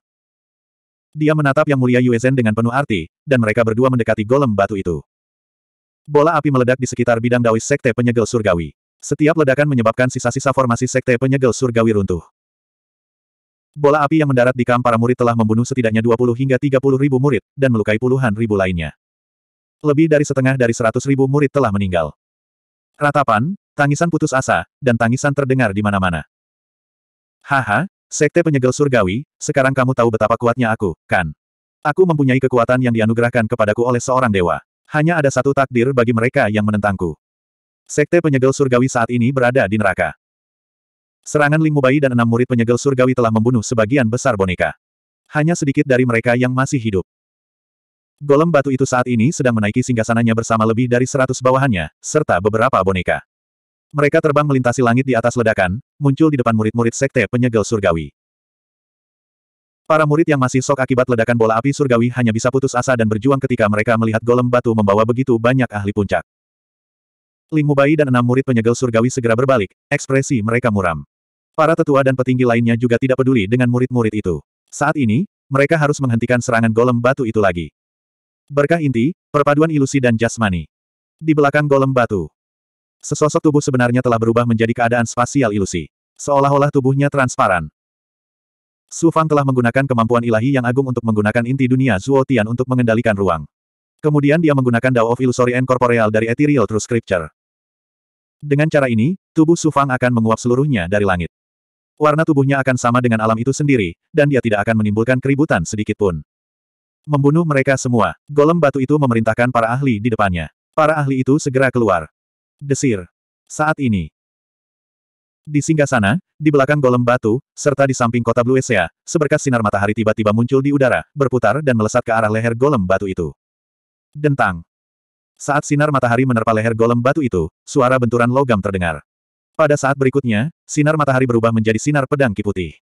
S1: Dia menatap Yang Mulia Zhen dengan penuh arti, dan mereka berdua mendekati golem batu itu. Bola api meledak di sekitar bidang Daois Sekte Penyegel Surgawi. Setiap ledakan menyebabkan sisa-sisa formasi Sekte Penyegel Surgawi runtuh. Bola api yang mendarat di kamp para murid telah membunuh setidaknya 20 hingga 30 ribu murid, dan melukai puluhan ribu lainnya. Lebih dari setengah dari 100 ribu murid telah meninggal. Ratapan, tangisan putus asa, dan tangisan terdengar di mana-mana. Haha, sekte penyegel surgawi, sekarang kamu tahu betapa kuatnya aku, kan? Aku mempunyai kekuatan yang dianugerahkan kepadaku oleh seorang dewa. Hanya ada satu takdir bagi mereka yang menentangku. Sekte penyegel surgawi saat ini berada di neraka. Serangan Ling Mubai dan enam murid penyegel surgawi telah membunuh sebagian besar boneka. Hanya sedikit dari mereka yang masih hidup. Golem batu itu saat ini sedang menaiki singgasananya bersama lebih dari seratus bawahannya, serta beberapa boneka. Mereka terbang melintasi langit di atas ledakan, muncul di depan murid-murid sekte penyegel surgawi. Para murid yang masih sok akibat ledakan bola api surgawi hanya bisa putus asa dan berjuang ketika mereka melihat golem batu membawa begitu banyak ahli puncak. Ling Mubai dan enam murid penyegel surgawi segera berbalik, ekspresi mereka muram. Para tetua dan petinggi lainnya juga tidak peduli dengan murid-murid itu. Saat ini, mereka harus menghentikan serangan golem batu itu lagi. Berkah inti, perpaduan ilusi dan jasmani. Di belakang golem batu, sesosok tubuh sebenarnya telah berubah menjadi keadaan spasial ilusi. Seolah-olah tubuhnya transparan, Su Fang telah menggunakan kemampuan ilahi yang agung untuk menggunakan inti dunia Zuo Tian untuk mengendalikan ruang. Kemudian dia menggunakan Dao of Illusory and Corporeal dari Ethereal True Scripture. Dengan cara ini, tubuh Su Fang akan menguap seluruhnya dari langit. Warna tubuhnya akan sama dengan alam itu sendiri, dan dia tidak akan menimbulkan keributan sedikitpun. Membunuh mereka semua, golem batu itu memerintahkan para ahli di depannya. Para ahli itu segera keluar. Desir. Saat ini, di singgah sana, di belakang golem batu, serta di samping kota Bluesia, seberkas sinar matahari tiba-tiba muncul di udara, berputar dan melesat ke arah leher golem batu itu. Dentang. Saat sinar matahari menerpa leher golem batu itu, suara benturan logam terdengar. Pada saat berikutnya, sinar matahari berubah menjadi sinar pedang kiputi.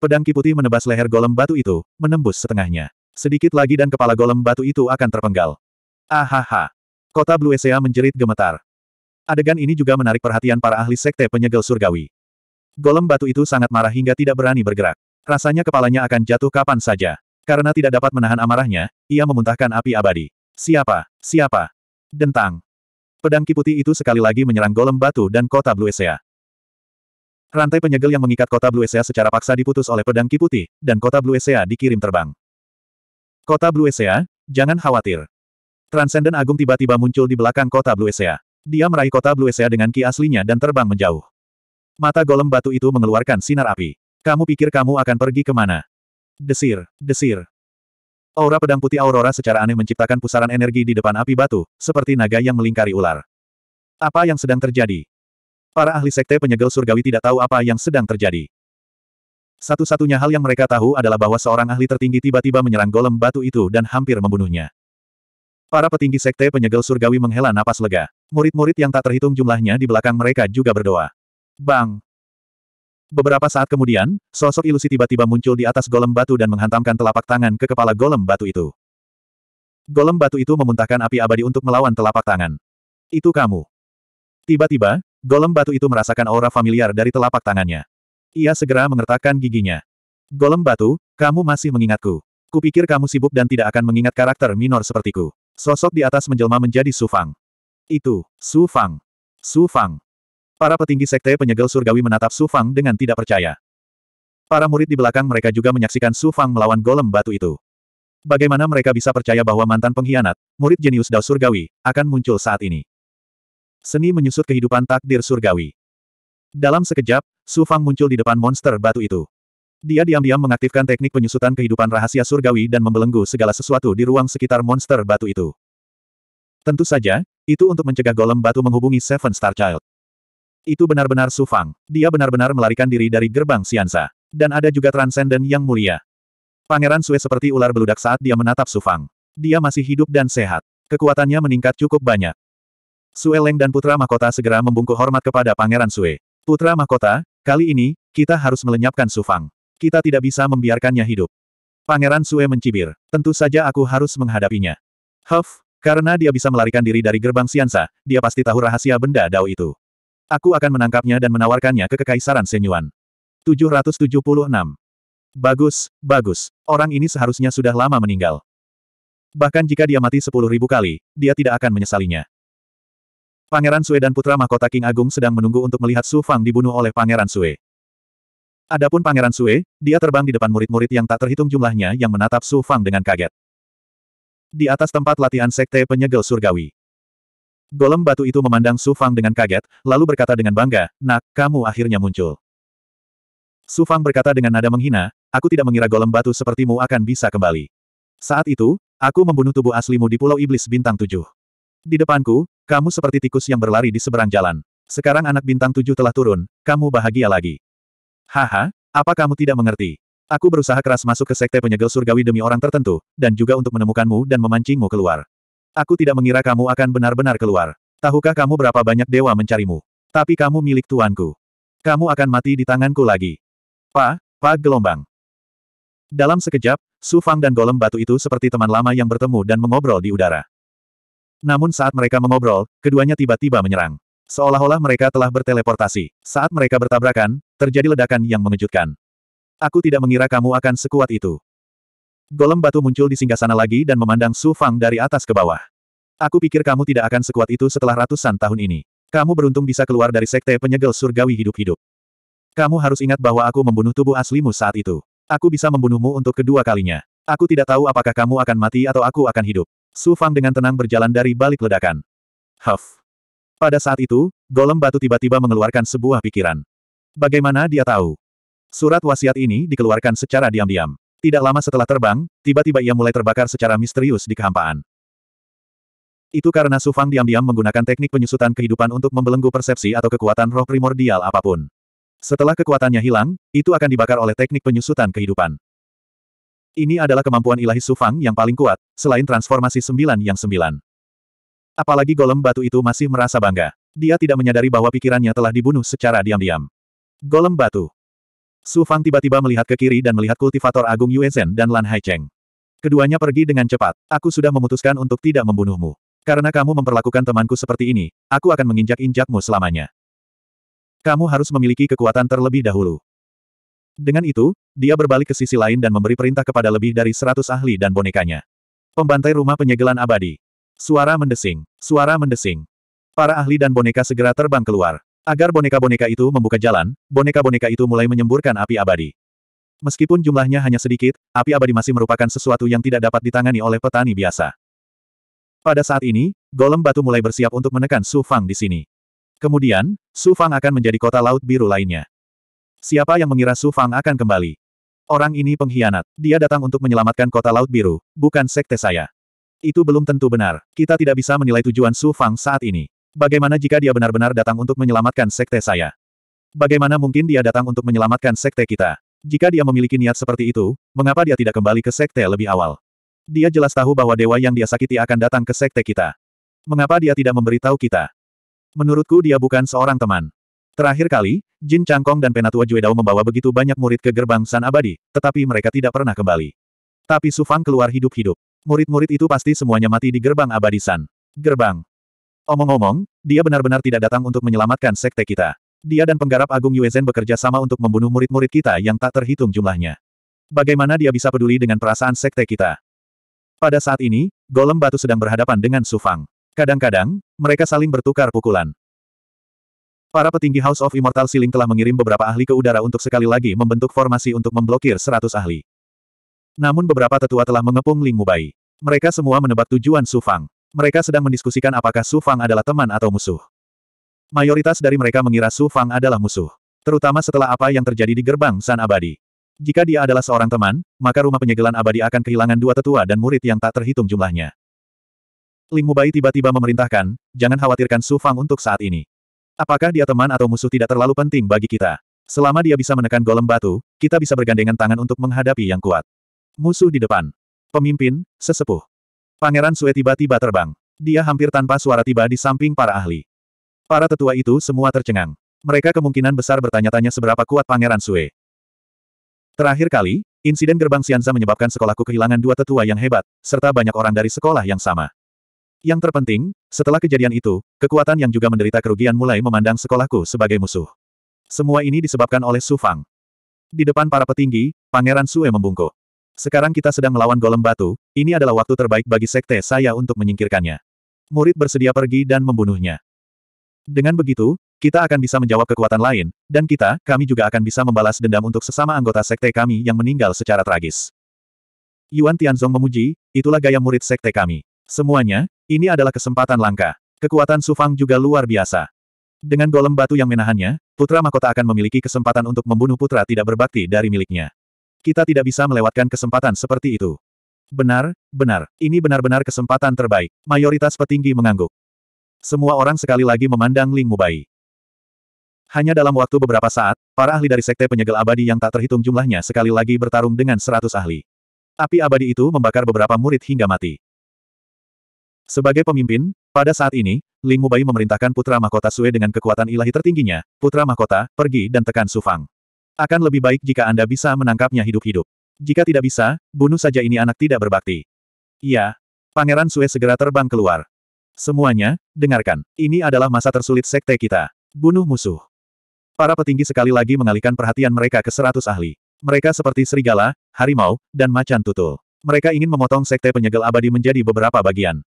S1: Pedang kiputi menebas leher golem batu itu, menembus setengahnya. Sedikit lagi dan kepala golem batu itu akan terpenggal. Ahaha. Kota Bluesea menjerit gemetar. Adegan ini juga menarik perhatian para ahli sekte penyegel surgawi. Golem batu itu sangat marah hingga tidak berani bergerak. Rasanya kepalanya akan jatuh kapan saja. Karena tidak dapat menahan amarahnya, ia memuntahkan api abadi. Siapa? Siapa? Dentang. Pedang kiputi itu sekali lagi menyerang golem batu dan kota Bluesea. Rantai penyegel yang mengikat kota Bluesea secara paksa diputus oleh pedang kiputi, dan kota Bluesea dikirim terbang. Kota Bluesea, jangan khawatir. Transenden Agung tiba-tiba muncul di belakang kota Bluesea. Dia meraih kota Blue Sea dengan ki aslinya dan terbang menjauh. Mata golem batu itu mengeluarkan sinar api. Kamu pikir kamu akan pergi kemana? Desir, desir. Aura pedang putih Aurora secara aneh menciptakan pusaran energi di depan api batu, seperti naga yang melingkari ular. Apa yang sedang terjadi? Para ahli sekte penyegel surgawi tidak tahu apa yang sedang terjadi. Satu-satunya hal yang mereka tahu adalah bahwa seorang ahli tertinggi tiba-tiba menyerang golem batu itu dan hampir membunuhnya. Para petinggi sekte penyegel surgawi menghela napas lega. Murid-murid yang tak terhitung jumlahnya di belakang mereka juga berdoa. Bang! Beberapa saat kemudian, sosok ilusi tiba-tiba muncul di atas golem batu dan menghantamkan telapak tangan ke kepala golem batu itu. Golem batu itu memuntahkan api abadi untuk melawan telapak tangan. Itu kamu. Tiba-tiba, golem batu itu merasakan aura familiar dari telapak tangannya. Ia segera mengertakkan giginya. Golem batu, kamu masih mengingatku. Kupikir kamu sibuk dan tidak akan mengingat karakter minor sepertiku. Sosok di atas menjelma menjadi Su Fang. Itu, Su Fang. Su Fang. Para petinggi sekte penyegel surgawi menatap Su Fang dengan tidak percaya. Para murid di belakang mereka juga menyaksikan Su Fang melawan golem batu itu. Bagaimana mereka bisa percaya bahwa mantan pengkhianat, murid jenius Dao Surgawi, akan muncul saat ini? Seni menyusut kehidupan takdir surgawi. Dalam sekejap, Su Fang muncul di depan monster batu itu. Dia diam-diam mengaktifkan teknik penyusutan kehidupan rahasia surgawi dan membelenggu segala sesuatu di ruang sekitar monster batu itu. Tentu saja, itu untuk mencegah golem batu menghubungi Seven Star Child. Itu benar-benar Sufang. Dia benar-benar melarikan diri dari gerbang Siansa. Dan ada juga Transcendent yang mulia. Pangeran Sue seperti ular beludak saat dia menatap Sufang. Dia masih hidup dan sehat. Kekuatannya meningkat cukup banyak. Sue Leng dan Putra Mahkota segera membungkuk hormat kepada Pangeran Sue. Putra Mahkota, kali ini, kita harus melenyapkan Sufang. Kita tidak bisa membiarkannya hidup. Pangeran Sue mencibir. Tentu saja aku harus menghadapinya. Huff, karena dia bisa melarikan diri dari gerbang Siansa, dia pasti tahu rahasia benda dao itu. Aku akan menangkapnya dan menawarkannya ke Kekaisaran Senyuan. 776. Bagus, bagus. Orang ini seharusnya sudah lama meninggal. Bahkan jika dia mati sepuluh ribu kali, dia tidak akan menyesalinya. Pangeran Sue dan putra mahkota King Agung sedang menunggu untuk melihat Su Fang dibunuh oleh Pangeran Sue. Adapun Pangeran Sue, dia terbang di depan murid-murid yang tak terhitung jumlahnya yang menatap Su Fang dengan kaget. Di atas tempat latihan sekte penyegel surgawi. Golem batu itu memandang Su Fang dengan kaget, lalu berkata dengan bangga, Nak, kamu akhirnya muncul. Su Fang berkata dengan nada menghina, aku tidak mengira golem batu sepertimu akan bisa kembali. Saat itu, aku membunuh tubuh aslimu di Pulau Iblis Bintang Tujuh. Di depanku, kamu seperti tikus yang berlari di seberang jalan. Sekarang anak bintang tujuh telah turun, kamu bahagia lagi. Haha, apa kamu tidak mengerti? Aku berusaha keras masuk ke sekte penyegel surgawi demi orang tertentu, dan juga untuk menemukanmu dan memancingmu keluar. Aku tidak mengira kamu akan benar-benar keluar. Tahukah kamu berapa banyak dewa mencarimu? Tapi kamu milik tuanku. Kamu akan mati di tanganku lagi. Pa, pa gelombang. Dalam sekejap, sufang dan golem batu itu seperti teman lama yang bertemu dan mengobrol di udara. Namun saat mereka mengobrol, keduanya tiba-tiba menyerang. Seolah-olah mereka telah berteleportasi. Saat mereka bertabrakan, terjadi ledakan yang mengejutkan. Aku tidak mengira kamu akan sekuat itu. Golem batu muncul di singgah sana lagi dan memandang Su Fang dari atas ke bawah. Aku pikir kamu tidak akan sekuat itu setelah ratusan tahun ini. Kamu beruntung bisa keluar dari sekte penyegel surgawi hidup-hidup. Kamu harus ingat bahwa aku membunuh tubuh aslimu saat itu. Aku bisa membunuhmu untuk kedua kalinya. Aku tidak tahu apakah kamu akan mati atau aku akan hidup. Su Fang dengan tenang berjalan dari balik ledakan. Huff. Pada saat itu, golem batu tiba-tiba mengeluarkan sebuah pikiran. Bagaimana dia tahu? Surat wasiat ini dikeluarkan secara diam-diam. Tidak lama setelah terbang, tiba-tiba ia mulai terbakar secara misterius di kehampaan. Itu karena Sufang diam-diam menggunakan teknik penyusutan kehidupan untuk membelenggu persepsi atau kekuatan roh primordial apapun. Setelah kekuatannya hilang, itu akan dibakar oleh teknik penyusutan kehidupan. Ini adalah kemampuan ilahi Sufang yang paling kuat, selain transformasi sembilan yang sembilan. Apalagi golem batu itu masih merasa bangga. Dia tidak menyadari bahwa pikirannya telah dibunuh secara diam-diam. Golem batu. Su Fang tiba-tiba melihat ke kiri dan melihat kultivator agung Yue Zhen dan Lan Haicheng. Keduanya pergi dengan cepat. Aku sudah memutuskan untuk tidak membunuhmu. Karena kamu memperlakukan temanku seperti ini, aku akan menginjak-injakmu selamanya. Kamu harus memiliki kekuatan terlebih dahulu. Dengan itu, dia berbalik ke sisi lain dan memberi perintah kepada lebih dari seratus ahli dan bonekanya. Pembantai rumah penyegelan abadi. Suara mendesing, suara mendesing. Para ahli dan boneka segera terbang keluar. Agar boneka-boneka itu membuka jalan, boneka-boneka itu mulai menyemburkan api abadi. Meskipun jumlahnya hanya sedikit, api abadi masih merupakan sesuatu yang tidak dapat ditangani oleh petani biasa. Pada saat ini, golem batu mulai bersiap untuk menekan Su Fang di sini. Kemudian, Su Fang akan menjadi kota laut biru lainnya. Siapa yang mengira Su Fang akan kembali? Orang ini pengkhianat. Dia datang untuk menyelamatkan kota laut biru, bukan sekte saya. Itu belum tentu benar. Kita tidak bisa menilai tujuan Su Fang saat ini. Bagaimana jika dia benar-benar datang untuk menyelamatkan sekte saya? Bagaimana mungkin dia datang untuk menyelamatkan sekte kita? Jika dia memiliki niat seperti itu, mengapa dia tidak kembali ke sekte lebih awal? Dia jelas tahu bahwa dewa yang dia sakiti akan datang ke sekte kita. Mengapa dia tidak memberitahu kita? Menurutku dia bukan seorang teman. Terakhir kali, Jin Changkong dan Penatua Juedao membawa begitu banyak murid ke gerbang San Abadi, tetapi mereka tidak pernah kembali. Tapi Sufang keluar hidup-hidup. Murid-murid itu pasti semuanya mati di gerbang abadisan. Gerbang. Omong-omong, dia benar-benar tidak datang untuk menyelamatkan sekte kita. Dia dan penggarap agung Yuezen bekerja sama untuk membunuh murid-murid kita yang tak terhitung jumlahnya. Bagaimana dia bisa peduli dengan perasaan sekte kita? Pada saat ini, Golem Batu sedang berhadapan dengan Sufang. Kadang-kadang, mereka saling bertukar pukulan. Para petinggi House of Immortal Siling telah mengirim beberapa ahli ke udara untuk sekali lagi membentuk formasi untuk memblokir 100 ahli. Namun beberapa tetua telah mengepung Ling Mubai. Mereka semua menebak tujuan Su Fang. Mereka sedang mendiskusikan apakah Su Fang adalah teman atau musuh. Mayoritas dari mereka mengira Su Fang adalah musuh. Terutama setelah apa yang terjadi di gerbang San Abadi. Jika dia adalah seorang teman, maka rumah penyegelan abadi akan kehilangan dua tetua dan murid yang tak terhitung jumlahnya. Ling Mubai tiba-tiba memerintahkan, jangan khawatirkan Su Fang untuk saat ini. Apakah dia teman atau musuh tidak terlalu penting bagi kita. Selama dia bisa menekan golem batu, kita bisa bergandengan tangan untuk menghadapi yang kuat. Musuh di depan. Pemimpin, sesepuh. Pangeran Sue tiba-tiba terbang. Dia hampir tanpa suara tiba di samping para ahli. Para tetua itu semua tercengang. Mereka kemungkinan besar bertanya-tanya seberapa kuat Pangeran Sue. Terakhir kali, insiden gerbang Sianza menyebabkan sekolahku kehilangan dua tetua yang hebat, serta banyak orang dari sekolah yang sama. Yang terpenting, setelah kejadian itu, kekuatan yang juga menderita kerugian mulai memandang sekolahku sebagai musuh. Semua ini disebabkan oleh Su Fang. Di depan para petinggi, Pangeran Sue membungkuk. Sekarang kita sedang melawan golem batu, ini adalah waktu terbaik bagi sekte saya untuk menyingkirkannya. Murid bersedia pergi dan membunuhnya. Dengan begitu, kita akan bisa menjawab kekuatan lain, dan kita, kami juga akan bisa membalas dendam untuk sesama anggota sekte kami yang meninggal secara tragis. Yuan Tianzong memuji, itulah gaya murid sekte kami. Semuanya, ini adalah kesempatan langka. Kekuatan Sufang juga luar biasa. Dengan golem batu yang menahannya, putra mahkota akan memiliki kesempatan untuk membunuh putra tidak berbakti dari miliknya. Kita tidak bisa melewatkan kesempatan seperti itu. Benar, benar, ini benar-benar kesempatan terbaik. Mayoritas petinggi mengangguk. Semua orang sekali lagi memandang Ling Mubai. Hanya dalam waktu beberapa saat, para ahli dari Sekte Penyegel Abadi yang tak terhitung jumlahnya sekali lagi bertarung dengan seratus ahli. Api abadi itu membakar beberapa murid hingga mati. Sebagai pemimpin, pada saat ini, Ling Mubai memerintahkan putra mahkota Sue dengan kekuatan ilahi tertingginya, putra mahkota, pergi dan tekan Sufang. Akan lebih baik jika Anda bisa menangkapnya hidup-hidup. Jika tidak bisa, bunuh saja ini anak tidak berbakti. Iya. Pangeran Sue segera terbang keluar. Semuanya, dengarkan. Ini adalah masa tersulit sekte kita. Bunuh musuh. Para petinggi sekali lagi mengalihkan perhatian mereka ke seratus ahli. Mereka seperti serigala, harimau, dan macan tutul. Mereka ingin memotong sekte penyegel abadi menjadi beberapa bagian.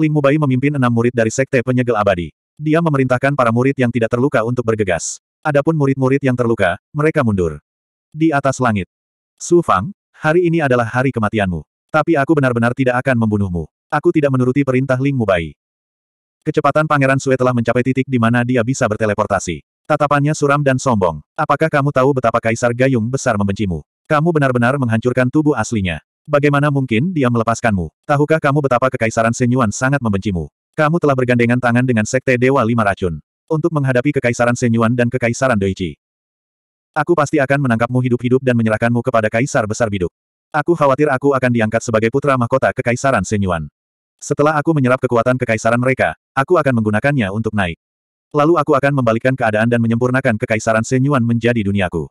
S1: Ling Mubai memimpin enam murid dari sekte penyegel abadi. Dia memerintahkan para murid yang tidak terluka untuk bergegas. Adapun murid-murid yang terluka, mereka mundur. Di atas langit. Su Fang, hari ini adalah hari kematianmu. Tapi aku benar-benar tidak akan membunuhmu. Aku tidak menuruti perintah Ling Mubai. Kecepatan Pangeran Sue telah mencapai titik di mana dia bisa berteleportasi. Tatapannya suram dan sombong. Apakah kamu tahu betapa Kaisar Gayung besar membencimu? Kamu benar-benar menghancurkan tubuh aslinya. Bagaimana mungkin dia melepaskanmu? Tahukah kamu betapa kekaisaran Senyuan sangat membencimu? Kamu telah bergandengan tangan dengan Sekte Dewa Lima Racun untuk menghadapi Kekaisaran Senyuan dan Kekaisaran Doichi. Aku pasti akan menangkapmu hidup-hidup dan menyerahkanmu kepada Kaisar Besar Biduk. Aku khawatir aku akan diangkat sebagai putra mahkota Kekaisaran Senyuan. Setelah aku menyerap kekuatan kekaisaran mereka, aku akan menggunakannya untuk naik. Lalu aku akan membalikkan keadaan dan menyempurnakan Kekaisaran Senyuan menjadi duniaku.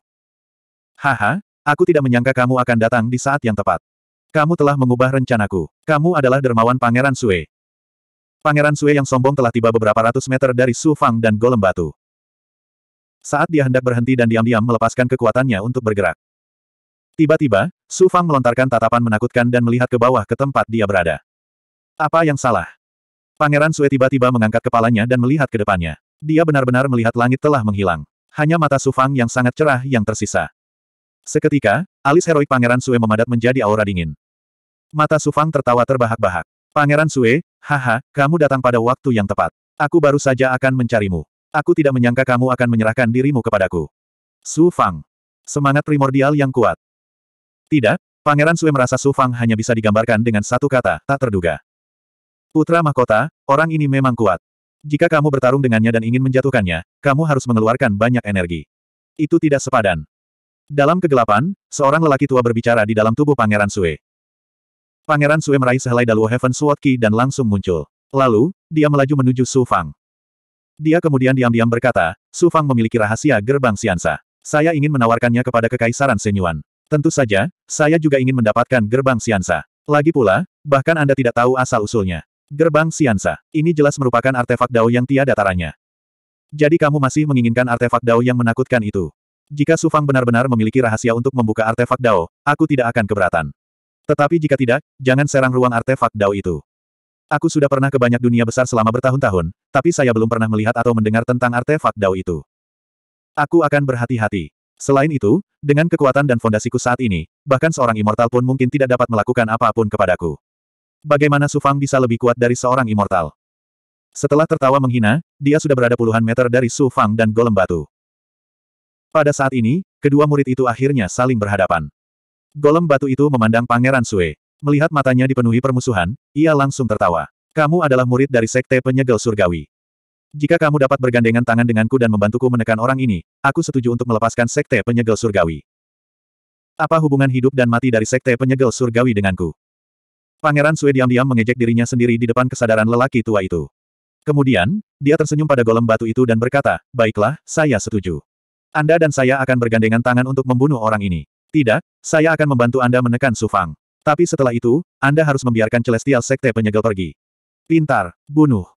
S1: Haha, aku tidak menyangka kamu akan datang di saat yang tepat. Kamu telah mengubah rencanaku. Kamu adalah dermawan Pangeran Sue. Pangeran Sue yang sombong telah tiba beberapa ratus meter dari Su Fang dan Golem Batu. Saat dia hendak berhenti dan diam-diam melepaskan kekuatannya untuk bergerak. Tiba-tiba, Su Fang melontarkan tatapan menakutkan dan melihat ke bawah ke tempat dia berada. Apa yang salah? Pangeran Sue tiba-tiba mengangkat kepalanya dan melihat ke depannya. Dia benar-benar melihat langit telah menghilang. Hanya mata Su Fang yang sangat cerah yang tersisa. Seketika, alis heroik Pangeran Sue memadat menjadi aura dingin. Mata Su Fang tertawa terbahak-bahak. Pangeran Sue, haha, kamu datang pada waktu yang tepat. Aku baru saja akan mencarimu. Aku tidak menyangka kamu akan menyerahkan dirimu kepadaku. Su Fang. Semangat primordial yang kuat. Tidak, Pangeran Sue merasa Su Fang hanya bisa digambarkan dengan satu kata, tak terduga. Putra mahkota, orang ini memang kuat. Jika kamu bertarung dengannya dan ingin menjatuhkannya, kamu harus mengeluarkan banyak energi. Itu tidak sepadan. Dalam kegelapan, seorang lelaki tua berbicara di dalam tubuh Pangeran Sue. Pangeran Sue meraih sehelai Daluo Heaven Sword Key dan langsung muncul. Lalu, dia melaju menuju Su Fang. Dia kemudian diam-diam berkata, Su Fang memiliki rahasia gerbang Siansa. Saya ingin menawarkannya kepada Kekaisaran Senyuan. Tentu saja, saya juga ingin mendapatkan gerbang Siansa. Lagi pula, bahkan Anda tidak tahu asal-usulnya. Gerbang Siansa. Ini jelas merupakan artefak Dao yang tiada taranya. Jadi kamu masih menginginkan artefak Dao yang menakutkan itu. Jika Su Fang benar-benar memiliki rahasia untuk membuka artefak Dao, aku tidak akan keberatan. Tetapi jika tidak, jangan serang ruang artefak Dao itu. Aku sudah pernah ke banyak dunia besar selama bertahun-tahun, tapi saya belum pernah melihat atau mendengar tentang artefak Dao itu. Aku akan berhati-hati. Selain itu, dengan kekuatan dan fondasiku saat ini, bahkan seorang immortal pun mungkin tidak dapat melakukan apapun kepadaku. Bagaimana Sufang bisa lebih kuat dari seorang immortal? Setelah tertawa menghina, dia sudah berada puluhan meter dari Sufang dan Golem Batu. Pada saat ini, kedua murid itu akhirnya saling berhadapan. Golem batu itu memandang Pangeran Sue. Melihat matanya dipenuhi permusuhan, ia langsung tertawa. Kamu adalah murid dari Sekte Penyegel Surgawi. Jika kamu dapat bergandengan tangan denganku dan membantuku menekan orang ini, aku setuju untuk melepaskan Sekte Penyegel Surgawi. Apa hubungan hidup dan mati dari Sekte Penyegel Surgawi denganku? Pangeran Sue diam-diam mengejek dirinya sendiri di depan kesadaran lelaki tua itu. Kemudian, dia tersenyum pada golem batu itu dan berkata, Baiklah, saya setuju. Anda dan saya akan bergandengan tangan untuk membunuh orang ini. Tidak, saya akan membantu Anda menekan Sufang. Tapi setelah itu, Anda harus membiarkan Celestial Sekte penyegel pergi. Pintar, bunuh.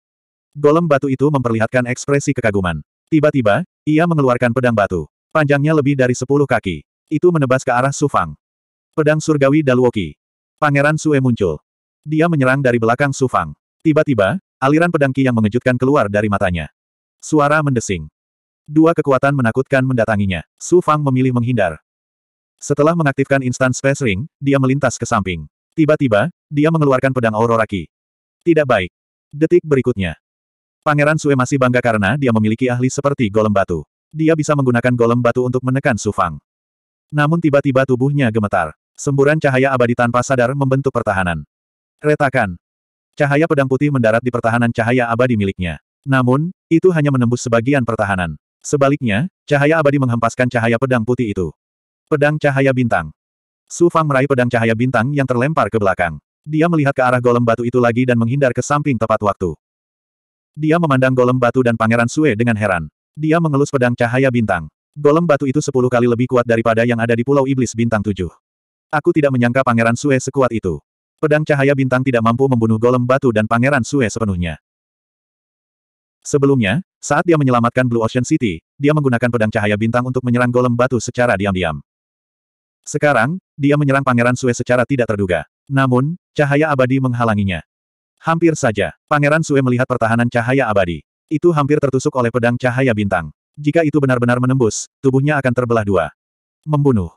S1: Golem batu itu memperlihatkan ekspresi kekaguman. Tiba-tiba, ia mengeluarkan pedang batu. Panjangnya lebih dari sepuluh kaki. Itu menebas ke arah Sufang. Pedang surgawi Daluoki. Pangeran Sue muncul. Dia menyerang dari belakang Sufang. Tiba-tiba, aliran pedang Ki yang mengejutkan keluar dari matanya. Suara mendesing. Dua kekuatan menakutkan mendatanginya. Sufang memilih menghindar. Setelah mengaktifkan instan space ring, dia melintas ke samping. Tiba-tiba, dia mengeluarkan pedang Aurora Ki. Tidak baik. Detik berikutnya. Pangeran Sue masih bangga karena dia memiliki ahli seperti golem batu. Dia bisa menggunakan golem batu untuk menekan Sufang. Namun tiba-tiba tubuhnya gemetar. Semburan cahaya abadi tanpa sadar membentuk pertahanan. Retakan. Cahaya pedang putih mendarat di pertahanan cahaya abadi miliknya. Namun, itu hanya menembus sebagian pertahanan. Sebaliknya, cahaya abadi menghempaskan cahaya pedang putih itu. Pedang Cahaya Bintang. Su Fang meraih pedang cahaya bintang yang terlempar ke belakang. Dia melihat ke arah golem batu itu lagi dan menghindar ke samping tepat waktu. Dia memandang golem batu dan Pangeran Sue dengan heran. Dia mengelus pedang cahaya bintang. Golem batu itu sepuluh kali lebih kuat daripada yang ada di Pulau Iblis Bintang Tujuh. Aku tidak menyangka Pangeran Sue sekuat itu. Pedang cahaya bintang tidak mampu membunuh golem batu dan Pangeran Sue sepenuhnya. Sebelumnya, saat dia menyelamatkan Blue Ocean City, dia menggunakan pedang cahaya bintang untuk menyerang golem batu secara diam-diam. Sekarang, dia menyerang Pangeran Sue secara tidak terduga. Namun, cahaya abadi menghalanginya. Hampir saja, Pangeran Sue melihat pertahanan cahaya abadi. Itu hampir tertusuk oleh pedang cahaya bintang. Jika itu benar-benar menembus, tubuhnya akan terbelah dua. Membunuh.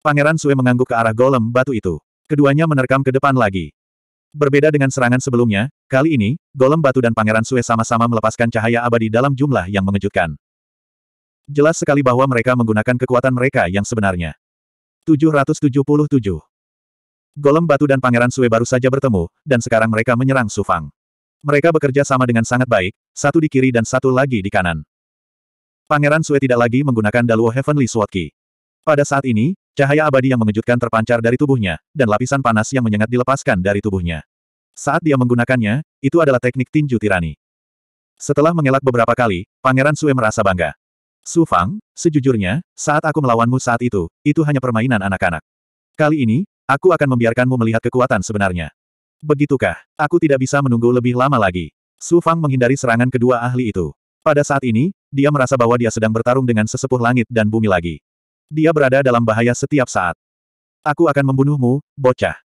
S1: Pangeran Sue mengangguk ke arah golem batu itu. Keduanya menerkam ke depan lagi. Berbeda dengan serangan sebelumnya, kali ini, Golem Batu dan Pangeran Sue sama-sama melepaskan cahaya abadi dalam jumlah yang mengejutkan. Jelas sekali bahwa mereka menggunakan kekuatan mereka yang sebenarnya. 777. Golem Batu dan Pangeran Sue baru saja bertemu, dan sekarang mereka menyerang Sufang. Mereka bekerja sama dengan sangat baik, satu di kiri dan satu lagi di kanan. Pangeran Sue tidak lagi menggunakan Daluo Heavenly Sword Key. Pada saat ini, cahaya abadi yang mengejutkan terpancar dari tubuhnya, dan lapisan panas yang menyengat dilepaskan dari tubuhnya. Saat dia menggunakannya, itu adalah teknik tinju tirani. Setelah mengelak beberapa kali, Pangeran Sue merasa bangga. Su Fang, sejujurnya, saat aku melawanmu saat itu, itu hanya permainan anak-anak. Kali ini, aku akan membiarkanmu melihat kekuatan sebenarnya. Begitukah, aku tidak bisa menunggu lebih lama lagi. Su Fang menghindari serangan kedua ahli itu. Pada saat ini, dia merasa bahwa dia sedang bertarung dengan sesepuh langit dan bumi lagi. Dia berada dalam bahaya setiap saat. Aku akan membunuhmu, bocah.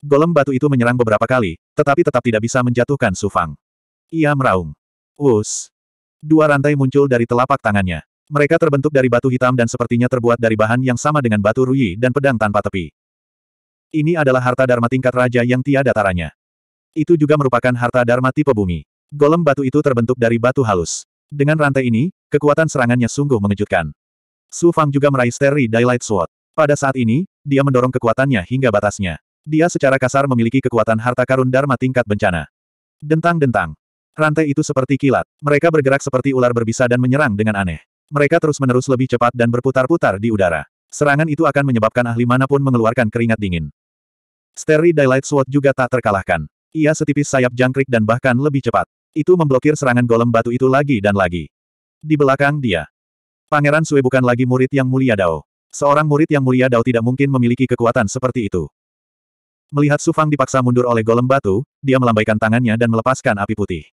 S1: Golem batu itu menyerang beberapa kali, tetapi tetap tidak bisa menjatuhkan Su Fang. Ia meraung. Us. Dua rantai muncul dari telapak tangannya. Mereka terbentuk dari batu hitam dan sepertinya terbuat dari bahan yang sama dengan batu ruyi dan pedang tanpa tepi. Ini adalah harta dharma tingkat raja yang tiada taranya. Itu juga merupakan harta dharma tipe bumi. Golem batu itu terbentuk dari batu halus. Dengan rantai ini, kekuatan serangannya sungguh mengejutkan. Su Fang juga meraih Starry Daylight Sword. Pada saat ini, dia mendorong kekuatannya hingga batasnya. Dia secara kasar memiliki kekuatan harta karun dharma tingkat bencana. Dentang-dentang. Rantai itu seperti kilat. Mereka bergerak seperti ular berbisa dan menyerang dengan aneh. Mereka terus-menerus lebih cepat dan berputar-putar di udara. Serangan itu akan menyebabkan ahli manapun mengeluarkan keringat dingin. Steri Daylight Sword juga tak terkalahkan. Ia setipis sayap jangkrik dan bahkan lebih cepat. Itu memblokir serangan golem batu itu lagi dan lagi. Di belakang dia. Pangeran Sue bukan lagi murid yang mulia Dao. Seorang murid yang mulia Dao tidak mungkin memiliki kekuatan seperti itu. Melihat Sufang dipaksa mundur oleh golem batu, dia melambaikan tangannya dan melepaskan api putih.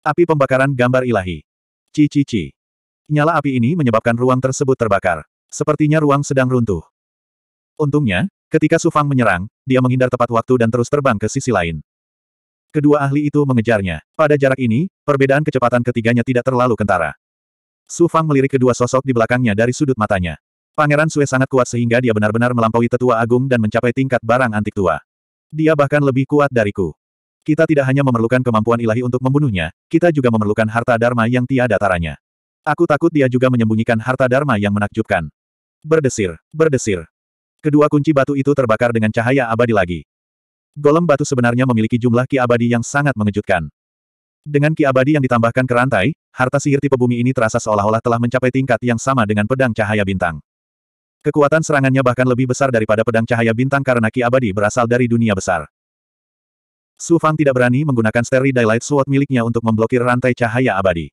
S1: Api pembakaran gambar ilahi. Cici-ci. Nyala api ini menyebabkan ruang tersebut terbakar. Sepertinya ruang sedang runtuh. Untungnya, ketika Sufang menyerang, dia menghindar tepat waktu dan terus terbang ke sisi lain. Kedua ahli itu mengejarnya. Pada jarak ini, perbedaan kecepatan ketiganya tidak terlalu kentara. Sufang melirik kedua sosok di belakangnya dari sudut matanya. Pangeran Sue sangat kuat sehingga dia benar-benar melampaui tetua agung dan mencapai tingkat barang antik tua. Dia bahkan lebih kuat dariku. Kita tidak hanya memerlukan kemampuan ilahi untuk membunuhnya, kita juga memerlukan harta dharma yang tiada taranya. Aku takut dia juga menyembunyikan harta dharma yang menakjubkan. Berdesir, berdesir. Kedua kunci batu itu terbakar dengan cahaya abadi lagi. Golem batu sebenarnya memiliki jumlah ki abadi yang sangat mengejutkan. Dengan ki abadi yang ditambahkan ke rantai, harta sihir tipe bumi ini terasa seolah-olah telah mencapai tingkat yang sama dengan pedang cahaya bintang. Kekuatan serangannya bahkan lebih besar daripada pedang cahaya bintang karena ki abadi berasal dari dunia besar. Su Fang tidak berani menggunakan Steri Daylight Sword miliknya untuk memblokir rantai cahaya abadi.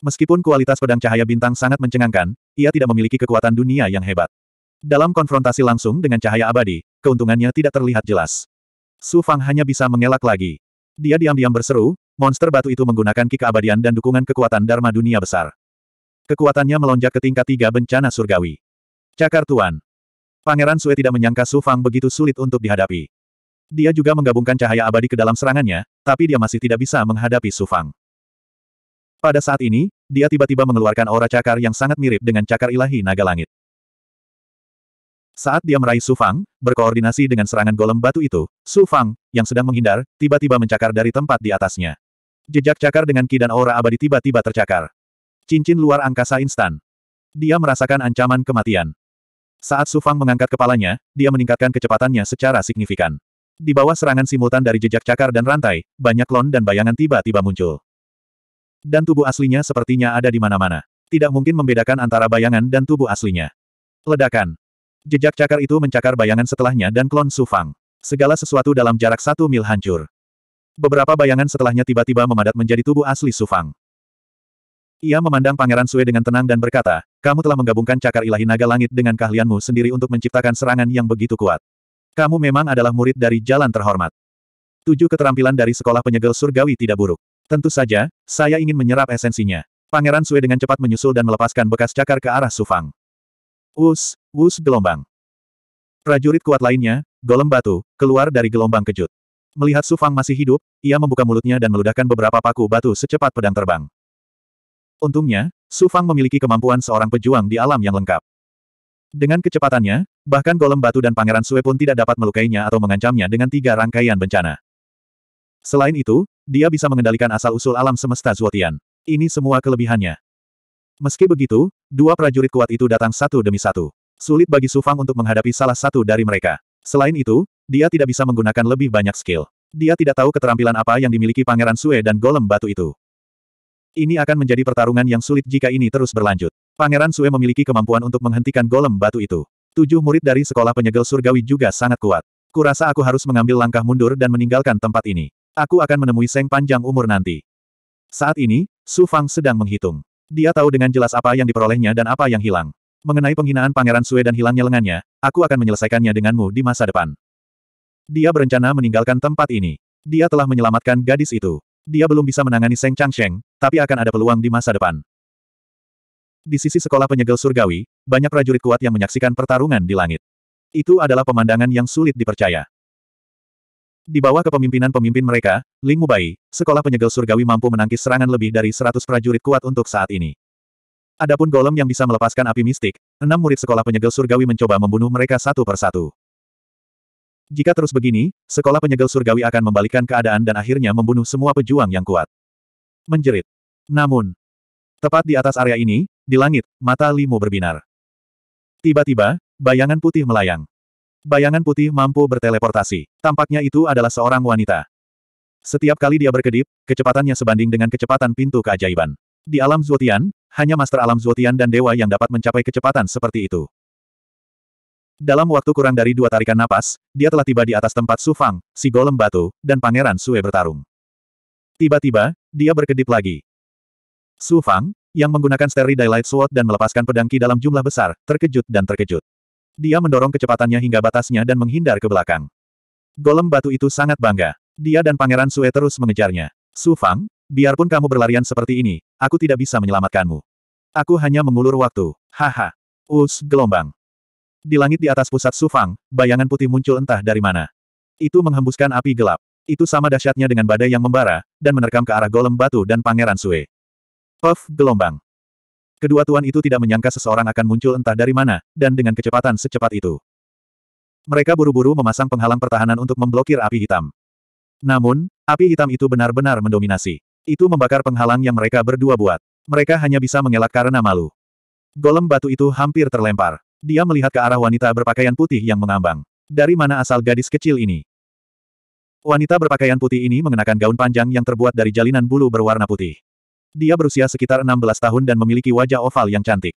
S1: Meskipun kualitas pedang cahaya bintang sangat mencengangkan, ia tidak memiliki kekuatan dunia yang hebat. Dalam konfrontasi langsung dengan cahaya abadi, keuntungannya tidak terlihat jelas. Su Fang hanya bisa mengelak lagi. Dia diam-diam berseru, monster batu itu menggunakan Ki keabadian dan dukungan kekuatan Dharma dunia besar. Kekuatannya melonjak ke tingkat tiga bencana surgawi. Cakar Tuan. Pangeran Sue tidak menyangka Su Fang begitu sulit untuk dihadapi. Dia juga menggabungkan cahaya abadi ke dalam serangannya, tapi dia masih tidak bisa menghadapi Sufang. Pada saat ini, dia tiba-tiba mengeluarkan aura cakar yang sangat mirip dengan cakar ilahi naga langit. Saat dia meraih Sufang, berkoordinasi dengan serangan golem batu itu, Sufang, yang sedang menghindar, tiba-tiba mencakar dari tempat di atasnya. Jejak cakar dengan ki dan aura abadi tiba-tiba tercakar. Cincin luar angkasa instan. Dia merasakan ancaman kematian. Saat Sufang mengangkat kepalanya, dia meningkatkan kecepatannya secara signifikan. Di bawah serangan simultan dari jejak cakar dan rantai, banyak klon dan bayangan tiba-tiba muncul. Dan tubuh aslinya sepertinya ada di mana-mana. Tidak mungkin membedakan antara bayangan dan tubuh aslinya. Ledakan. Jejak cakar itu mencakar bayangan setelahnya dan klon Sufang. Segala sesuatu dalam jarak satu mil hancur. Beberapa bayangan setelahnya tiba-tiba memadat menjadi tubuh asli Sufang. Ia memandang Pangeran Sue dengan tenang dan berkata, kamu telah menggabungkan cakar ilahi naga langit dengan keahlianmu sendiri untuk menciptakan serangan yang begitu kuat. Kamu memang adalah murid dari jalan terhormat. Tujuh keterampilan dari sekolah penyegel surgawi tidak buruk. Tentu saja, saya ingin menyerap esensinya. Pangeran Sue dengan cepat menyusul dan melepaskan bekas cakar ke arah Sufang. Wus, wus gelombang. Prajurit kuat lainnya, golem batu, keluar dari gelombang kejut. Melihat Sufang masih hidup, ia membuka mulutnya dan meludahkan beberapa paku batu secepat pedang terbang. Untungnya, Sufang memiliki kemampuan seorang pejuang di alam yang lengkap. Dengan kecepatannya, bahkan golem batu dan pangeran Sue pun tidak dapat melukainya atau mengancamnya dengan tiga rangkaian bencana. Selain itu, dia bisa mengendalikan asal-usul alam semesta Zuotian. Ini semua kelebihannya. Meski begitu, dua prajurit kuat itu datang satu demi satu. Sulit bagi Su Fang untuk menghadapi salah satu dari mereka. Selain itu, dia tidak bisa menggunakan lebih banyak skill. Dia tidak tahu keterampilan apa yang dimiliki Pangeran Sue dan Golem Batu itu. Ini akan menjadi pertarungan yang sulit jika ini terus berlanjut. Pangeran Sue memiliki kemampuan untuk menghentikan golem batu itu. Tujuh murid dari sekolah penyegel surgawi juga sangat kuat. Kurasa aku harus mengambil langkah mundur dan meninggalkan tempat ini. Aku akan menemui Seng panjang umur nanti. Saat ini, Su Fang sedang menghitung. Dia tahu dengan jelas apa yang diperolehnya dan apa yang hilang. Mengenai penghinaan Pangeran Sue dan hilangnya lengannya, aku akan menyelesaikannya denganmu di masa depan. Dia berencana meninggalkan tempat ini. Dia telah menyelamatkan gadis itu. Dia belum bisa menangani Seng Changsheng, tapi akan ada peluang di masa depan. Di sisi sekolah penyegel surgawi, banyak prajurit kuat yang menyaksikan pertarungan di langit. Itu adalah pemandangan yang sulit dipercaya. Di bawah kepemimpinan pemimpin mereka, Ling Mubai, sekolah penyegel surgawi mampu menangkis serangan lebih dari 100 prajurit kuat untuk saat ini. Adapun golem yang bisa melepaskan api mistik, enam murid sekolah penyegel surgawi mencoba membunuh mereka satu persatu. Jika terus begini, sekolah penyegel surgawi akan membalikkan keadaan dan akhirnya membunuh semua pejuang yang kuat. Menjerit. Namun, tepat di atas area ini, di langit, mata Limo berbinar. Tiba-tiba, bayangan putih melayang. Bayangan putih mampu berteleportasi. Tampaknya itu adalah seorang wanita. Setiap kali dia berkedip, kecepatannya sebanding dengan kecepatan pintu keajaiban. Di alam Zuotian, hanya Master Alam Zuotian dan Dewa yang dapat mencapai kecepatan seperti itu. Dalam waktu kurang dari dua tarikan napas, dia telah tiba di atas tempat Sufang, si golem batu, dan Pangeran Sue bertarung. Tiba-tiba, dia berkedip lagi. Sufang yang menggunakan Starry Daylight Sword dan melepaskan pedang Ki dalam jumlah besar, terkejut dan terkejut. Dia mendorong kecepatannya hingga batasnya dan menghindar ke belakang. Golem batu itu sangat bangga. Dia dan Pangeran Sue terus mengejarnya. Su Fang, biarpun kamu berlarian seperti ini, aku tidak bisa menyelamatkanmu. Aku hanya mengulur waktu. Haha. Us gelombang. Di langit di atas pusat Su Fang, bayangan putih muncul entah dari mana. Itu menghembuskan api gelap. Itu sama dahsyatnya dengan badai yang membara, dan menerkam ke arah golem batu dan Pangeran Sue. Puff gelombang. Kedua tuan itu tidak menyangka seseorang akan muncul entah dari mana, dan dengan kecepatan secepat itu. Mereka buru-buru memasang penghalang pertahanan untuk memblokir api hitam. Namun, api hitam itu benar-benar mendominasi. Itu membakar penghalang yang mereka berdua buat. Mereka hanya bisa mengelak karena malu. Golem batu itu hampir terlempar. Dia melihat ke arah wanita berpakaian putih yang mengambang. Dari mana asal gadis kecil ini? Wanita berpakaian putih ini mengenakan gaun panjang yang terbuat dari jalinan bulu berwarna putih. Dia berusia sekitar 16 tahun dan memiliki wajah oval yang cantik.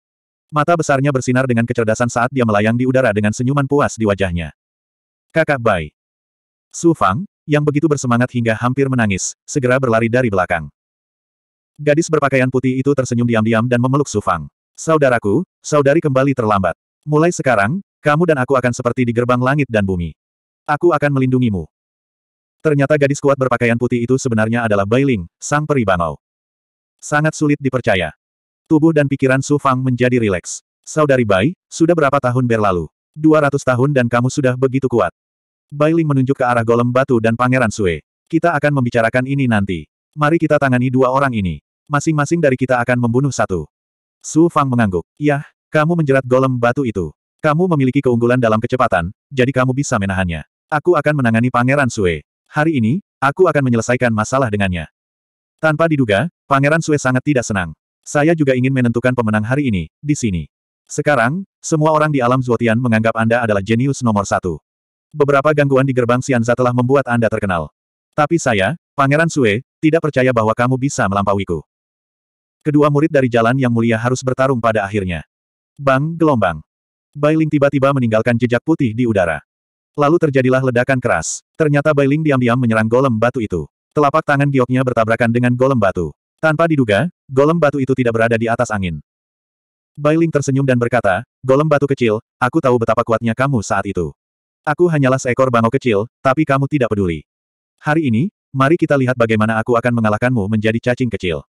S1: Mata besarnya bersinar dengan kecerdasan saat dia melayang di udara dengan senyuman puas di wajahnya. Kakak Bai. Su Fang, yang begitu bersemangat hingga hampir menangis, segera berlari dari belakang. Gadis berpakaian putih itu tersenyum diam-diam dan memeluk Su Fang. Saudaraku, saudari kembali terlambat. Mulai sekarang, kamu dan aku akan seperti di gerbang langit dan bumi. Aku akan melindungimu. Ternyata gadis kuat berpakaian putih itu sebenarnya adalah Bailing, sang peri bangau. Sangat sulit dipercaya. Tubuh dan pikiran Su Fang menjadi rileks. Saudari Bai, sudah berapa tahun berlalu? 200 tahun dan kamu sudah begitu kuat. Bai Ling menunjuk ke arah golem batu dan pangeran Sue. Kita akan membicarakan ini nanti. Mari kita tangani dua orang ini. Masing-masing dari kita akan membunuh satu. Su Fang mengangguk. Yah, kamu menjerat golem batu itu. Kamu memiliki keunggulan dalam kecepatan, jadi kamu bisa menahannya. Aku akan menangani Pangeran Sue. Hari ini, aku akan menyelesaikan masalah dengannya. Tanpa diduga, Pangeran Sue sangat tidak senang. Saya juga ingin menentukan pemenang hari ini, di sini. Sekarang, semua orang di alam Zuotian menganggap Anda adalah jenius nomor satu. Beberapa gangguan di gerbang Sianza telah membuat Anda terkenal. Tapi saya, Pangeran Sue, tidak percaya bahwa kamu bisa melampauiku. Kedua murid dari jalan yang mulia harus bertarung pada akhirnya. Bang, gelombang. Bailing tiba-tiba meninggalkan jejak putih di udara. Lalu terjadilah ledakan keras. Ternyata Bailing diam-diam menyerang golem batu itu. Telapak tangan gioknya bertabrakan dengan golem batu. Tanpa diduga, golem batu itu tidak berada di atas angin. Bailing tersenyum dan berkata, golem batu kecil, aku tahu betapa kuatnya kamu saat itu. Aku hanyalah seekor bangau kecil, tapi kamu tidak peduli. Hari ini, mari kita lihat bagaimana aku akan mengalahkanmu menjadi cacing kecil.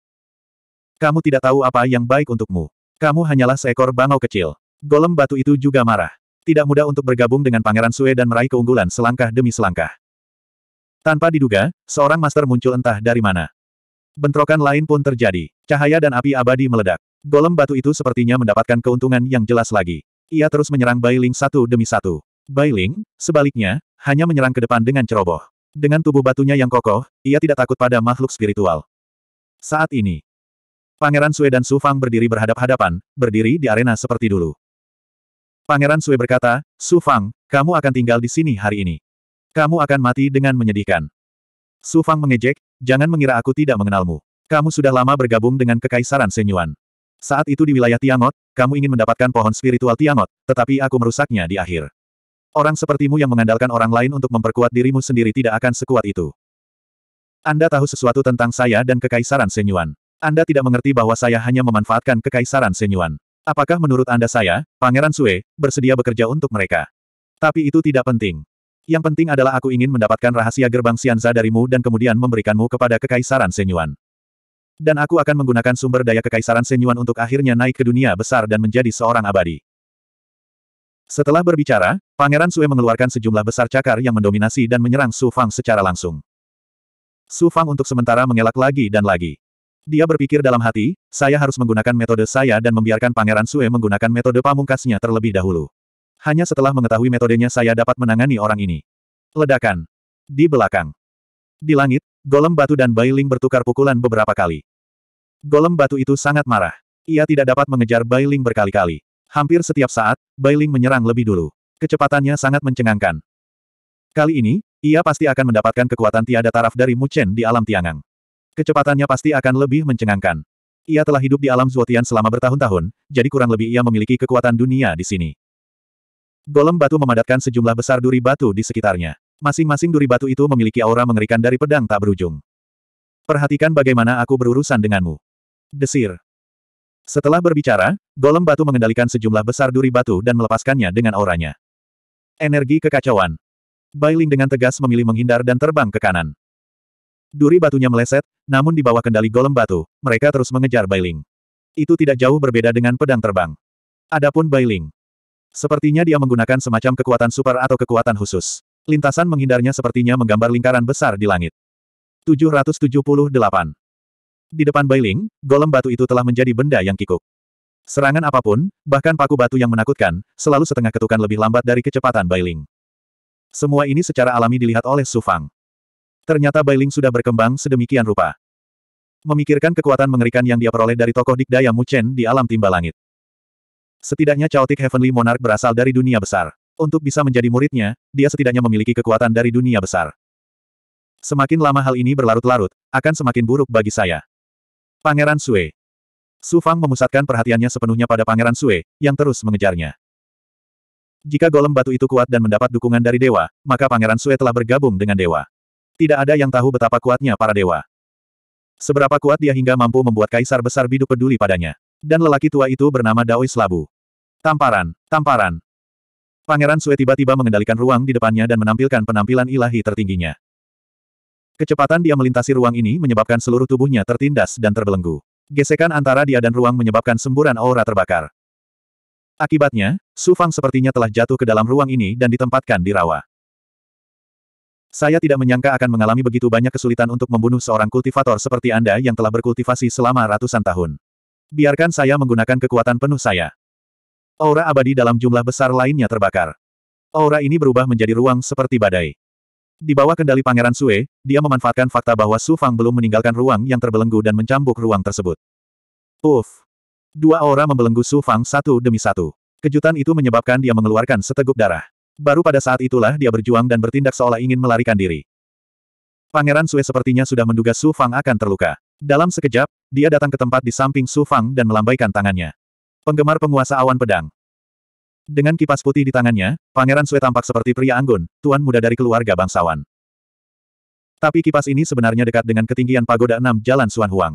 S1: Kamu tidak tahu apa yang baik untukmu. Kamu hanyalah seekor bangau kecil. Golem batu itu juga marah. Tidak mudah untuk bergabung dengan Pangeran Sue dan meraih keunggulan selangkah demi selangkah. Tanpa diduga, seorang master muncul entah dari mana. Bentrokan lain pun terjadi. Cahaya dan api abadi meledak. Golem batu itu sepertinya mendapatkan keuntungan yang jelas lagi. Ia terus menyerang Bailing satu demi satu. Bailing, sebaliknya, hanya menyerang ke depan dengan ceroboh. Dengan tubuh batunya yang kokoh, ia tidak takut pada makhluk spiritual. Saat ini, Pangeran Sue dan Su Fang berdiri berhadap-hadapan, berdiri di arena seperti dulu. Pangeran Sue berkata, Su Fang, kamu akan tinggal di sini hari ini. Kamu akan mati dengan menyedihkan. Su Fang mengejek, jangan mengira aku tidak mengenalmu. Kamu sudah lama bergabung dengan Kekaisaran Senyuan. Saat itu di wilayah Tiangot, kamu ingin mendapatkan pohon spiritual Tiangot, tetapi aku merusaknya di akhir. Orang sepertimu yang mengandalkan orang lain untuk memperkuat dirimu sendiri tidak akan sekuat itu. Anda tahu sesuatu tentang saya dan Kekaisaran Senyuan. Anda tidak mengerti bahwa saya hanya memanfaatkan Kekaisaran Senyuan. Apakah menurut Anda saya, Pangeran Sue, bersedia bekerja untuk mereka? Tapi itu tidak penting. Yang penting adalah aku ingin mendapatkan rahasia gerbang Xianza darimu dan kemudian memberikanmu kepada Kekaisaran Senyuan. Dan aku akan menggunakan sumber daya Kekaisaran Senyuan untuk akhirnya naik ke dunia besar dan menjadi seorang abadi. Setelah berbicara, Pangeran Sue mengeluarkan sejumlah besar cakar yang mendominasi dan menyerang Su Fang secara langsung. Su Fang untuk sementara mengelak lagi dan lagi. Dia berpikir dalam hati, saya harus menggunakan metode saya dan membiarkan Pangeran Sue menggunakan metode pamungkasnya terlebih dahulu. Hanya setelah mengetahui metodenya saya dapat menangani orang ini. Ledakan. Di belakang. Di langit, golem batu dan Bailing bertukar pukulan beberapa kali. Golem batu itu sangat marah. Ia tidak dapat mengejar Bailing berkali-kali. Hampir setiap saat, Bailing menyerang lebih dulu. Kecepatannya sangat mencengangkan. Kali ini, ia pasti akan mendapatkan kekuatan tiada taraf dari Mu Chen di alam Tiangang. Kecepatannya pasti akan lebih mencengangkan. Ia telah hidup di alam Zuotian selama bertahun-tahun, jadi kurang lebih ia memiliki kekuatan dunia di sini. Golem batu memadatkan sejumlah besar duri batu di sekitarnya. Masing-masing duri batu itu memiliki aura mengerikan dari pedang tak berujung. Perhatikan bagaimana aku berurusan denganmu. Desir. Setelah berbicara, golem batu mengendalikan sejumlah besar duri batu dan melepaskannya dengan auranya. Energi kekacauan. Bailing dengan tegas memilih menghindar dan terbang ke kanan. Duri batunya meleset, namun di bawah kendali golem batu, mereka terus mengejar Bailing. Itu tidak jauh berbeda dengan pedang terbang. Adapun Bailing, Sepertinya dia menggunakan semacam kekuatan super atau kekuatan khusus. Lintasan menghindarnya sepertinya menggambar lingkaran besar di langit. 778. Di depan Bailing, golem batu itu telah menjadi benda yang kikuk. Serangan apapun, bahkan paku batu yang menakutkan, selalu setengah ketukan lebih lambat dari kecepatan Bailing. Semua ini secara alami dilihat oleh Sufang. Ternyata Bailing sudah berkembang sedemikian rupa. Memikirkan kekuatan mengerikan yang dia peroleh dari tokoh dikdaya Mu Chen di alam timba langit. Setidaknya Chaotic Heavenly Monarch berasal dari dunia besar. Untuk bisa menjadi muridnya, dia setidaknya memiliki kekuatan dari dunia besar. Semakin lama hal ini berlarut-larut, akan semakin buruk bagi saya. Pangeran Sue. Su Fang memusatkan perhatiannya sepenuhnya pada Pangeran Sue, yang terus mengejarnya. Jika golem batu itu kuat dan mendapat dukungan dari dewa, maka Pangeran Sue telah bergabung dengan dewa. Tidak ada yang tahu betapa kuatnya para dewa. Seberapa kuat dia hingga mampu membuat kaisar besar biduk peduli padanya. Dan lelaki tua itu bernama Daois Labu. Tamparan, tamparan. Pangeran Sue tiba-tiba mengendalikan ruang di depannya dan menampilkan penampilan ilahi tertingginya. Kecepatan dia melintasi ruang ini menyebabkan seluruh tubuhnya tertindas dan terbelenggu. Gesekan antara dia dan ruang menyebabkan semburan aura terbakar. Akibatnya, Su Fang sepertinya telah jatuh ke dalam ruang ini dan ditempatkan di rawa. Saya tidak menyangka akan mengalami begitu banyak kesulitan untuk membunuh seorang kultivator seperti Anda yang telah berkultivasi selama ratusan tahun. Biarkan saya menggunakan kekuatan penuh saya. Aura abadi dalam jumlah besar lainnya terbakar. Aura ini berubah menjadi ruang seperti badai. Di bawah kendali Pangeran Sue, dia memanfaatkan fakta bahwa Su Fang belum meninggalkan ruang yang terbelenggu dan mencambuk ruang tersebut. Uff! Dua aura membelenggu Su Fang satu demi satu. Kejutan itu menyebabkan dia mengeluarkan seteguk darah. Baru pada saat itulah dia berjuang dan bertindak seolah ingin melarikan diri. Pangeran Sue sepertinya sudah menduga Su Fang akan terluka. Dalam sekejap, dia datang ke tempat di samping Su Fang dan melambaikan tangannya. Penggemar penguasa awan pedang. Dengan kipas putih di tangannya, Pangeran Sue tampak seperti pria anggun, tuan muda dari keluarga bangsawan. Tapi kipas ini sebenarnya dekat dengan ketinggian pagoda enam Jalan Suan Huang.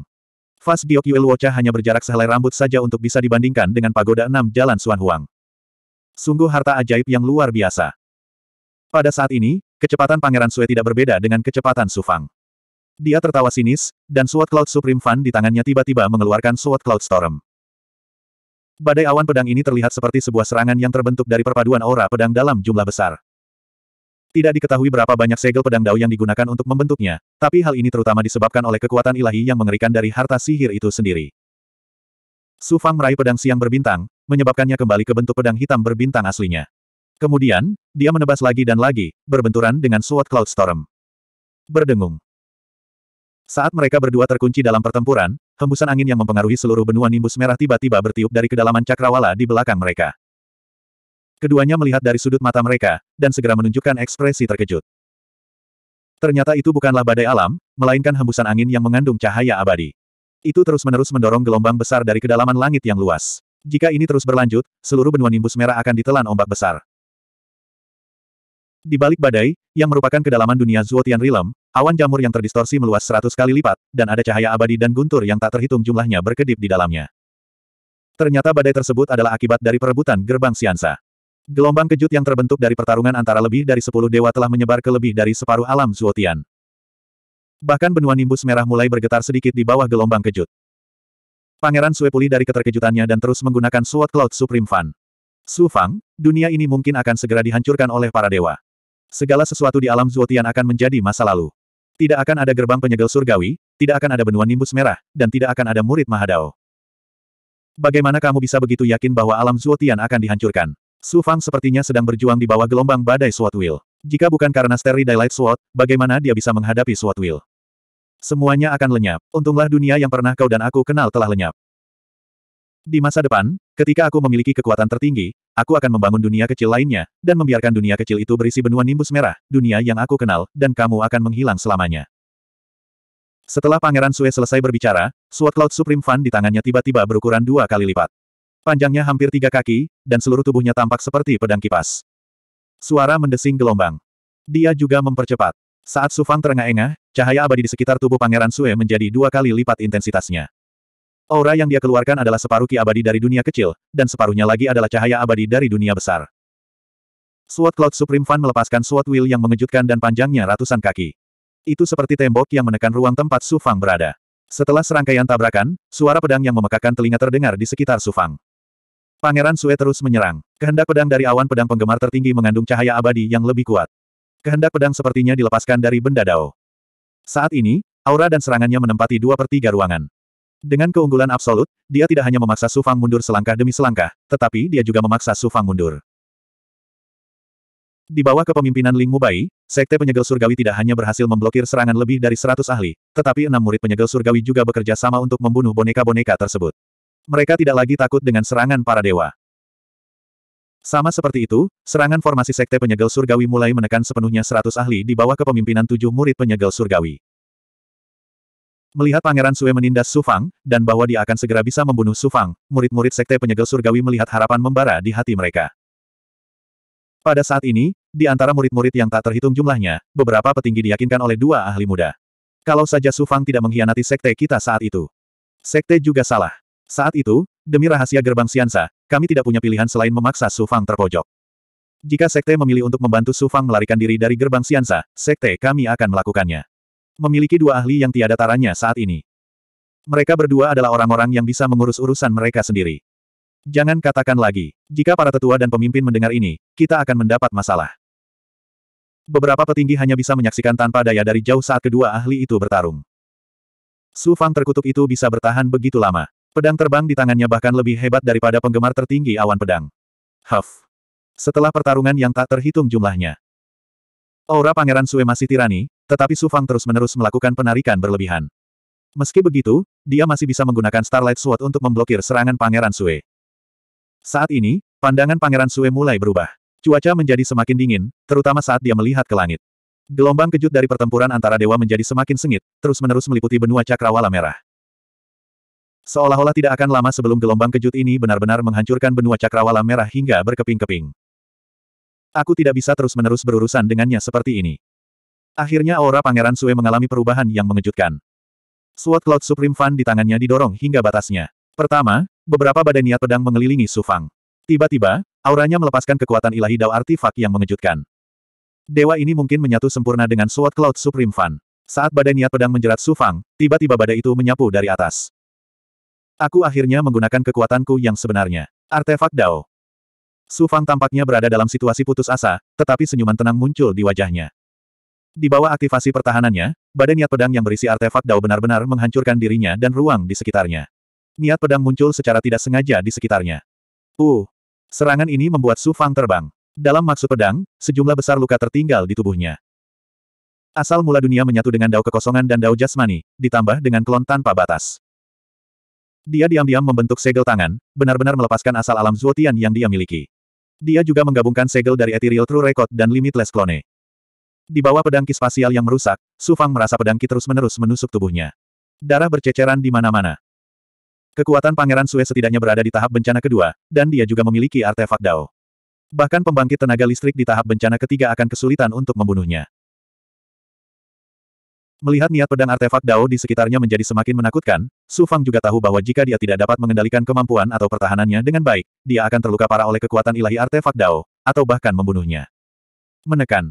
S1: Fas Giok Yuel Wocha hanya berjarak sehelai rambut saja untuk bisa dibandingkan dengan pagoda enam Jalan Suan Huang. Sungguh harta ajaib yang luar biasa. Pada saat ini, kecepatan Pangeran Sue tidak berbeda dengan kecepatan Su Fang. Dia tertawa sinis, dan Sword Cloud Supreme Fan di tangannya tiba-tiba mengeluarkan Sword Cloud Storm. Badai awan pedang ini terlihat seperti sebuah serangan yang terbentuk dari perpaduan aura pedang dalam jumlah besar. Tidak diketahui berapa banyak segel pedang dao yang digunakan untuk membentuknya, tapi hal ini terutama disebabkan oleh kekuatan ilahi yang mengerikan dari harta sihir itu sendiri. Su Fang meraih pedang siang berbintang, menyebabkannya kembali ke bentuk pedang hitam berbintang aslinya. Kemudian, dia menebas lagi dan lagi, berbenturan dengan Sword Cloud Storm. Berdengung. Saat mereka berdua terkunci dalam pertempuran, hembusan angin yang mempengaruhi seluruh benua nimbus merah tiba-tiba bertiup dari kedalaman cakrawala di belakang mereka. Keduanya melihat dari sudut mata mereka, dan segera menunjukkan ekspresi terkejut. Ternyata itu bukanlah badai alam, melainkan hembusan angin yang mengandung cahaya abadi. Itu terus-menerus mendorong gelombang besar dari kedalaman langit yang luas. Jika ini terus berlanjut, seluruh benua nimbus merah akan ditelan ombak besar. Di balik badai, yang merupakan kedalaman dunia Zuotian Realm, awan jamur yang terdistorsi meluas seratus kali lipat, dan ada cahaya abadi dan guntur yang tak terhitung jumlahnya berkedip di dalamnya. Ternyata badai tersebut adalah akibat dari perebutan gerbang Siansa. Gelombang kejut yang terbentuk dari pertarungan antara lebih dari sepuluh dewa telah menyebar ke lebih dari separuh alam Zuotian. Bahkan benua nimbus merah mulai bergetar sedikit di bawah gelombang kejut. Pangeran Sue pulih dari keterkejutannya dan terus menggunakan Sword Cloud Supreme Fan. Su Fang, dunia ini mungkin akan segera dihancurkan oleh para dewa. Segala sesuatu di alam Zuotian akan menjadi masa lalu. Tidak akan ada gerbang penyegel surgawi, tidak akan ada benua nimbus merah, dan tidak akan ada murid Mahadao. Bagaimana kamu bisa begitu yakin bahwa alam Zuotian akan dihancurkan? Su Fang sepertinya sedang berjuang di bawah gelombang badai Sword Will. Jika bukan karena Steri Daylight Sword, bagaimana dia bisa menghadapi Sword Will? Semuanya akan lenyap. Untunglah dunia yang pernah kau dan aku kenal telah lenyap. Di masa depan, ketika aku memiliki kekuatan tertinggi, Aku akan membangun dunia kecil lainnya, dan membiarkan dunia kecil itu berisi benua nimbus merah, dunia yang aku kenal, dan kamu akan menghilang selamanya. Setelah Pangeran Sue selesai berbicara, Sword Cloud Supreme Fan di tangannya tiba-tiba berukuran dua kali lipat. Panjangnya hampir tiga kaki, dan seluruh tubuhnya tampak seperti pedang kipas. Suara mendesing gelombang. Dia juga mempercepat. Saat Sufang terengah-engah, cahaya abadi di sekitar tubuh Pangeran Sue menjadi dua kali lipat intensitasnya. Aura yang dia keluarkan adalah separuh ki abadi dari dunia kecil, dan separuhnya lagi adalah cahaya abadi dari dunia besar. Sword Cloud Supreme Fan melepaskan Sword will yang mengejutkan dan panjangnya ratusan kaki. Itu seperti tembok yang menekan ruang tempat Su Fang berada. Setelah serangkaian tabrakan, suara pedang yang memekakan telinga terdengar di sekitar Su Fang. Pangeran Sue terus menyerang. Kehendak pedang dari awan pedang penggemar tertinggi mengandung cahaya abadi yang lebih kuat. Kehendak pedang sepertinya dilepaskan dari benda Dao. Saat ini, aura dan serangannya menempati dua per tiga ruangan. Dengan keunggulan absolut, dia tidak hanya memaksa Su Fang mundur selangkah demi selangkah, tetapi dia juga memaksa Su Fang mundur. Di bawah kepemimpinan Ling Mubai, Sekte Penyegel Surgawi tidak hanya berhasil memblokir serangan lebih dari 100 ahli, tetapi enam murid penyegel surgawi juga bekerja sama untuk membunuh boneka-boneka tersebut. Mereka tidak lagi takut dengan serangan para dewa. Sama seperti itu, serangan formasi Sekte Penyegel Surgawi mulai menekan sepenuhnya 100 ahli di bawah kepemimpinan tujuh murid penyegel surgawi. Melihat Pangeran Sue menindas Sufang, dan bahwa dia akan segera bisa membunuh Sufang, murid-murid Sekte Penyegel Surgawi melihat harapan membara di hati mereka. Pada saat ini, di antara murid-murid yang tak terhitung jumlahnya, beberapa petinggi diyakinkan oleh dua ahli muda. Kalau saja Sufang tidak mengkhianati Sekte kita saat itu. Sekte juga salah. Saat itu, demi rahasia gerbang Siansa, kami tidak punya pilihan selain memaksa Sufang terpojok. Jika Sekte memilih untuk membantu Sufang melarikan diri dari gerbang Siansa, Sekte kami akan melakukannya memiliki dua ahli yang tiada taranya saat ini. Mereka berdua adalah orang-orang yang bisa mengurus urusan mereka sendiri. Jangan katakan lagi, jika para tetua dan pemimpin mendengar ini, kita akan mendapat masalah. Beberapa petinggi hanya bisa menyaksikan tanpa daya dari jauh saat kedua ahli itu bertarung. Su Fang terkutuk itu bisa bertahan begitu lama. Pedang terbang di tangannya bahkan lebih hebat daripada penggemar tertinggi awan pedang. Huff. Setelah pertarungan yang tak terhitung jumlahnya. Aura Pangeran Sue masih tirani, tetapi Su Fang terus-menerus melakukan penarikan berlebihan. Meski begitu, dia masih bisa menggunakan Starlight Sword untuk memblokir serangan Pangeran Sue. Saat ini, pandangan Pangeran Sue mulai berubah. Cuaca menjadi semakin dingin, terutama saat dia melihat ke langit. Gelombang kejut dari pertempuran antara dewa menjadi semakin sengit, terus-menerus meliputi benua cakrawala merah. Seolah-olah tidak akan lama sebelum gelombang kejut ini benar-benar menghancurkan benua cakrawala merah hingga berkeping-keping. Aku tidak bisa terus-menerus berurusan dengannya seperti ini. Akhirnya aura Pangeran Sue mengalami perubahan yang mengejutkan. Sword Cloud Supreme Fan di tangannya didorong hingga batasnya. Pertama, beberapa badai niat pedang mengelilingi Sufang. Tiba-tiba, auranya melepaskan kekuatan ilahi Dao artifak yang mengejutkan. Dewa ini mungkin menyatu sempurna dengan Sword Cloud Supreme Fan. Saat badai niat pedang menjerat Sufang, tiba-tiba badai itu menyapu dari atas. Aku akhirnya menggunakan kekuatanku yang sebenarnya. Artefak Dao. Sufang tampaknya berada dalam situasi putus asa, tetapi senyuman tenang muncul di wajahnya. Di bawah aktivasi pertahanannya, badan niat pedang yang berisi artefak Dao benar-benar menghancurkan dirinya dan ruang di sekitarnya. Niat pedang muncul secara tidak sengaja di sekitarnya. Uh! Serangan ini membuat Su Fang terbang. Dalam maksud pedang, sejumlah besar luka tertinggal di tubuhnya. Asal mula dunia menyatu dengan Dao kekosongan dan Dao jasmani, ditambah dengan klon tanpa batas. Dia diam-diam membentuk segel tangan, benar-benar melepaskan asal alam Zuotian yang dia miliki. Dia juga menggabungkan segel dari Ethereal True Record dan Limitless Clone. Di bawah pedang kis spasial yang merusak, Su Fang merasa pedang ki terus-menerus menusuk tubuhnya. Darah berceceran di mana-mana. Kekuatan Pangeran Sue setidaknya berada di tahap bencana kedua, dan dia juga memiliki artefak Dao. Bahkan pembangkit tenaga listrik di tahap bencana ketiga akan kesulitan untuk membunuhnya. Melihat niat pedang artefak Dao di sekitarnya menjadi semakin menakutkan, Su Fang juga tahu bahwa jika dia tidak dapat mengendalikan kemampuan atau pertahanannya dengan baik, dia akan terluka parah oleh kekuatan ilahi artefak Dao, atau bahkan membunuhnya. Menekan.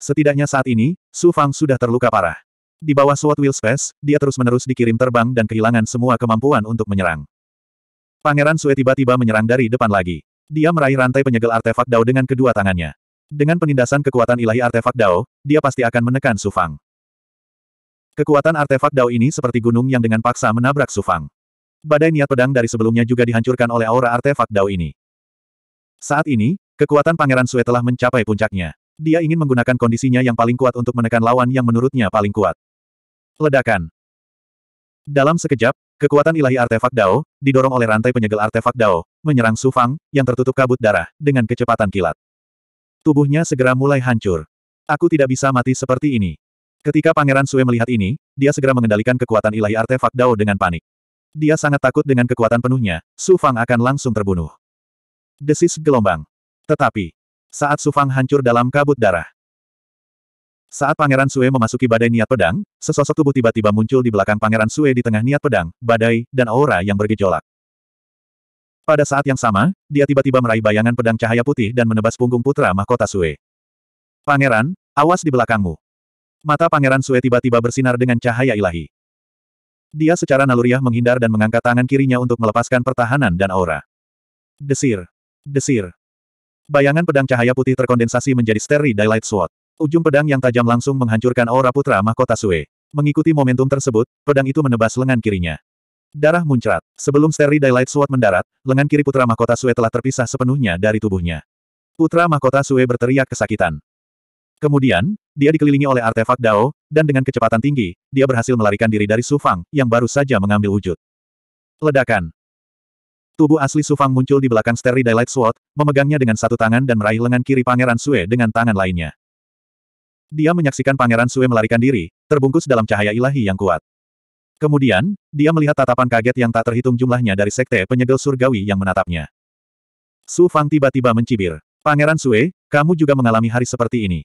S1: Setidaknya saat ini, Su Fang sudah terluka parah. Di bawah Sword Wheel Space, dia terus-menerus dikirim terbang dan kehilangan semua kemampuan untuk menyerang. Pangeran Sue tiba-tiba menyerang dari depan lagi. Dia meraih rantai penyegel artefak Dao dengan kedua tangannya. Dengan penindasan kekuatan ilahi artefak Dao, dia pasti akan menekan Su Fang. Kekuatan artefak Dao ini seperti gunung yang dengan paksa menabrak Su Fang. Badai niat pedang dari sebelumnya juga dihancurkan oleh aura artefak Dao ini. Saat ini, kekuatan Pangeran Sue telah mencapai puncaknya. Dia ingin menggunakan kondisinya yang paling kuat untuk menekan lawan yang menurutnya paling kuat. Ledakan. Dalam sekejap, kekuatan ilahi artefak Dao, didorong oleh rantai penyegel artefak Dao, menyerang Su Fang, yang tertutup kabut darah, dengan kecepatan kilat. Tubuhnya segera mulai hancur. Aku tidak bisa mati seperti ini. Ketika Pangeran Sue melihat ini, dia segera mengendalikan kekuatan ilahi artefak Dao dengan panik. Dia sangat takut dengan kekuatan penuhnya, Su Fang akan langsung terbunuh. Desis gelombang. Tetapi, saat Sufang hancur dalam kabut darah. Saat Pangeran Sue memasuki badai niat pedang, sesosok tubuh tiba-tiba muncul di belakang Pangeran Sue di tengah niat pedang, badai, dan aura yang bergejolak. Pada saat yang sama, dia tiba-tiba meraih bayangan pedang cahaya putih dan menebas punggung putra mahkota Sue. Pangeran, awas di belakangmu. Mata Pangeran Sue tiba-tiba bersinar dengan cahaya ilahi. Dia secara naluriah menghindar dan mengangkat tangan kirinya untuk melepaskan pertahanan dan aura. Desir. Desir. Bayangan pedang cahaya putih terkondensasi menjadi Steri Daylight Sword. Ujung pedang yang tajam langsung menghancurkan aura putra mahkota Sue. Mengikuti momentum tersebut, pedang itu menebas lengan kirinya. Darah muncrat. Sebelum Steri Daylight Sword mendarat, lengan kiri putra mahkota Sue telah terpisah sepenuhnya dari tubuhnya. Putra mahkota Sue berteriak kesakitan. Kemudian, dia dikelilingi oleh artefak Dao, dan dengan kecepatan tinggi, dia berhasil melarikan diri dari Su Fang, yang baru saja mengambil wujud. Ledakan. Tubuh asli Sufang muncul di belakang Sterry Daylight Sword, memegangnya dengan satu tangan dan meraih lengan kiri Pangeran Sue dengan tangan lainnya. Dia menyaksikan Pangeran Sue melarikan diri, terbungkus dalam cahaya ilahi yang kuat. Kemudian, dia melihat tatapan kaget yang tak terhitung jumlahnya dari sekte penyegel surgawi yang menatapnya. Su Fang tiba-tiba mencibir. Pangeran Sue, kamu juga mengalami hari seperti ini.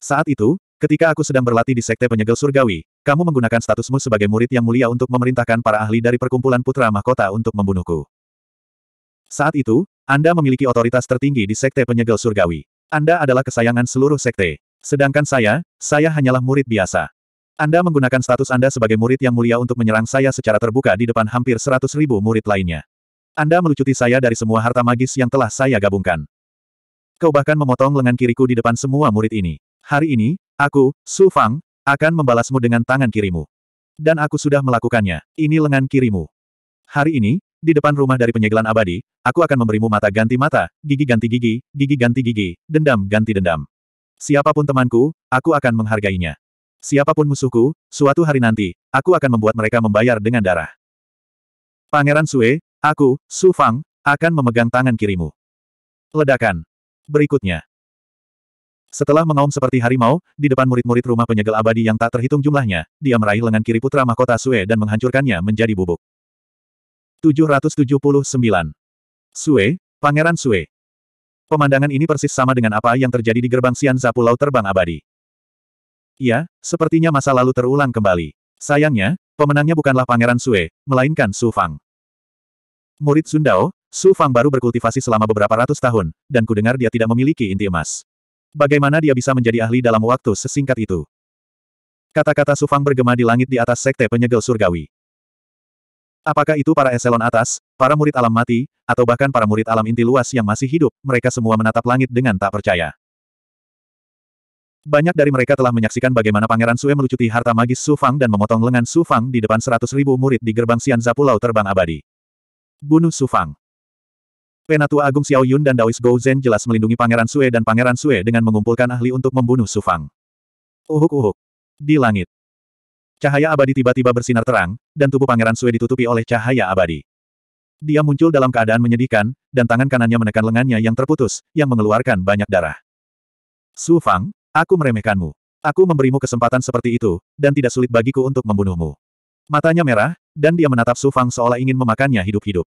S1: Saat itu, ketika aku sedang berlatih di sekte penyegel surgawi, kamu menggunakan statusmu sebagai murid yang mulia untuk memerintahkan para ahli dari perkumpulan putra mahkota untuk membunuhku. Saat itu, Anda memiliki otoritas tertinggi di Sekte Penyegel Surgawi. Anda adalah kesayangan seluruh Sekte. Sedangkan saya, saya hanyalah murid biasa. Anda menggunakan status Anda sebagai murid yang mulia untuk menyerang saya secara terbuka di depan hampir seratus ribu murid lainnya. Anda melucuti saya dari semua harta magis yang telah saya gabungkan. Kau bahkan memotong lengan kiriku di depan semua murid ini. Hari ini, aku, Su Fang, akan membalasmu dengan tangan kirimu. Dan aku sudah melakukannya. Ini lengan kirimu. Hari ini, di depan rumah dari penyegelan abadi, aku akan memberimu mata ganti mata, gigi ganti gigi, gigi ganti gigi, dendam ganti dendam. Siapapun temanku, aku akan menghargainya. Siapapun musuhku, suatu hari nanti, aku akan membuat mereka membayar dengan darah. Pangeran Sue, aku, Su Fang, akan memegang tangan kirimu. Ledakan. Berikutnya. Setelah mengaum seperti harimau, di depan murid-murid rumah penyegel abadi yang tak terhitung jumlahnya, dia meraih lengan kiri putra mahkota Sue dan menghancurkannya menjadi bubuk. 779. Sue, Pangeran Sue. Pemandangan ini persis sama dengan apa yang terjadi di gerbang Sianza Pulau Terbang Abadi. Ya, sepertinya masa lalu terulang kembali. Sayangnya, pemenangnya bukanlah Pangeran Sue, melainkan Su Fang. Murid Sundao, Su Fang baru berkultivasi selama beberapa ratus tahun, dan kudengar dia tidak memiliki inti emas. Bagaimana dia bisa menjadi ahli dalam waktu sesingkat itu? Kata-kata Su Fang bergema di langit di atas sekte penyegel surgawi. Apakah itu para eselon atas, para murid alam mati, atau bahkan para murid alam inti luas yang masih hidup, mereka semua menatap langit dengan tak percaya. Banyak dari mereka telah menyaksikan bagaimana Pangeran Sue melucuti harta magis Su Fang dan memotong lengan Su Fang di depan seratus ribu murid di gerbang Sianza Pulau Terbang Abadi. Bunuh Su Fang. Penatua Agung Xiao Yun dan Daois Gou Zhen jelas melindungi Pangeran Sue dan Pangeran Sue dengan mengumpulkan ahli untuk membunuh Su Fang. Uhuk-uhuk. Di langit. Cahaya abadi tiba-tiba bersinar terang, dan tubuh Pangeran Sue ditutupi oleh cahaya abadi. Dia muncul dalam keadaan menyedihkan, dan tangan kanannya menekan lengannya yang terputus, yang mengeluarkan banyak darah. Su Fang, aku meremehkanmu. Aku memberimu kesempatan seperti itu, dan tidak sulit bagiku untuk membunuhmu. Matanya merah, dan dia menatap Su Fang seolah ingin memakannya hidup-hidup.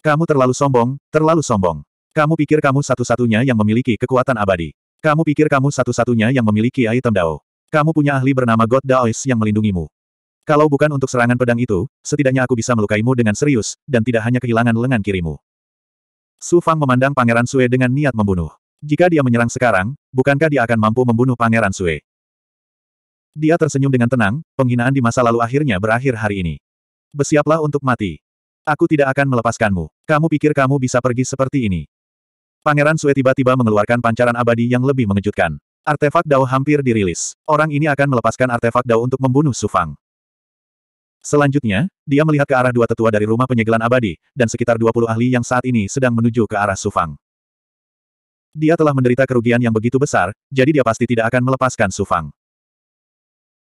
S1: Kamu terlalu sombong, terlalu sombong. Kamu pikir kamu satu-satunya yang memiliki kekuatan abadi. Kamu pikir kamu satu-satunya yang memiliki item Dao. Kamu punya ahli bernama God Daois yang melindungimu. Kalau bukan untuk serangan pedang itu, setidaknya aku bisa melukaimu dengan serius, dan tidak hanya kehilangan lengan kirimu. Su Fang memandang Pangeran Sue dengan niat membunuh. Jika dia menyerang sekarang, bukankah dia akan mampu membunuh Pangeran Sue? Dia tersenyum dengan tenang, penghinaan di masa lalu akhirnya berakhir hari ini. Bersiaplah untuk mati. Aku tidak akan melepaskanmu. Kamu pikir kamu bisa pergi seperti ini? Pangeran Sue tiba-tiba mengeluarkan pancaran abadi yang lebih mengejutkan. Artefak Dao hampir dirilis. Orang ini akan melepaskan artefak Dao untuk membunuh Sufang. Selanjutnya, dia melihat ke arah dua tetua dari rumah penyegelan abadi, dan sekitar 20 ahli yang saat ini sedang menuju ke arah Sufang. Dia telah menderita kerugian yang begitu besar, jadi dia pasti tidak akan melepaskan Sufang.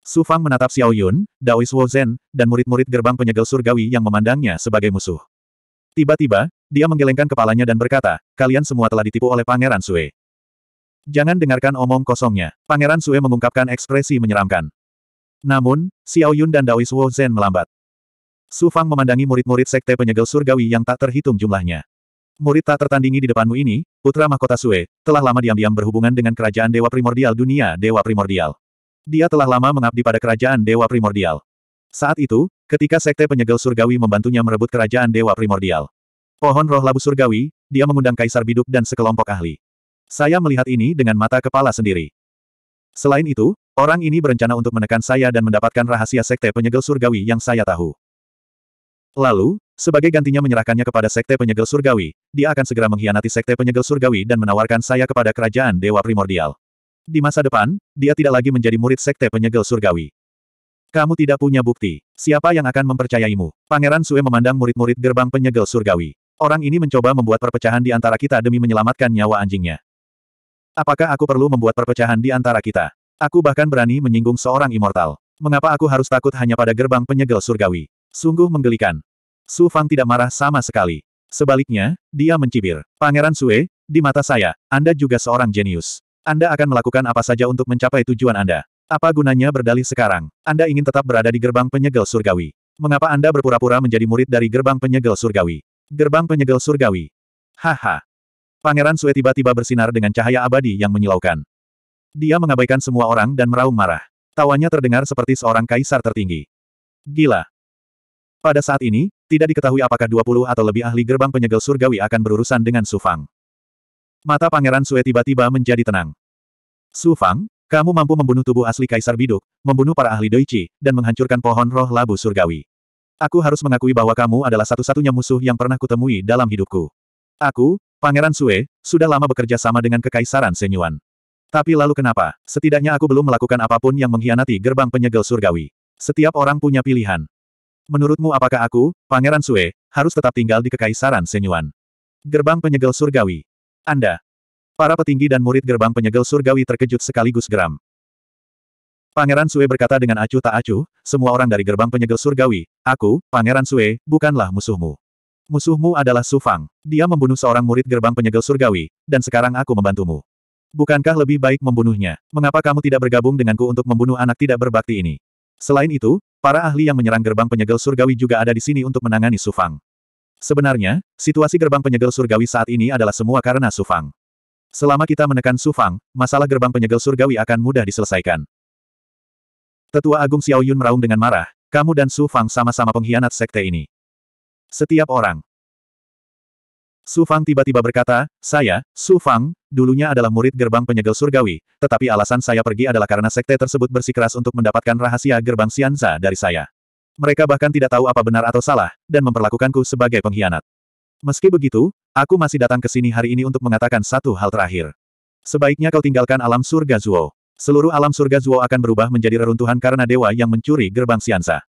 S1: Sufang menatap Xiao Yun, Daois Wo dan murid-murid gerbang penyegel surgawi yang memandangnya sebagai musuh. Tiba-tiba, dia menggelengkan kepalanya dan berkata, kalian semua telah ditipu oleh Pangeran Sui. Jangan dengarkan omong kosongnya. Pangeran Sue mengungkapkan ekspresi menyeramkan. Namun, Xiao Yun dan Daois Wu Zhen melambat. Su Fang memandangi murid-murid sekte penyegel surgawi yang tak terhitung jumlahnya. Murid tak tertandingi di depanmu ini, putra mahkota Sue, telah lama diam-diam berhubungan dengan kerajaan Dewa Primordial dunia Dewa Primordial. Dia telah lama mengabdi pada kerajaan Dewa Primordial. Saat itu, ketika sekte penyegel surgawi membantunya merebut kerajaan Dewa Primordial. Pohon roh labu surgawi, dia mengundang Kaisar Biduk dan sekelompok ahli. Saya melihat ini dengan mata kepala sendiri. Selain itu, orang ini berencana untuk menekan saya dan mendapatkan rahasia sekte penyegel surgawi yang saya tahu. Lalu, sebagai gantinya menyerahkannya kepada sekte penyegel surgawi, dia akan segera mengkhianati sekte penyegel surgawi dan menawarkan saya kepada kerajaan dewa primordial. Di masa depan, dia tidak lagi menjadi murid sekte penyegel surgawi. Kamu tidak punya bukti. Siapa yang akan mempercayaimu? Pangeran Sue memandang murid-murid gerbang penyegel surgawi. Orang ini mencoba membuat perpecahan di antara kita demi menyelamatkan nyawa anjingnya. Apakah aku perlu membuat perpecahan di antara kita? Aku bahkan berani menyinggung seorang immortal. Mengapa aku harus takut hanya pada gerbang penyegel surgawi? Sungguh menggelikan. Su Fang tidak marah sama sekali. Sebaliknya, dia mencibir. Pangeran Sue, di mata saya, Anda juga seorang jenius. Anda akan melakukan apa saja untuk mencapai tujuan Anda. Apa gunanya berdalih sekarang? Anda ingin tetap berada di gerbang penyegel surgawi. Mengapa Anda berpura-pura menjadi murid dari gerbang penyegel surgawi? Gerbang penyegel surgawi. Haha, Pangeran Sue tiba-tiba bersinar dengan cahaya abadi yang menyilaukan. Dia mengabaikan semua orang dan meraung marah. Tawanya terdengar seperti seorang kaisar tertinggi. Gila. Pada saat ini, tidak diketahui apakah 20 atau lebih ahli gerbang penyegel surgawi akan berurusan dengan Su Fang. Mata Pangeran Sue tiba-tiba menjadi tenang. Su Fang, kamu mampu membunuh tubuh asli Kaisar Biduk, membunuh para ahli Doichi, dan menghancurkan pohon roh labu surgawi. Aku harus mengakui bahwa kamu adalah satu-satunya musuh yang pernah kutemui dalam hidupku. Aku, Pangeran Sue, sudah lama bekerja sama dengan Kekaisaran Senyuan. Tapi lalu kenapa? Setidaknya aku belum melakukan apapun yang mengkhianati gerbang penyegel surgawi. Setiap orang punya pilihan. Menurutmu apakah aku, Pangeran Sue, harus tetap tinggal di Kekaisaran Senyuan? Gerbang penyegel surgawi. Anda. Para petinggi dan murid gerbang penyegel surgawi terkejut sekaligus geram. Pangeran Sue berkata dengan acuh tak acuh, semua orang dari gerbang penyegel surgawi, aku, Pangeran Sue, bukanlah musuhmu. Musuhmu adalah Sufang. Dia membunuh seorang murid gerbang penyegel surgawi, dan sekarang aku membantumu. Bukankah lebih baik membunuhnya? Mengapa kamu tidak bergabung denganku untuk membunuh anak tidak berbakti ini? Selain itu, para ahli yang menyerang gerbang penyegel surgawi juga ada di sini untuk menangani Sufang. Sebenarnya, situasi gerbang penyegel surgawi saat ini adalah semua karena Sufang. Selama kita menekan Sufang, masalah gerbang penyegel surgawi akan mudah diselesaikan. Tetua Agung Xiaoyun meraung dengan marah, kamu dan Sufang sama-sama pengkhianat sekte ini. Setiap orang. Su Fang tiba-tiba berkata, saya, Su Fang, dulunya adalah murid gerbang penyegel surgawi, tetapi alasan saya pergi adalah karena sekte tersebut bersikeras untuk mendapatkan rahasia gerbang Xianza dari saya. Mereka bahkan tidak tahu apa benar atau salah, dan memperlakukanku sebagai pengkhianat. Meski begitu, aku masih datang ke sini hari ini untuk mengatakan satu hal terakhir. Sebaiknya kau tinggalkan alam surga Zuo. Seluruh alam surga Zuo akan berubah menjadi reruntuhan karena dewa yang mencuri gerbang Xianza.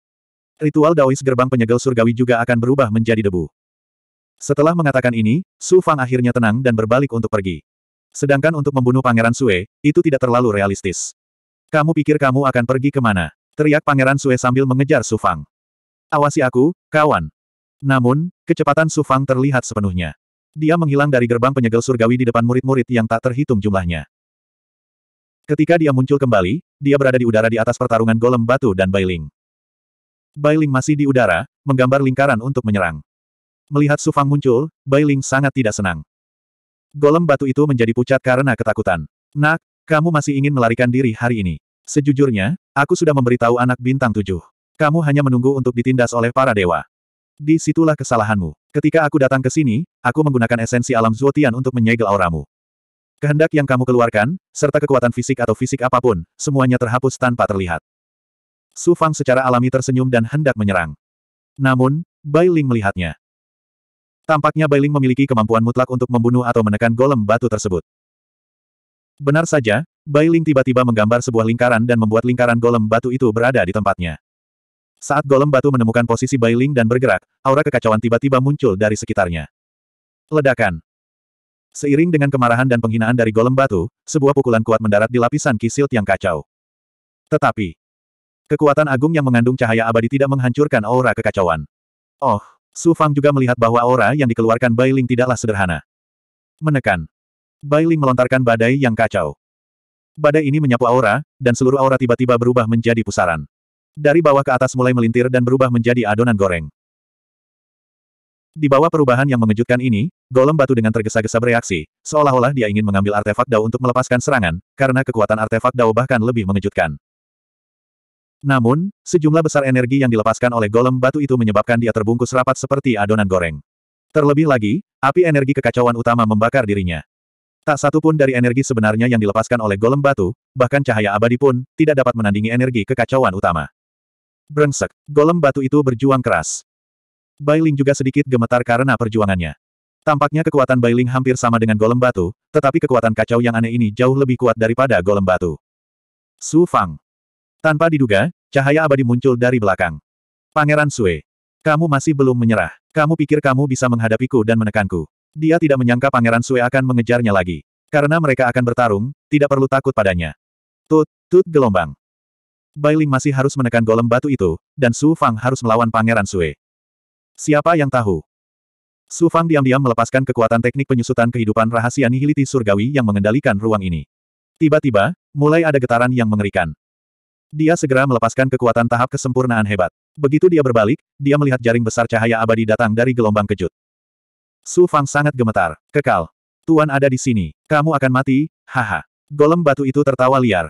S1: Ritual Daois gerbang penyegel surgawi juga akan berubah menjadi debu. Setelah mengatakan ini, Su Fang akhirnya tenang dan berbalik untuk pergi. Sedangkan untuk membunuh Pangeran Sue, itu tidak terlalu realistis. Kamu pikir kamu akan pergi kemana? Teriak Pangeran Sue sambil mengejar Su Fang. Awasi aku, kawan. Namun, kecepatan Su Fang terlihat sepenuhnya. Dia menghilang dari gerbang penyegel surgawi di depan murid-murid yang tak terhitung jumlahnya. Ketika dia muncul kembali, dia berada di udara di atas pertarungan golem batu dan bailing. Bai masih di udara, menggambar lingkaran untuk menyerang. Melihat Sufang muncul, Bai sangat tidak senang. Golem batu itu menjadi pucat karena ketakutan. Nak, kamu masih ingin melarikan diri hari ini. Sejujurnya, aku sudah memberitahu anak bintang tujuh. Kamu hanya menunggu untuk ditindas oleh para dewa. Disitulah kesalahanmu. Ketika aku datang ke sini, aku menggunakan esensi alam Zuotian untuk menyegel auramu. Kehendak yang kamu keluarkan, serta kekuatan fisik atau fisik apapun, semuanya terhapus tanpa terlihat. Su Fang secara alami tersenyum dan hendak menyerang. Namun, Bai Ling melihatnya. Tampaknya Bai Ling memiliki kemampuan mutlak untuk membunuh atau menekan golem batu tersebut. Benar saja, Bai Ling tiba-tiba menggambar sebuah lingkaran dan membuat lingkaran golem batu itu berada di tempatnya. Saat golem batu menemukan posisi Bai Ling dan bergerak, aura kekacauan tiba-tiba muncul dari sekitarnya. Ledakan. Seiring dengan kemarahan dan penghinaan dari golem batu, sebuah pukulan kuat mendarat di lapisan kisil yang kacau. Tetapi, Kekuatan agung yang mengandung cahaya abadi tidak menghancurkan aura kekacauan. Oh, Su Fang juga melihat bahwa aura yang dikeluarkan Bai Ling tidaklah sederhana. Menekan. Bai Ling melontarkan badai yang kacau. Badai ini menyapu aura, dan seluruh aura tiba-tiba berubah menjadi pusaran. Dari bawah ke atas mulai melintir dan berubah menjadi adonan goreng. Di bawah perubahan yang mengejutkan ini, golem batu dengan tergesa-gesa bereaksi, seolah-olah dia ingin mengambil artefak Dao untuk melepaskan serangan, karena kekuatan artefak Dao bahkan lebih mengejutkan. Namun, sejumlah besar energi yang dilepaskan oleh golem batu itu menyebabkan dia terbungkus rapat seperti adonan goreng. Terlebih lagi, api energi kekacauan utama membakar dirinya. Tak satu pun dari energi sebenarnya yang dilepaskan oleh golem batu, bahkan cahaya abadi pun, tidak dapat menandingi energi kekacauan utama. Brengsek, golem batu itu berjuang keras. Bailing juga sedikit gemetar karena perjuangannya. Tampaknya kekuatan Bailing hampir sama dengan golem batu, tetapi kekuatan kacau yang aneh ini jauh lebih kuat daripada golem batu. Su Fang, tanpa diduga, cahaya abadi muncul dari belakang. Pangeran Sue. Kamu masih belum menyerah. Kamu pikir kamu bisa menghadapiku dan menekanku. Dia tidak menyangka Pangeran Sue akan mengejarnya lagi. Karena mereka akan bertarung, tidak perlu takut padanya. Tut, tut gelombang. Bailing masih harus menekan golem batu itu, dan Su Fang harus melawan Pangeran Sue. Siapa yang tahu? Su Fang diam-diam melepaskan kekuatan teknik penyusutan kehidupan rahasia nihiliti surgawi yang mengendalikan ruang ini. Tiba-tiba, mulai ada getaran yang mengerikan. Dia segera melepaskan kekuatan tahap kesempurnaan hebat. Begitu dia berbalik, dia melihat jaring besar cahaya abadi datang dari gelombang kejut. Su Fang sangat gemetar. Kekal. Tuan ada di sini. Kamu akan mati, haha. Golem batu itu tertawa liar.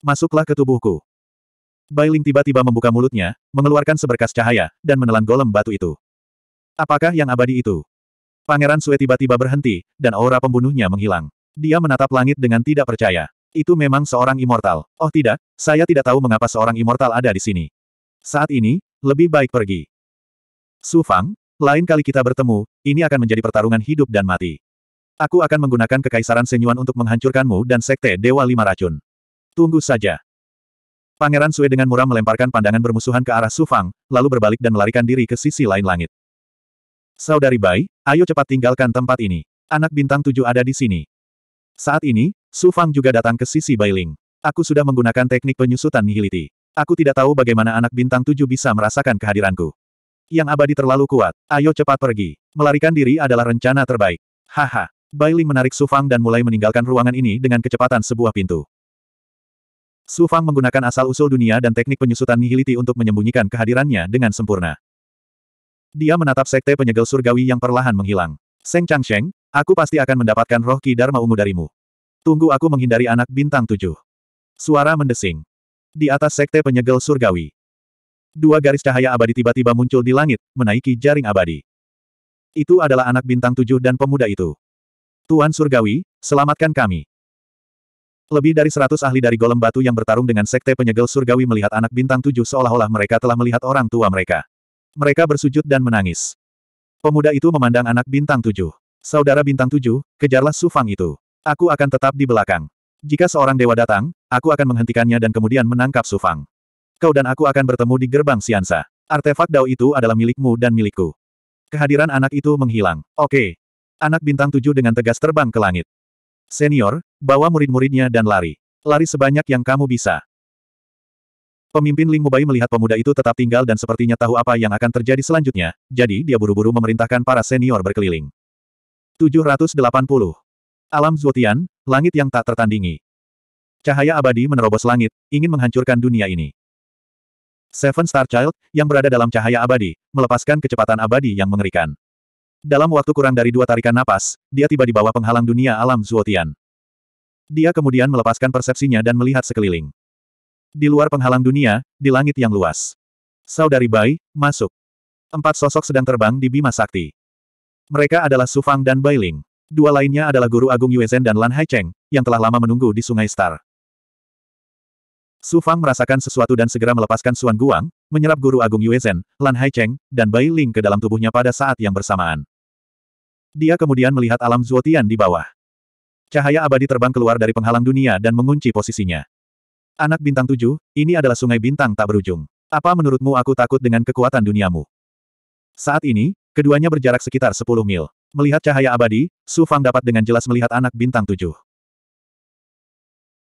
S1: Masuklah ke tubuhku. Bailing tiba-tiba membuka mulutnya, mengeluarkan seberkas cahaya, dan menelan golem batu itu. Apakah yang abadi itu? Pangeran Sue tiba-tiba berhenti, dan aura pembunuhnya menghilang. Dia menatap langit dengan tidak percaya. Itu memang seorang immortal. Oh tidak, saya tidak tahu mengapa seorang immortal ada di sini. Saat ini, lebih baik pergi. Su Fang, lain kali kita bertemu, ini akan menjadi pertarungan hidup dan mati. Aku akan menggunakan kekaisaran Senyuan untuk menghancurkanmu dan Sekte Dewa Lima Racun. Tunggu saja. Pangeran Sue dengan murah melemparkan pandangan bermusuhan ke arah Su Fang, lalu berbalik dan melarikan diri ke sisi lain langit. Saudari Bai, ayo cepat tinggalkan tempat ini. Anak bintang tujuh ada di sini. Saat ini, Su Fang juga datang ke sisi Bailing. Aku sudah menggunakan teknik penyusutan nihiliti. Aku tidak tahu bagaimana anak bintang tujuh bisa merasakan kehadiranku. Yang abadi terlalu kuat, ayo cepat pergi. Melarikan diri adalah rencana terbaik. Haha. Bailing menarik Su Fang dan mulai meninggalkan ruangan ini dengan kecepatan sebuah pintu. Su Fang menggunakan asal-usul dunia dan teknik penyusutan nihiliti untuk menyembunyikan kehadirannya dengan sempurna. Dia menatap sekte penyegel surgawi yang perlahan menghilang. Seng Changsheng, aku pasti akan mendapatkan roh ki Dharma ungu darimu. Tunggu aku menghindari anak bintang tujuh. Suara mendesing. Di atas sekte penyegel surgawi. Dua garis cahaya abadi tiba-tiba muncul di langit, menaiki jaring abadi. Itu adalah anak bintang tujuh dan pemuda itu. Tuan Surgawi, selamatkan kami. Lebih dari seratus ahli dari golem batu yang bertarung dengan sekte penyegel surgawi melihat anak bintang tujuh seolah-olah mereka telah melihat orang tua mereka. Mereka bersujud dan menangis. Pemuda itu memandang anak bintang tujuh. Saudara bintang tujuh, kejarlah Sufang itu. Aku akan tetap di belakang. Jika seorang dewa datang, aku akan menghentikannya dan kemudian menangkap Sufang. Kau dan aku akan bertemu di gerbang Siansa. Artefak Dao itu adalah milikmu dan milikku. Kehadiran anak itu menghilang. Oke. Anak bintang tujuh dengan tegas terbang ke langit. Senior, bawa murid-muridnya dan lari. Lari sebanyak yang kamu bisa. Pemimpin Ling Mubai melihat pemuda itu tetap tinggal dan sepertinya tahu apa yang akan terjadi selanjutnya, jadi dia buru-buru memerintahkan para senior berkeliling. 780 Alam Zuotian, langit yang tak tertandingi. Cahaya abadi menerobos langit, ingin menghancurkan dunia ini. Seven Star Child, yang berada dalam cahaya abadi, melepaskan kecepatan abadi yang mengerikan. Dalam waktu kurang dari dua tarikan napas, dia tiba di bawah penghalang dunia alam Zuotian. Dia kemudian melepaskan persepsinya dan melihat sekeliling. Di luar penghalang dunia, di langit yang luas. Saudari Bai, masuk. Empat sosok sedang terbang di Bima Sakti. Mereka adalah Sufang dan Bailing. Dua lainnya adalah Guru Agung Yuezhen dan Lan Haicheng, yang telah lama menunggu di Sungai Star. Su Fang merasakan sesuatu dan segera melepaskan Suan Guang, menyerap Guru Agung Yuezhen, Lan Haicheng, dan Bai Ling ke dalam tubuhnya pada saat yang bersamaan. Dia kemudian melihat alam Zuotian di bawah. Cahaya abadi terbang keluar dari penghalang dunia dan mengunci posisinya. Anak bintang tujuh, ini adalah sungai bintang tak berujung. Apa menurutmu aku takut dengan kekuatan duniamu? Saat ini, keduanya berjarak sekitar 10 mil. Melihat cahaya abadi, Su Fang dapat dengan jelas melihat anak bintang tujuh.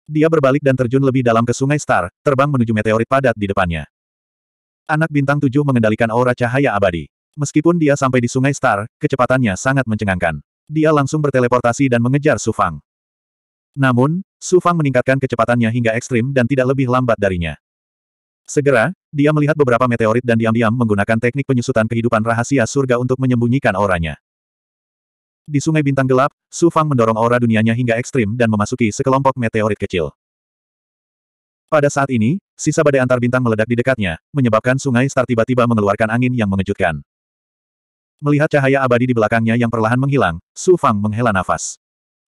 S1: Dia berbalik dan terjun lebih dalam ke sungai Star, terbang menuju meteorit padat di depannya. Anak bintang tujuh mengendalikan aura cahaya abadi. Meskipun dia sampai di sungai Star, kecepatannya sangat mencengangkan. Dia langsung berteleportasi dan mengejar Su Fang. Namun, Su Fang meningkatkan kecepatannya hingga ekstrim dan tidak lebih lambat darinya. Segera, dia melihat beberapa meteorit dan diam-diam menggunakan teknik penyusutan kehidupan rahasia surga untuk menyembunyikan auranya. Di Sungai Bintang Gelap, Su Fang mendorong aura dunianya hingga ekstrim dan memasuki sekelompok meteorit kecil. Pada saat ini, sisa badai antar bintang meledak di dekatnya, menyebabkan sungai Star tiba-tiba mengeluarkan angin yang mengejutkan. Melihat cahaya abadi di belakangnya yang perlahan menghilang, Su Fang menghela nafas.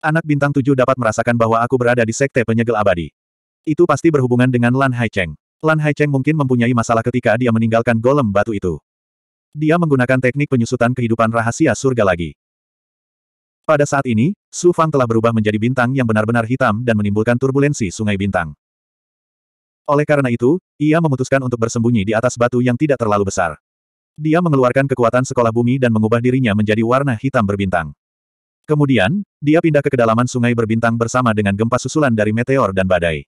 S1: Anak bintang tujuh dapat merasakan bahwa aku berada di sekte penyegel abadi. Itu pasti berhubungan dengan Lan Haicheng. Lan Haicheng mungkin mempunyai masalah ketika dia meninggalkan golem batu itu. Dia menggunakan teknik penyusutan kehidupan rahasia surga lagi. Pada saat ini, Su Fang telah berubah menjadi bintang yang benar-benar hitam dan menimbulkan turbulensi sungai bintang. Oleh karena itu, ia memutuskan untuk bersembunyi di atas batu yang tidak terlalu besar. Dia mengeluarkan kekuatan sekolah bumi dan mengubah dirinya menjadi warna hitam berbintang. Kemudian, dia pindah ke kedalaman sungai berbintang bersama dengan gempa susulan dari meteor dan badai.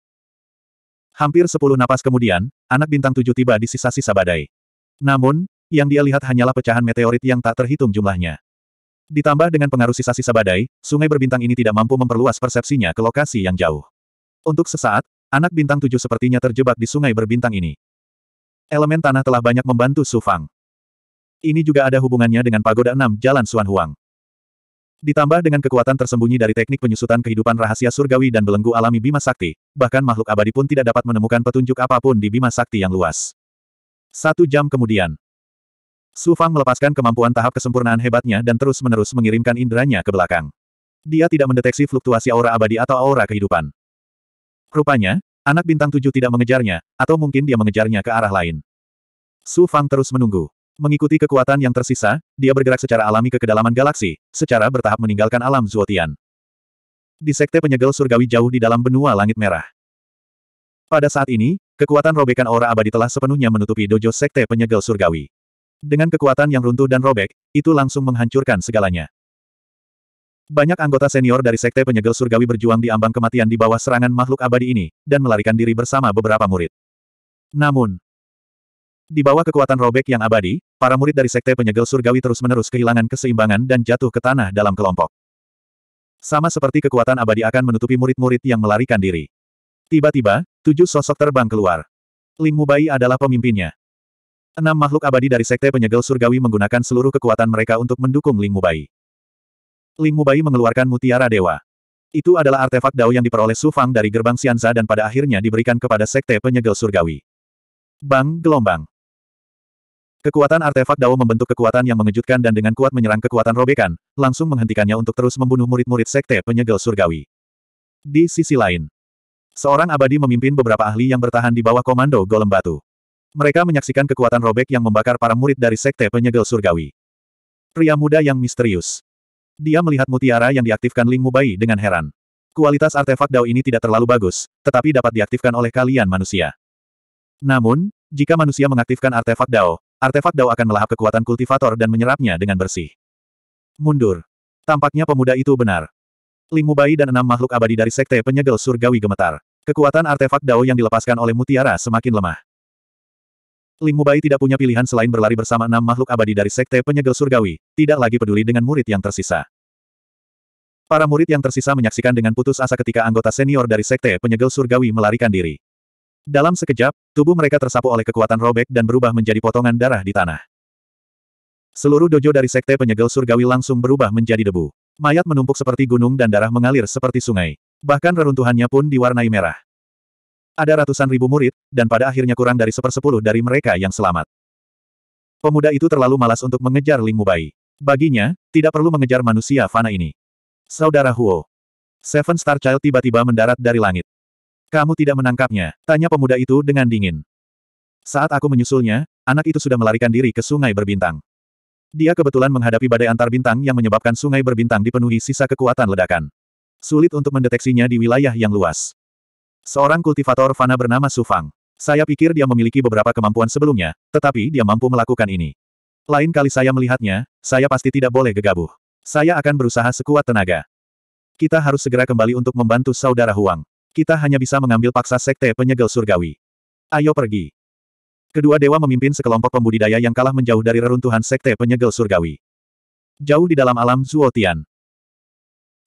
S1: Hampir sepuluh napas kemudian, anak bintang tujuh tiba di sisa-sisa badai. Namun, yang dia lihat hanyalah pecahan meteorit yang tak terhitung jumlahnya. Ditambah dengan pengaruh sisa-sisa badai, sungai berbintang ini tidak mampu memperluas persepsinya ke lokasi yang jauh. Untuk sesaat, anak bintang tujuh sepertinya terjebak di sungai berbintang ini. Elemen tanah telah banyak membantu Su Fang. Ini juga ada hubungannya dengan Pagoda enam Jalan Suan Huang. Ditambah dengan kekuatan tersembunyi dari teknik penyusutan kehidupan rahasia surgawi dan belenggu alami Bima Sakti, bahkan makhluk abadi pun tidak dapat menemukan petunjuk apapun di Bima Sakti yang luas. Satu jam kemudian, Su Fang melepaskan kemampuan tahap kesempurnaan hebatnya dan terus-menerus mengirimkan inderanya ke belakang. Dia tidak mendeteksi fluktuasi aura abadi atau aura kehidupan. Rupanya, anak bintang tujuh tidak mengejarnya, atau mungkin dia mengejarnya ke arah lain. Su Fang terus menunggu. Mengikuti kekuatan yang tersisa, dia bergerak secara alami ke kedalaman galaksi, secara bertahap meninggalkan alam Zuotian. Di sekte penyegel surgawi jauh di dalam benua langit merah. Pada saat ini, kekuatan robekan aura abadi telah sepenuhnya menutupi dojo sekte penyegel surgawi. Dengan kekuatan yang runtuh dan robek, itu langsung menghancurkan segalanya. Banyak anggota senior dari Sekte Penyegel Surgawi berjuang di ambang kematian di bawah serangan makhluk abadi ini, dan melarikan diri bersama beberapa murid. Namun, di bawah kekuatan robek yang abadi, para murid dari Sekte Penyegel Surgawi terus-menerus kehilangan keseimbangan dan jatuh ke tanah dalam kelompok. Sama seperti kekuatan abadi akan menutupi murid-murid yang melarikan diri. Tiba-tiba, tujuh sosok terbang keluar. Ling Mubai adalah pemimpinnya. Enam makhluk abadi dari Sekte Penyegel Surgawi menggunakan seluruh kekuatan mereka untuk mendukung Ling Mubai. Ling Mubai mengeluarkan mutiara dewa. Itu adalah artefak dao yang diperoleh Su Fang dari gerbang Xianza dan pada akhirnya diberikan kepada Sekte Penyegel Surgawi. Bang gelombang. Kekuatan artefak dao membentuk kekuatan yang mengejutkan dan dengan kuat menyerang kekuatan robekan, langsung menghentikannya untuk terus membunuh murid-murid Sekte Penyegel Surgawi. Di sisi lain, seorang abadi memimpin beberapa ahli yang bertahan di bawah komando Golem Batu. Mereka menyaksikan kekuatan robek yang membakar para murid dari Sekte Penyegel Surgawi. Pria muda yang misterius. Dia melihat mutiara yang diaktifkan Ling Mubai dengan heran. Kualitas artefak Dao ini tidak terlalu bagus, tetapi dapat diaktifkan oleh kalian manusia. Namun, jika manusia mengaktifkan artefak Dao, artefak Dao akan melahap kekuatan kultivator dan menyerapnya dengan bersih. Mundur. Tampaknya pemuda itu benar. Ling Mubai dan enam makhluk abadi dari Sekte Penyegel Surgawi gemetar. Kekuatan artefak Dao yang dilepaskan oleh Mutiara semakin lemah. Ling Mubai tidak punya pilihan selain berlari bersama enam makhluk abadi dari Sekte Penyegel Surgawi, tidak lagi peduli dengan murid yang tersisa. Para murid yang tersisa menyaksikan dengan putus asa ketika anggota senior dari Sekte Penyegel Surgawi melarikan diri. Dalam sekejap, tubuh mereka tersapu oleh kekuatan robek dan berubah menjadi potongan darah di tanah. Seluruh dojo dari Sekte Penyegel Surgawi langsung berubah menjadi debu. Mayat menumpuk seperti gunung dan darah mengalir seperti sungai. Bahkan reruntuhannya pun diwarnai merah. Ada ratusan ribu murid, dan pada akhirnya kurang dari sepersepuluh dari mereka yang selamat. Pemuda itu terlalu malas untuk mengejar Ling Mubai. Baginya, tidak perlu mengejar manusia fana ini. Saudara Huo. Seven Star Child tiba-tiba mendarat dari langit. Kamu tidak menangkapnya, tanya pemuda itu dengan dingin. Saat aku menyusulnya, anak itu sudah melarikan diri ke sungai berbintang. Dia kebetulan menghadapi badai antar bintang yang menyebabkan sungai berbintang dipenuhi sisa kekuatan ledakan. Sulit untuk mendeteksinya di wilayah yang luas. Seorang kultivator fana bernama Sufang. Saya pikir dia memiliki beberapa kemampuan sebelumnya, tetapi dia mampu melakukan ini. Lain kali saya melihatnya, saya pasti tidak boleh gegabah. Saya akan berusaha sekuat tenaga. Kita harus segera kembali untuk membantu saudara Huang. Kita hanya bisa mengambil paksa sekte penyegel surgawi. Ayo pergi. Kedua dewa memimpin sekelompok pembudidaya yang kalah menjauh dari reruntuhan sekte penyegel surgawi. Jauh di dalam alam Zuotian,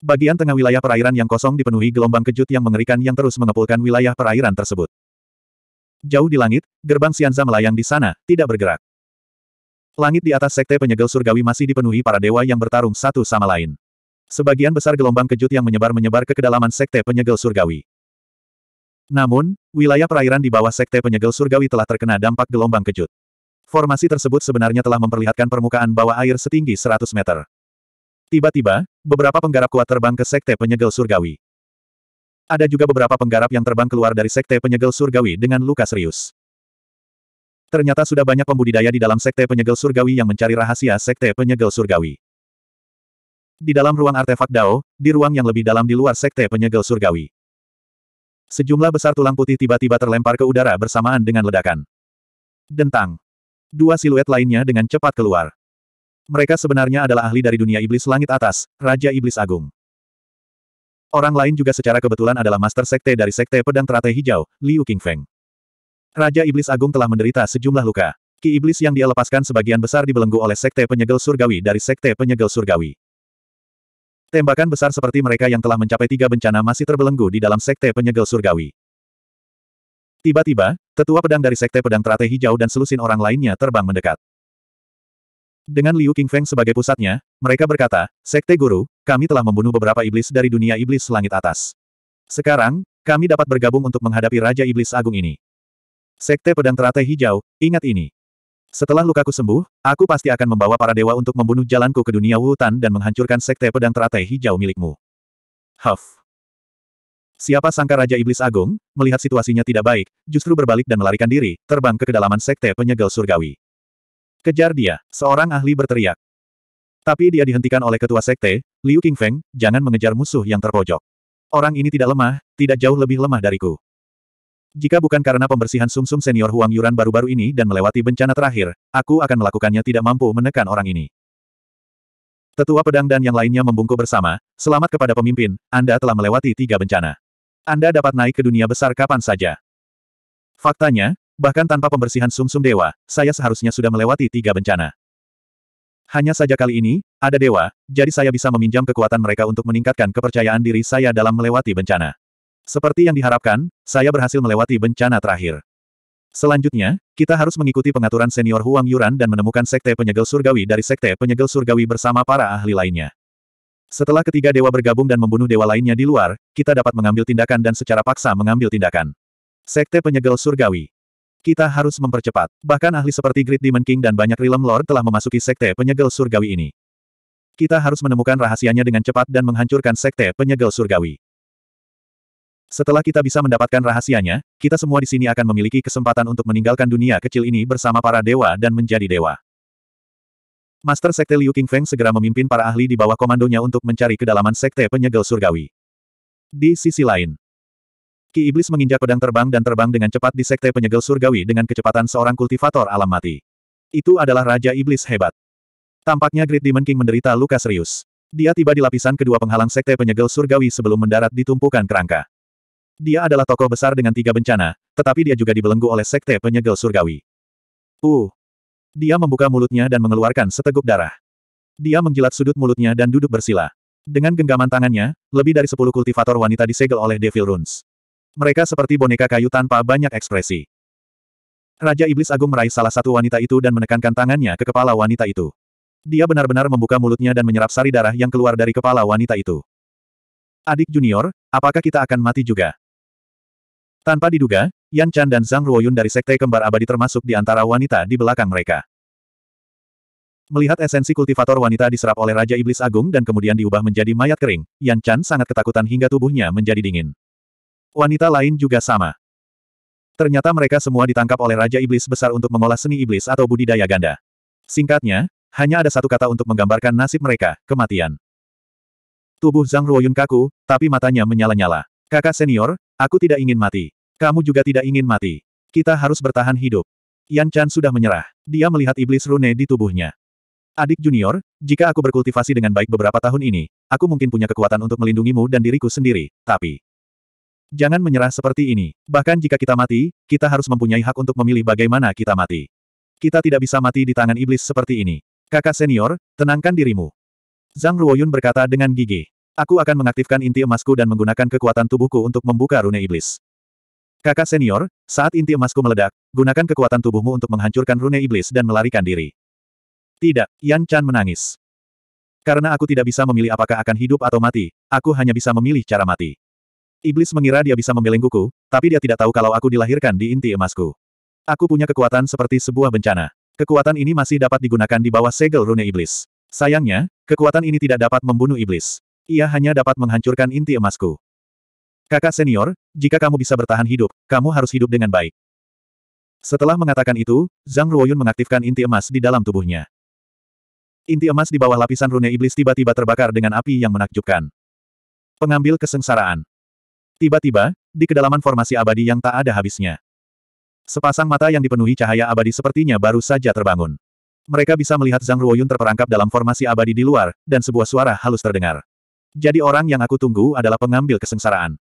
S1: Bagian tengah wilayah perairan yang kosong dipenuhi gelombang kejut yang mengerikan yang terus mengepulkan wilayah perairan tersebut. Jauh di langit, gerbang Sianza melayang di sana, tidak bergerak. Langit di atas sekte penyegel surgawi masih dipenuhi para dewa yang bertarung satu sama lain. Sebagian besar gelombang kejut yang menyebar-menyebar ke kedalaman sekte penyegel surgawi. Namun, wilayah perairan di bawah sekte penyegel surgawi telah terkena dampak gelombang kejut. Formasi tersebut sebenarnya telah memperlihatkan permukaan bawah air setinggi 100 meter. Tiba-tiba, beberapa penggarap kuat terbang ke Sekte Penyegel Surgawi. Ada juga beberapa penggarap yang terbang keluar dari Sekte Penyegel Surgawi dengan luka serius. Ternyata sudah banyak pembudidaya di dalam Sekte Penyegel Surgawi yang mencari rahasia Sekte Penyegel Surgawi. Di dalam ruang artefak Dao, di ruang yang lebih dalam di luar Sekte Penyegel Surgawi. Sejumlah besar tulang putih tiba-tiba terlempar ke udara bersamaan dengan ledakan. Dentang. Dua siluet lainnya dengan cepat keluar. Mereka sebenarnya adalah ahli dari dunia iblis langit atas, Raja Iblis Agung. Orang lain juga secara kebetulan adalah master sekte dari sekte pedang teratai hijau, Liu Qingfeng. Raja Iblis Agung telah menderita sejumlah luka. Ki Iblis yang dia lepaskan sebagian besar dibelenggu oleh sekte penyegel surgawi dari sekte penyegel surgawi. Tembakan besar seperti mereka yang telah mencapai tiga bencana masih terbelenggu di dalam sekte penyegel surgawi. Tiba-tiba, tetua pedang dari sekte pedang teratai hijau dan selusin orang lainnya terbang mendekat. Dengan Liu Qingfeng sebagai pusatnya, mereka berkata, Sekte Guru, kami telah membunuh beberapa iblis dari dunia iblis langit atas. Sekarang, kami dapat bergabung untuk menghadapi Raja Iblis Agung ini. Sekte Pedang Teratai Hijau, ingat ini. Setelah lukaku sembuh, aku pasti akan membawa para dewa untuk membunuh jalanku ke dunia hutan dan menghancurkan Sekte Pedang Teratai Hijau milikmu. Huff. Siapa sangka Raja Iblis Agung, melihat situasinya tidak baik, justru berbalik dan melarikan diri, terbang ke kedalaman Sekte Penyegel Surgawi. Kejar dia, seorang ahli berteriak. Tapi dia dihentikan oleh ketua sekte, Liu Qingfeng, jangan mengejar musuh yang terpojok. Orang ini tidak lemah, tidak jauh lebih lemah dariku. Jika bukan karena pembersihan sumsum -sum senior Huang Yuran baru-baru ini dan melewati bencana terakhir, aku akan melakukannya tidak mampu menekan orang ini. Tetua pedang dan yang lainnya membungkuk bersama, selamat kepada pemimpin, Anda telah melewati tiga bencana. Anda dapat naik ke dunia besar kapan saja. Faktanya, Bahkan tanpa pembersihan sumsum -sum dewa, saya seharusnya sudah melewati tiga bencana. Hanya saja kali ini, ada dewa, jadi saya bisa meminjam kekuatan mereka untuk meningkatkan kepercayaan diri saya dalam melewati bencana. Seperti yang diharapkan, saya berhasil melewati bencana terakhir. Selanjutnya, kita harus mengikuti pengaturan senior Huang Yuran dan menemukan sekte penyegel surgawi dari sekte penyegel surgawi bersama para ahli lainnya. Setelah ketiga dewa bergabung dan membunuh dewa lainnya di luar, kita dapat mengambil tindakan dan secara paksa mengambil tindakan. Sekte penyegel surgawi. Kita harus mempercepat. Bahkan ahli seperti Great Demon King dan banyak Realm Lord telah memasuki sekte penyegel surgawi ini. Kita harus menemukan rahasianya dengan cepat dan menghancurkan sekte penyegel surgawi. Setelah kita bisa mendapatkan rahasianya, kita semua di sini akan memiliki kesempatan untuk meninggalkan dunia kecil ini bersama para dewa dan menjadi dewa. Master Sekte Liu King Feng segera memimpin para ahli di bawah komandonya untuk mencari kedalaman Sekte Penyegel Surgawi. Di sisi lain, Ki Iblis menginjak pedang terbang dan terbang dengan cepat di sekte penyegel surgawi dengan kecepatan seorang kultivator alam mati. Itu adalah Raja Iblis hebat. Tampaknya Great Demon King menderita luka serius. Dia tiba di lapisan kedua penghalang sekte penyegel surgawi sebelum mendarat di tumpukan kerangka. Dia adalah tokoh besar dengan tiga bencana, tetapi dia juga dibelenggu oleh sekte penyegel surgawi. Uh! Dia membuka mulutnya dan mengeluarkan seteguk darah. Dia menjilat sudut mulutnya dan duduk bersila. Dengan genggaman tangannya, lebih dari sepuluh kultivator wanita disegel oleh Devil Runes. Mereka seperti boneka kayu tanpa banyak ekspresi. Raja Iblis Agung meraih salah satu wanita itu dan menekankan tangannya ke kepala wanita itu. Dia benar-benar membuka mulutnya dan menyerap sari darah yang keluar dari kepala wanita itu. Adik junior, apakah kita akan mati juga? Tanpa diduga, Yan Chan dan Zhang Ruoyun dari Sekte Kembar Abadi termasuk di antara wanita di belakang mereka. Melihat esensi kultivator wanita diserap oleh Raja Iblis Agung dan kemudian diubah menjadi mayat kering, Yan Chan sangat ketakutan hingga tubuhnya menjadi dingin. Wanita lain juga sama. Ternyata mereka semua ditangkap oleh Raja Iblis Besar untuk mengolah seni iblis atau budidaya ganda. Singkatnya, hanya ada satu kata untuk menggambarkan nasib mereka, kematian. Tubuh Zhang Ruoyun kaku, tapi matanya menyala-nyala. Kakak senior, aku tidak ingin mati. Kamu juga tidak ingin mati. Kita harus bertahan hidup. Yan Chan sudah menyerah. Dia melihat iblis rune di tubuhnya. Adik junior, jika aku berkultivasi dengan baik beberapa tahun ini, aku mungkin punya kekuatan untuk melindungimu dan diriku sendiri, tapi... Jangan menyerah seperti ini. Bahkan jika kita mati, kita harus mempunyai hak untuk memilih bagaimana kita mati. Kita tidak bisa mati di tangan iblis seperti ini. Kakak senior, tenangkan dirimu. Zhang Ruoyun berkata dengan gigih. Aku akan mengaktifkan inti emasku dan menggunakan kekuatan tubuhku untuk membuka rune iblis. Kakak senior, saat inti emasku meledak, gunakan kekuatan tubuhmu untuk menghancurkan rune iblis dan melarikan diri. Tidak, Yan Chan menangis. Karena aku tidak bisa memilih apakah akan hidup atau mati, aku hanya bisa memilih cara mati. Iblis mengira dia bisa membelengguku, tapi dia tidak tahu kalau aku dilahirkan di inti emasku. Aku punya kekuatan seperti sebuah bencana. Kekuatan ini masih dapat digunakan di bawah segel rune iblis. Sayangnya, kekuatan ini tidak dapat membunuh iblis. Ia hanya dapat menghancurkan inti emasku. Kakak senior, jika kamu bisa bertahan hidup, kamu harus hidup dengan baik. Setelah mengatakan itu, Zhang Ruoyun mengaktifkan inti emas di dalam tubuhnya. Inti emas di bawah lapisan rune iblis tiba-tiba terbakar dengan api yang menakjubkan. Pengambil kesengsaraan. Tiba-tiba, di kedalaman formasi abadi yang tak ada habisnya. Sepasang mata yang dipenuhi cahaya abadi sepertinya baru saja terbangun. Mereka bisa melihat Zhang Ruoyun terperangkap dalam formasi abadi di luar, dan sebuah suara halus terdengar. Jadi orang yang aku tunggu adalah pengambil kesengsaraan.